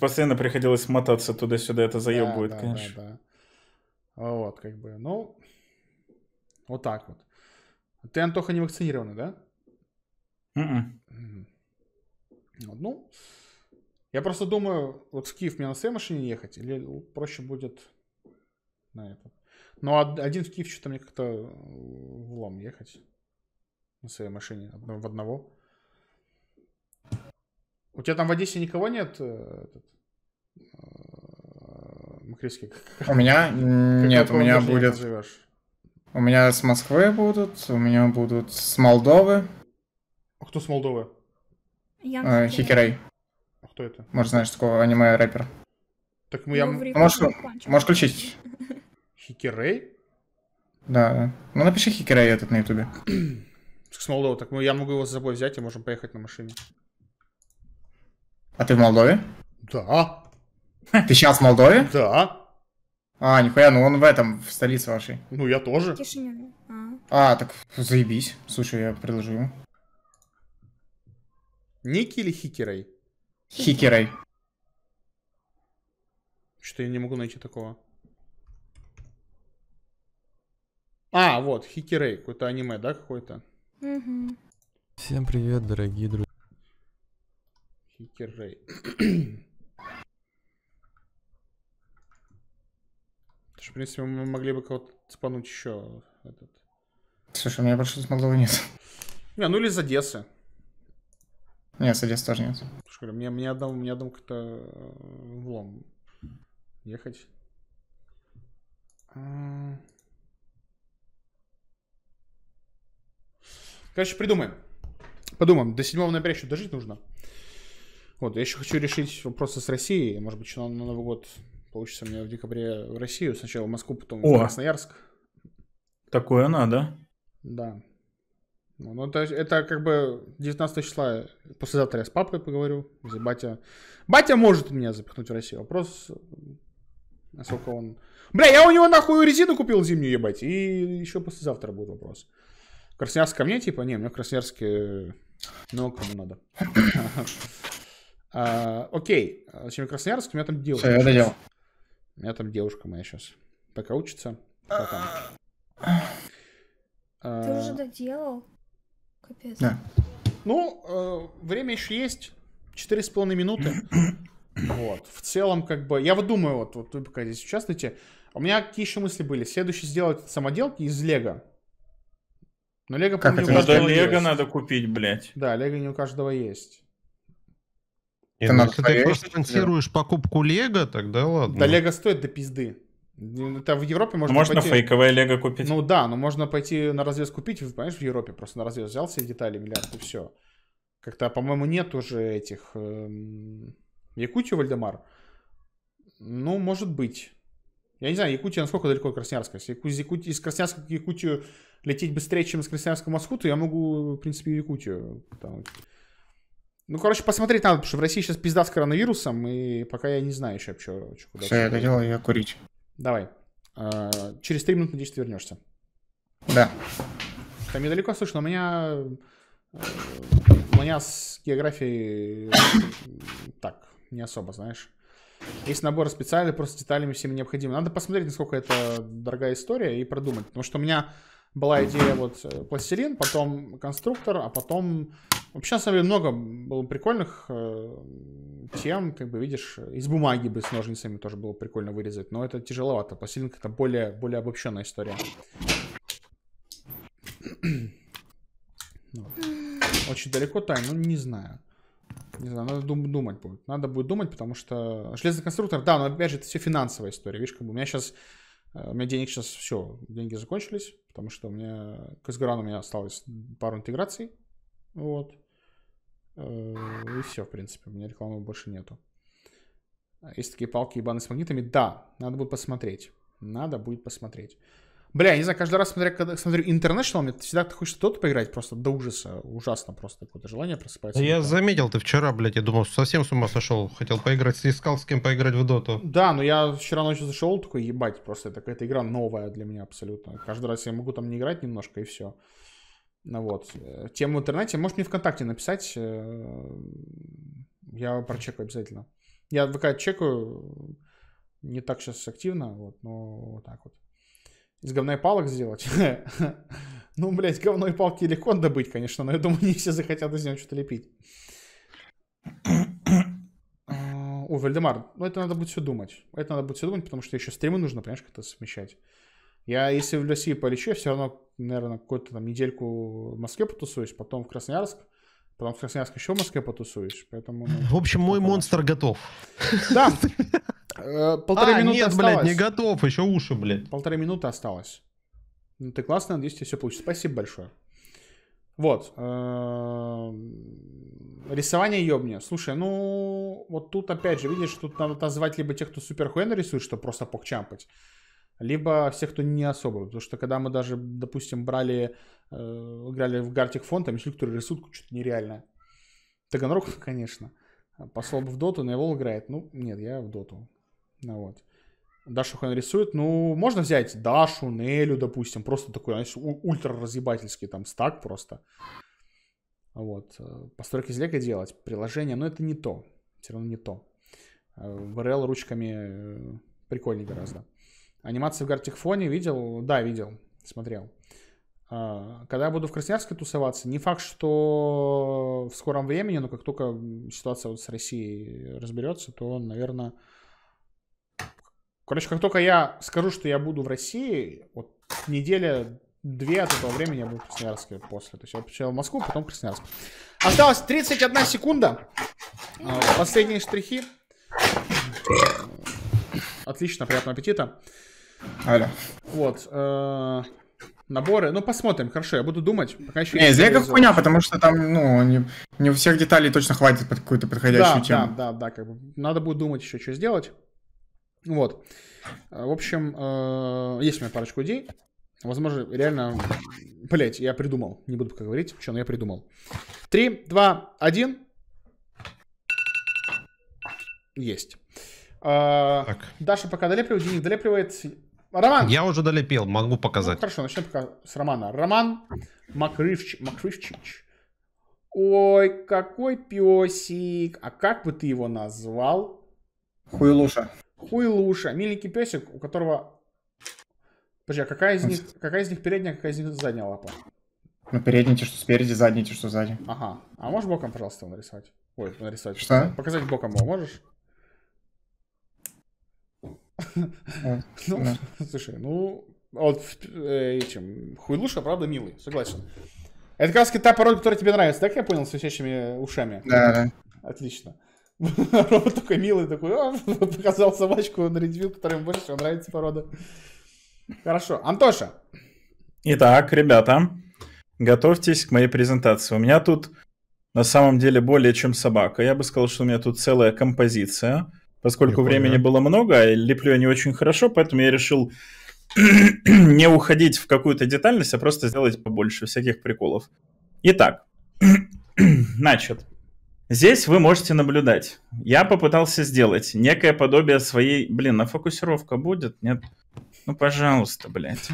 постоянно приходилось мотаться туда-сюда, это заебывает, да, да, конечно. Да, да. Вот, как бы, ну, вот так вот. Ты, Антоха, не вакцинированный, да? Mm-mm. М-м. Вот, ну, я просто думаю, вот в Киев мне на своей машине ехать или проще будет на этом? Но ну, а один в Киев что-то мне как-то э, влом ехать на своей машине в одного. У тебя там в Одессе никого нет? Э, этот, э, Макриски? У меня нет, у меня будет... У меня с Москвы будут, у меня будут с Молдовы. А кто с Молдовы? Хикерей. А кто это? Может, знаешь такого аниме-рэпера. Так мы... я... Ну, можешь, можешь включить. Хикерей? Да. Ну напиши Хикерей этот на ютубе. С Молдовы. Так мы я могу его с собой взять и можем поехать на машине. А ты в Молдове? Да. Ты сейчас в Молдове? Да. А, нихуя, ну он в этом, в столице вашей. Ну я тоже. Кишиневе. А. а, так заебись. Слушай, я предложу ему. Ники или Хикерей? Хикерей. Что-то я не могу найти такого. А, вот, Хикирей, какое-то аниме, да, какое-то? Угу. Всем привет, дорогие друзья. Хикирей. Потому что, в принципе, мы могли бы кого-то спануть еще этот. Слушай, у меня больше с Молдовы нет. Не, ну или из Одессы. Нет, с Одессы тоже нет. Что, мне, мне одному, мне одному как-то э, влом ехать. Короче, придумаем. Подумаем. До 7 ноября еще дожить нужно. Вот, я еще хочу решить вопросы с Россией. Может быть, что на Новый год получится мне в декабре в Россию. Сначала в Москву, потом О, в Красноярск. Такое надо. Да. Ну, это, ну, это как бы 19 числа. Послезавтра я с папой поговорю. Батя... Батя может меня запихнуть в Россию. Вопрос, насколько он... Бля, я у него нахуй резину купил зимнюю, ебать. И еще послезавтра будет вопрос. Красноярск ко мне, типа, не, мне в Красноярске ну, кому надо. А, окей, зачем Красноярск? У меня там девушка. Все, я доделал. У меня там девушка моя сейчас. Пока учится. Ты а, уже доделал? Капец. Да. Ну, э, время еще есть. Четыре с половиной минуты. Вот. В целом, как бы, я вот думаю, вот, вот вы пока здесь участвуете, у меня какие еще мысли были? Следующий сделать самоделки из лего. Но Лего, как помню, это? у Лего надо купить, блядь. Да, Лего не у каждого есть. Ты ну, если ты просто спонсируешь покупку Лего, тогда ладно. Да Лего стоит до пизды. Ну, это в Европе можно Можно пойти... фейковое Лего купить. Ну да, но можно пойти на развес купить, понимаешь, в Европе просто на развес взял все детали, миллиард и все. Как-то, по-моему, нет уже этих... Эм... Якутию, Вальдемар? Ну, может быть. Я не знаю, Якутия насколько далеко от Красноярска. Из, Якутии, из Красноярска к Якутию лететь быстрее, чем из Красноярска в Москву, то я могу, в принципе, в Якутию. Там. Ну, короче, посмотреть надо, потому что в России сейчас пизда с коронавирусом, и пока я не знаю еще, что, что куда. Все, я доделал, я курить. Давай. А, через три минуты, надеюсь, ты вернешься. Да. Там недалеко, слушай, у меня... Э, у меня с географией э, так, не особо, знаешь. Есть набор специальный, просто деталями всеми необходимыми. Надо посмотреть, насколько это дорогая история и продумать. Потому что у меня была идея вот э, пластилин, потом конструктор, а потом... Вообще, на самом деле, много было прикольных э, тем, как бы, видишь, из бумаги бы с ножницами тоже было прикольно вырезать, но это тяжеловато. Пластилин это более, более обобщенная история. Очень далеко тайм, ну не знаю. Не знаю, надо дум думать будет. Надо будет думать, потому что... Железный конструктор, да, но опять же, это все финансовая история. Видишь, как бы у меня сейчас Э, у меня денег сейчас все, деньги закончились, потому что у меня к Изграну у меня осталось пару интеграций. Вот. Э, и все, в принципе, у меня рекламы больше нету. Есть такие палки и баны с магнитами? Да, надо будет посмотреть. Надо будет посмотреть. Бля, я не знаю, каждый раз, смотря, когда смотрю International, мне всегда хочется тот поиграть просто до ужаса. Ужасно просто какое-то желание просыпается. Я заметил, ты вчера, блядь, я думал, совсем с ума сошел. Хотел поиграть, искал с кем поиграть в доту. Да, но я вчера ночью зашел, такой, ебать, просто это какая-то игра новая для меня абсолютно. Каждый раз я могу там не играть немножко, и все. Ну вот. Э, тему в интернете, можешь мне ВКонтакте написать. Э, я прочекаю обязательно. Я ВК чекаю, не так сейчас активно, вот, но вот так вот. Из говна и палок сделать? Ну, блядь, говно и палки легко добыть, конечно, но я думаю, не все захотят из него что-то лепить. А, о, Вальдемар, ну это надо будет все думать. Это надо будет все думать, потому что еще стримы нужно, понимаешь, как-то совмещать. Я, если в России полечу, я все равно, наверное, какую-то там недельку в Москве потусуюсь, потом в Красноярск, потом в Красноярск еще в Москве потусуюсь, поэтому... Ну, в общем, мой потом... монстр готов. Да, Э, полторы а, минуты нет, осталось. блядь, не готов, еще уши, блядь. Полторы минуты осталось. Ну, ты классно, надеюсь, тебе все получится. Спасибо большое. Вот. Э, рисование ёбня. Слушай, ну, вот тут опять же, видишь, тут надо отозвать либо тех, кто супер хуйно рисует, чтобы просто покчампать, либо всех, кто не особо. Потому что когда мы даже, допустим, брали, э, играли в Гартик фон, там есть люди, которые рисуют что-то нереальное. Таганрог, конечно. Послал бы в доту, на его играет. Ну, нет, я в доту. Ну Вот. Дашу хрен рисует. Ну, можно взять Дашу, Нелю, допустим. Просто такой, знаешь, ультра разъебательский там стак просто. Вот. Э, постройки из лего делать, приложение, но это не то. Все равно не то. Э, в РЛ ручками э, прикольнее гораздо. Анимация в Гартихфоне видел? Да, видел. Смотрел. Когда я буду в Красноярске тусоваться, не факт, что в скором времени, но как только ситуация вот с Россией разберется, то, наверное, Короче, как только я скажу, что я буду в России, вот неделя две от этого времени я буду в Красноярске после. То есть я сначала в Москву, потом в Красноярск. Осталось 31 секунда. А, последние штрихи. Отлично, приятного аппетита. Алло. Вот. Э, наборы. Ну, посмотрим. Хорошо, я буду думать. Пока еще не, зря как хуйня, потому что там, ну, не, не всех деталей точно хватит под какую-то подходящую да, тему. Да, да, да. Как бы надо будет думать еще, что сделать. Вот. А, в общем, а, есть у меня парочку идей. Возможно, реально... Блять, я придумал. Не буду пока говорить, что, но я придумал. Три, два, один. Есть. А, так. Даша пока долепливает, Денис долепливает. Роман! Я уже долепил, могу показать. Ну, хорошо, начнем пока с Романа. Роман Макривч, Макривчич. Ой, какой песик. А как бы ты его назвал? Хуйлуша. Хуй Хуйлуша, миленький песик, у которого... Подожди, а какая из, них, какая из них передняя, какая из них задняя лапа? Ну, передние те, что спереди, задние те, что сзади. Ага. А можешь боком, пожалуйста, нарисовать? Ой, нарисовать. Что? Показать боком его можешь? Ну, слушай, ну... Вот э, этим... Хуйлуша, правда, милый, согласен. Это как раз та порода, которая тебе нравится, так я понял, с висящими ушами? Да, да. Отлично. Рома такой милый, такой, а, показал собачку на ревью, которая ему больше всего нравится порода. Хорошо. Антоша. Итак, ребята, готовьтесь к моей презентации. У меня тут на самом деле более чем собака. Я бы сказал, что у меня тут целая композиция. Поскольку я времени понял. было много, и леплю я не очень хорошо, поэтому я решил не уходить в какую-то детальность, а просто сделать побольше всяких приколов. Итак, значит, Здесь вы можете наблюдать. Я попытался сделать некое подобие своей... Блин, а фокусировка будет? Нет? Ну, пожалуйста, блядь.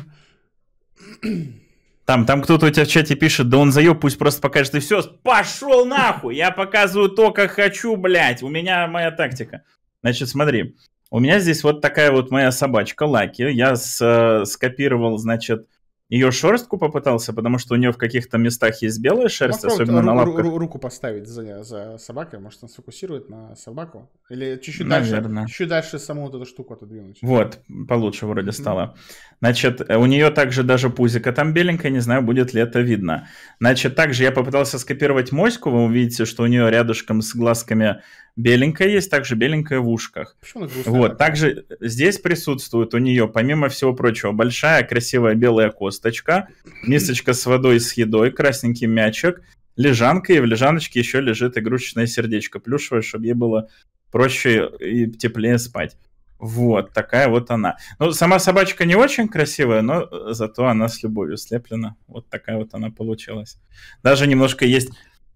Там, там кто-то у тебя в чате пишет, да он заеб, пусть просто покажет, и все, пошел нахуй, я показываю то, как хочу, блядь, у меня моя тактика. Значит, смотри, у меня здесь вот такая вот моя собачка Лаки, я с, э, скопировал, значит, ее шерстку попытался, потому что у нее в каких-то местах есть белая ну, шерсть, Попробуй особенно на лапках. руку поставить за, за собакой, может, он сфокусирует на собаку. Или чуть-чуть Наверное. дальше, чуть дальше саму вот эту штуку отодвинуть. Вот, получше вроде стало. Значит, э, у нее также даже пузика там беленькая, не знаю, будет ли это видно. Значит, также я попытался скопировать моську, вы увидите, что у нее рядышком с глазками Беленькая есть, также беленькая в ушках. Почему она грустная? Вот, также здесь присутствует у нее, помимо всего прочего, большая красивая белая косточка, мисочка с водой с едой, красненький мячик, лежанка, и в лежаночке еще лежит игрушечное сердечко плюшевое, чтобы ей было проще и теплее спать. Вот, такая вот она. Ну, сама собачка не очень красивая, но зато она с любовью слеплена. Вот такая вот она получилась. Даже немножко есть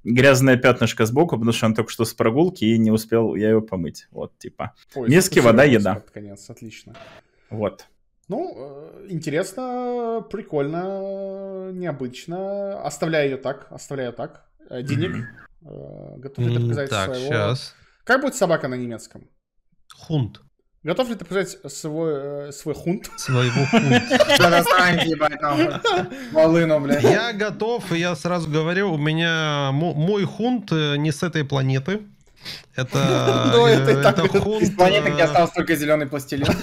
грязное пятнышко сбоку, потому что он только что с прогулки и не успел я его помыть. Вот, типа. Ой, Миски, вода, еда. Под конец, отлично. Вот. Ну, э, интересно, прикольно, необычно. Оставляю ее так, оставляю так. Э, денег. Mm-hmm. Готовы mm, так, своего. Сейчас. Как будет собака на немецком? Хунт. Готов ли ты показать свой, э, свой хунт? Своего хунт. Волыну, блядь. Я готов, я сразу говорю, у меня мой хунт э, не с этой планеты. Это, э, ну, это, это хунт... Из планеты, где э, остался только зеленый пластилин.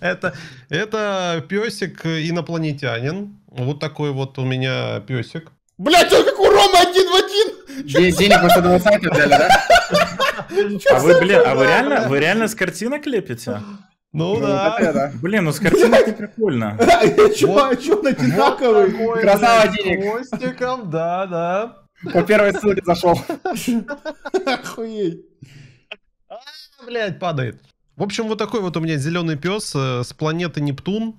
это, это песик инопланетянин. Вот такой вот у меня песик. Блять, он как у Ромы один в один! День денег по 120 взяли, да? А вы, блин, а вы реально, вы реально с картинок лепите? Ну, ну да. да. Блин, ну с картинкой прикольно. А чё, а чё он одинаковый? Красава денег. Костиком, да, да. По первой ссылке зашел. Охуеть. А, Блять, падает. В общем, вот такой вот у меня зеленый пес э, с планеты Нептун.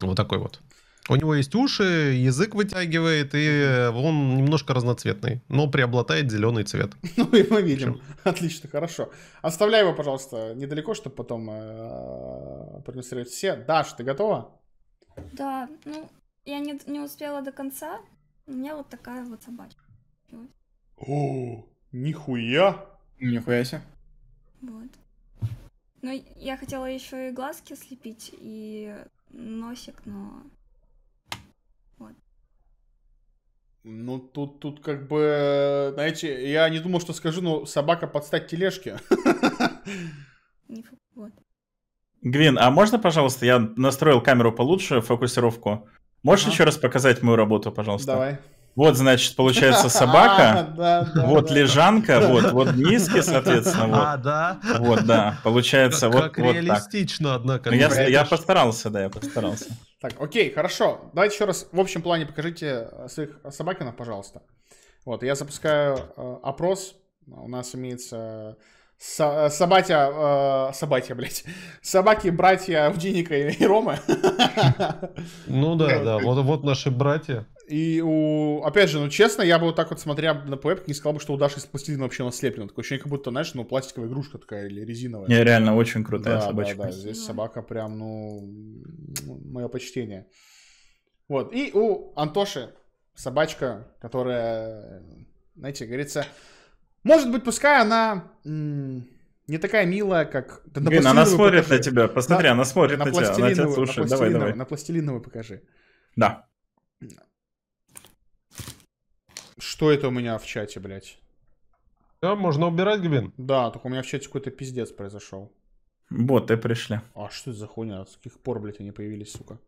Вот такой вот. У него есть уши, язык вытягивает, и э, он немножко разноцветный, но преобладает зеленый цвет. Ну и мы видим. Отлично, хорошо. Оставляй его, пожалуйста, недалеко, чтобы потом э, продемонстрировать все. Даш, ты готова? Да, ну, я не, не успела до конца. У меня вот такая вот собачка. О, нихуя! Нихуя себе. Вот. Ну, я хотела еще и глазки слепить, и носик, но Ну, тут, тут как бы, знаете, я не думал, что скажу, но собака под стать тележке. Вот. Гвин, а можно, пожалуйста, я настроил камеру получше, фокусировку. Можешь ага. еще раз показать мою работу, пожалуйста? Давай. Вот, значит, получается собака, вот лежанка, вот, вот миски, соответственно, А, да? Вот, да, получается вот Как реалистично, однако. Ну, я ну, постарался, да, я постарался. Так, окей, хорошо. Давайте еще раз в общем плане покажите э, своих собакинов, пожалуйста. Вот, я запускаю э, опрос. У нас имеется э, со, собатя, э, собатя, э, блядь, собаки, братья Авдиника и Ромы. Ну да, да, вот, вот наши братья. И у, опять же, ну честно, я бы вот так вот смотря на поэпк, не сказал бы, что у Даши из пластилина вообще наслеплено. Ну, такое ощущение, как будто, знаешь, ну пластиковая игрушка такая или резиновая. Не, реально очень крутая да, собачка. Да, да, здесь собака прям, ну, мое почтение. Вот. И у Антоши собачка, которая, знаете, говорится, может быть, пускай она не такая милая, как... Да, на Блин, она смотрит покажи. на тебя, посмотри, да, она смотрит на, на тебя, она тебя слушает, давай, давай. На пластилиновую покажи. Да. Что это у меня в чате, блядь? Да, можно убирать, Глин. Да, только у меня в чате какой-то пиздец произошел. Боты пришли. А что это за хуйня? С каких пор, блядь, они появились, сука?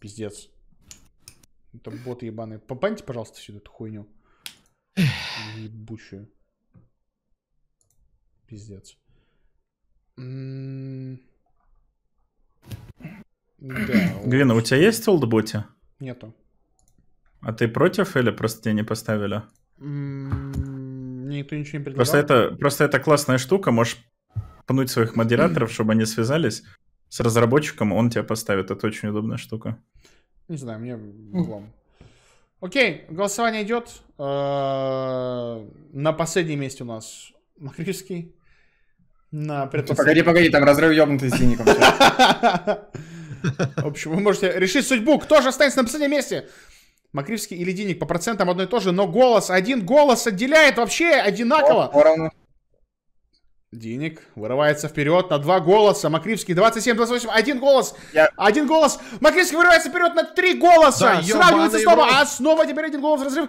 Пиздец. Это боты ебаные. Попаньте, пожалуйста, всю эту хуйню. Ебучую. Пиздец. М м-м, у тебя есть Олдботи? Нету. А ты против или просто тебе не поставили? М-м, мне никто ничего не предлагал. Просто это, просто это классная штука, можешь пнуть своих модераторов, чтобы они связались с разработчиком, он тебя поставит. Это очень удобная штука. Не знаю, мне вам. Окей, голосование идет. Э, на последнем месте у нас Макривский. На ну, Погоди, погоди, там разрыв ёбнутый с синяком. В общем, вы можете решить судьбу, кто же останется на последнем месте. Макривский или Диник по процентам одно и то же, но голос, один голос отделяет вообще одинаково. О, поровну. Диник вырывается вперед на два голоса. Макривский 27, 28, один голос. Я... Один голос. Макривский вырывается вперед на три голоса. Да, Сравнивается снова. А снова теперь один голос разрыв.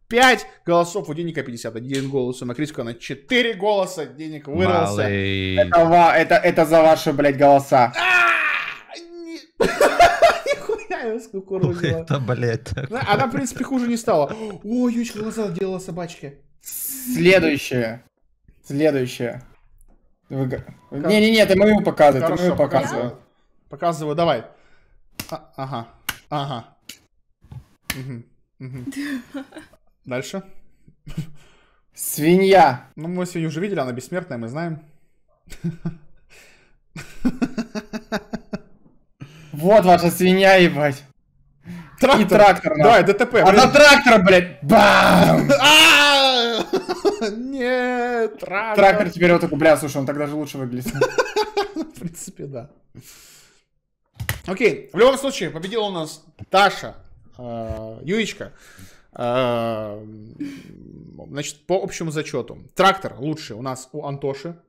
5 голосов, у Деника 51 голос, у Макриску на 4 голоса, Денег вырвался. Это, это, это за ваши, блядь, голоса. А, это, блядь. Она, в принципе, хуже не стала. Ой, Ючка глаза делала собачки. Следующее. Следующее. Не-не-не, ты мою показывай, ты мою показывай. Показываю, давай. А, ага, ага. Дальше. Свинья. Ну, мы свинью уже видели, она бессмертная, мы знаем. Вот ваша свинья, ебать. Трактор. И трактор. Да, ДТП. А на трактор, блядь. Бам! А! Нет, трактор. Трактор теперь вот такой, бля, слушай, он тогда же лучше выглядит. В принципе, да. Окей, в любом случае, победила у нас Таша, а, Юечка. Эм, значит, по общему зачету. Трактор лучше у нас у Антоши.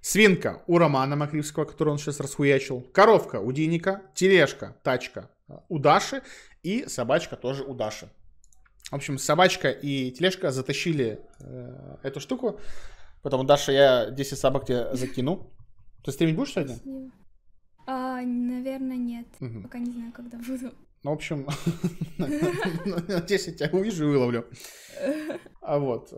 Свинка у Романа Макривского, который он сейчас расхуячил. Коровка у Диника. Тележка, тачка э, у Даши. И собачка тоже у Даши. В общем, собачка и тележка затащили э, эту штуку. Потому, Даша, я 10 собак тебе закину. Ты стримить будешь сегодня? А, наверное, нет. Угу. Пока не знаю, когда буду. Ну, в общем, надеюсь, я тебя увижу и выловлю. А вот.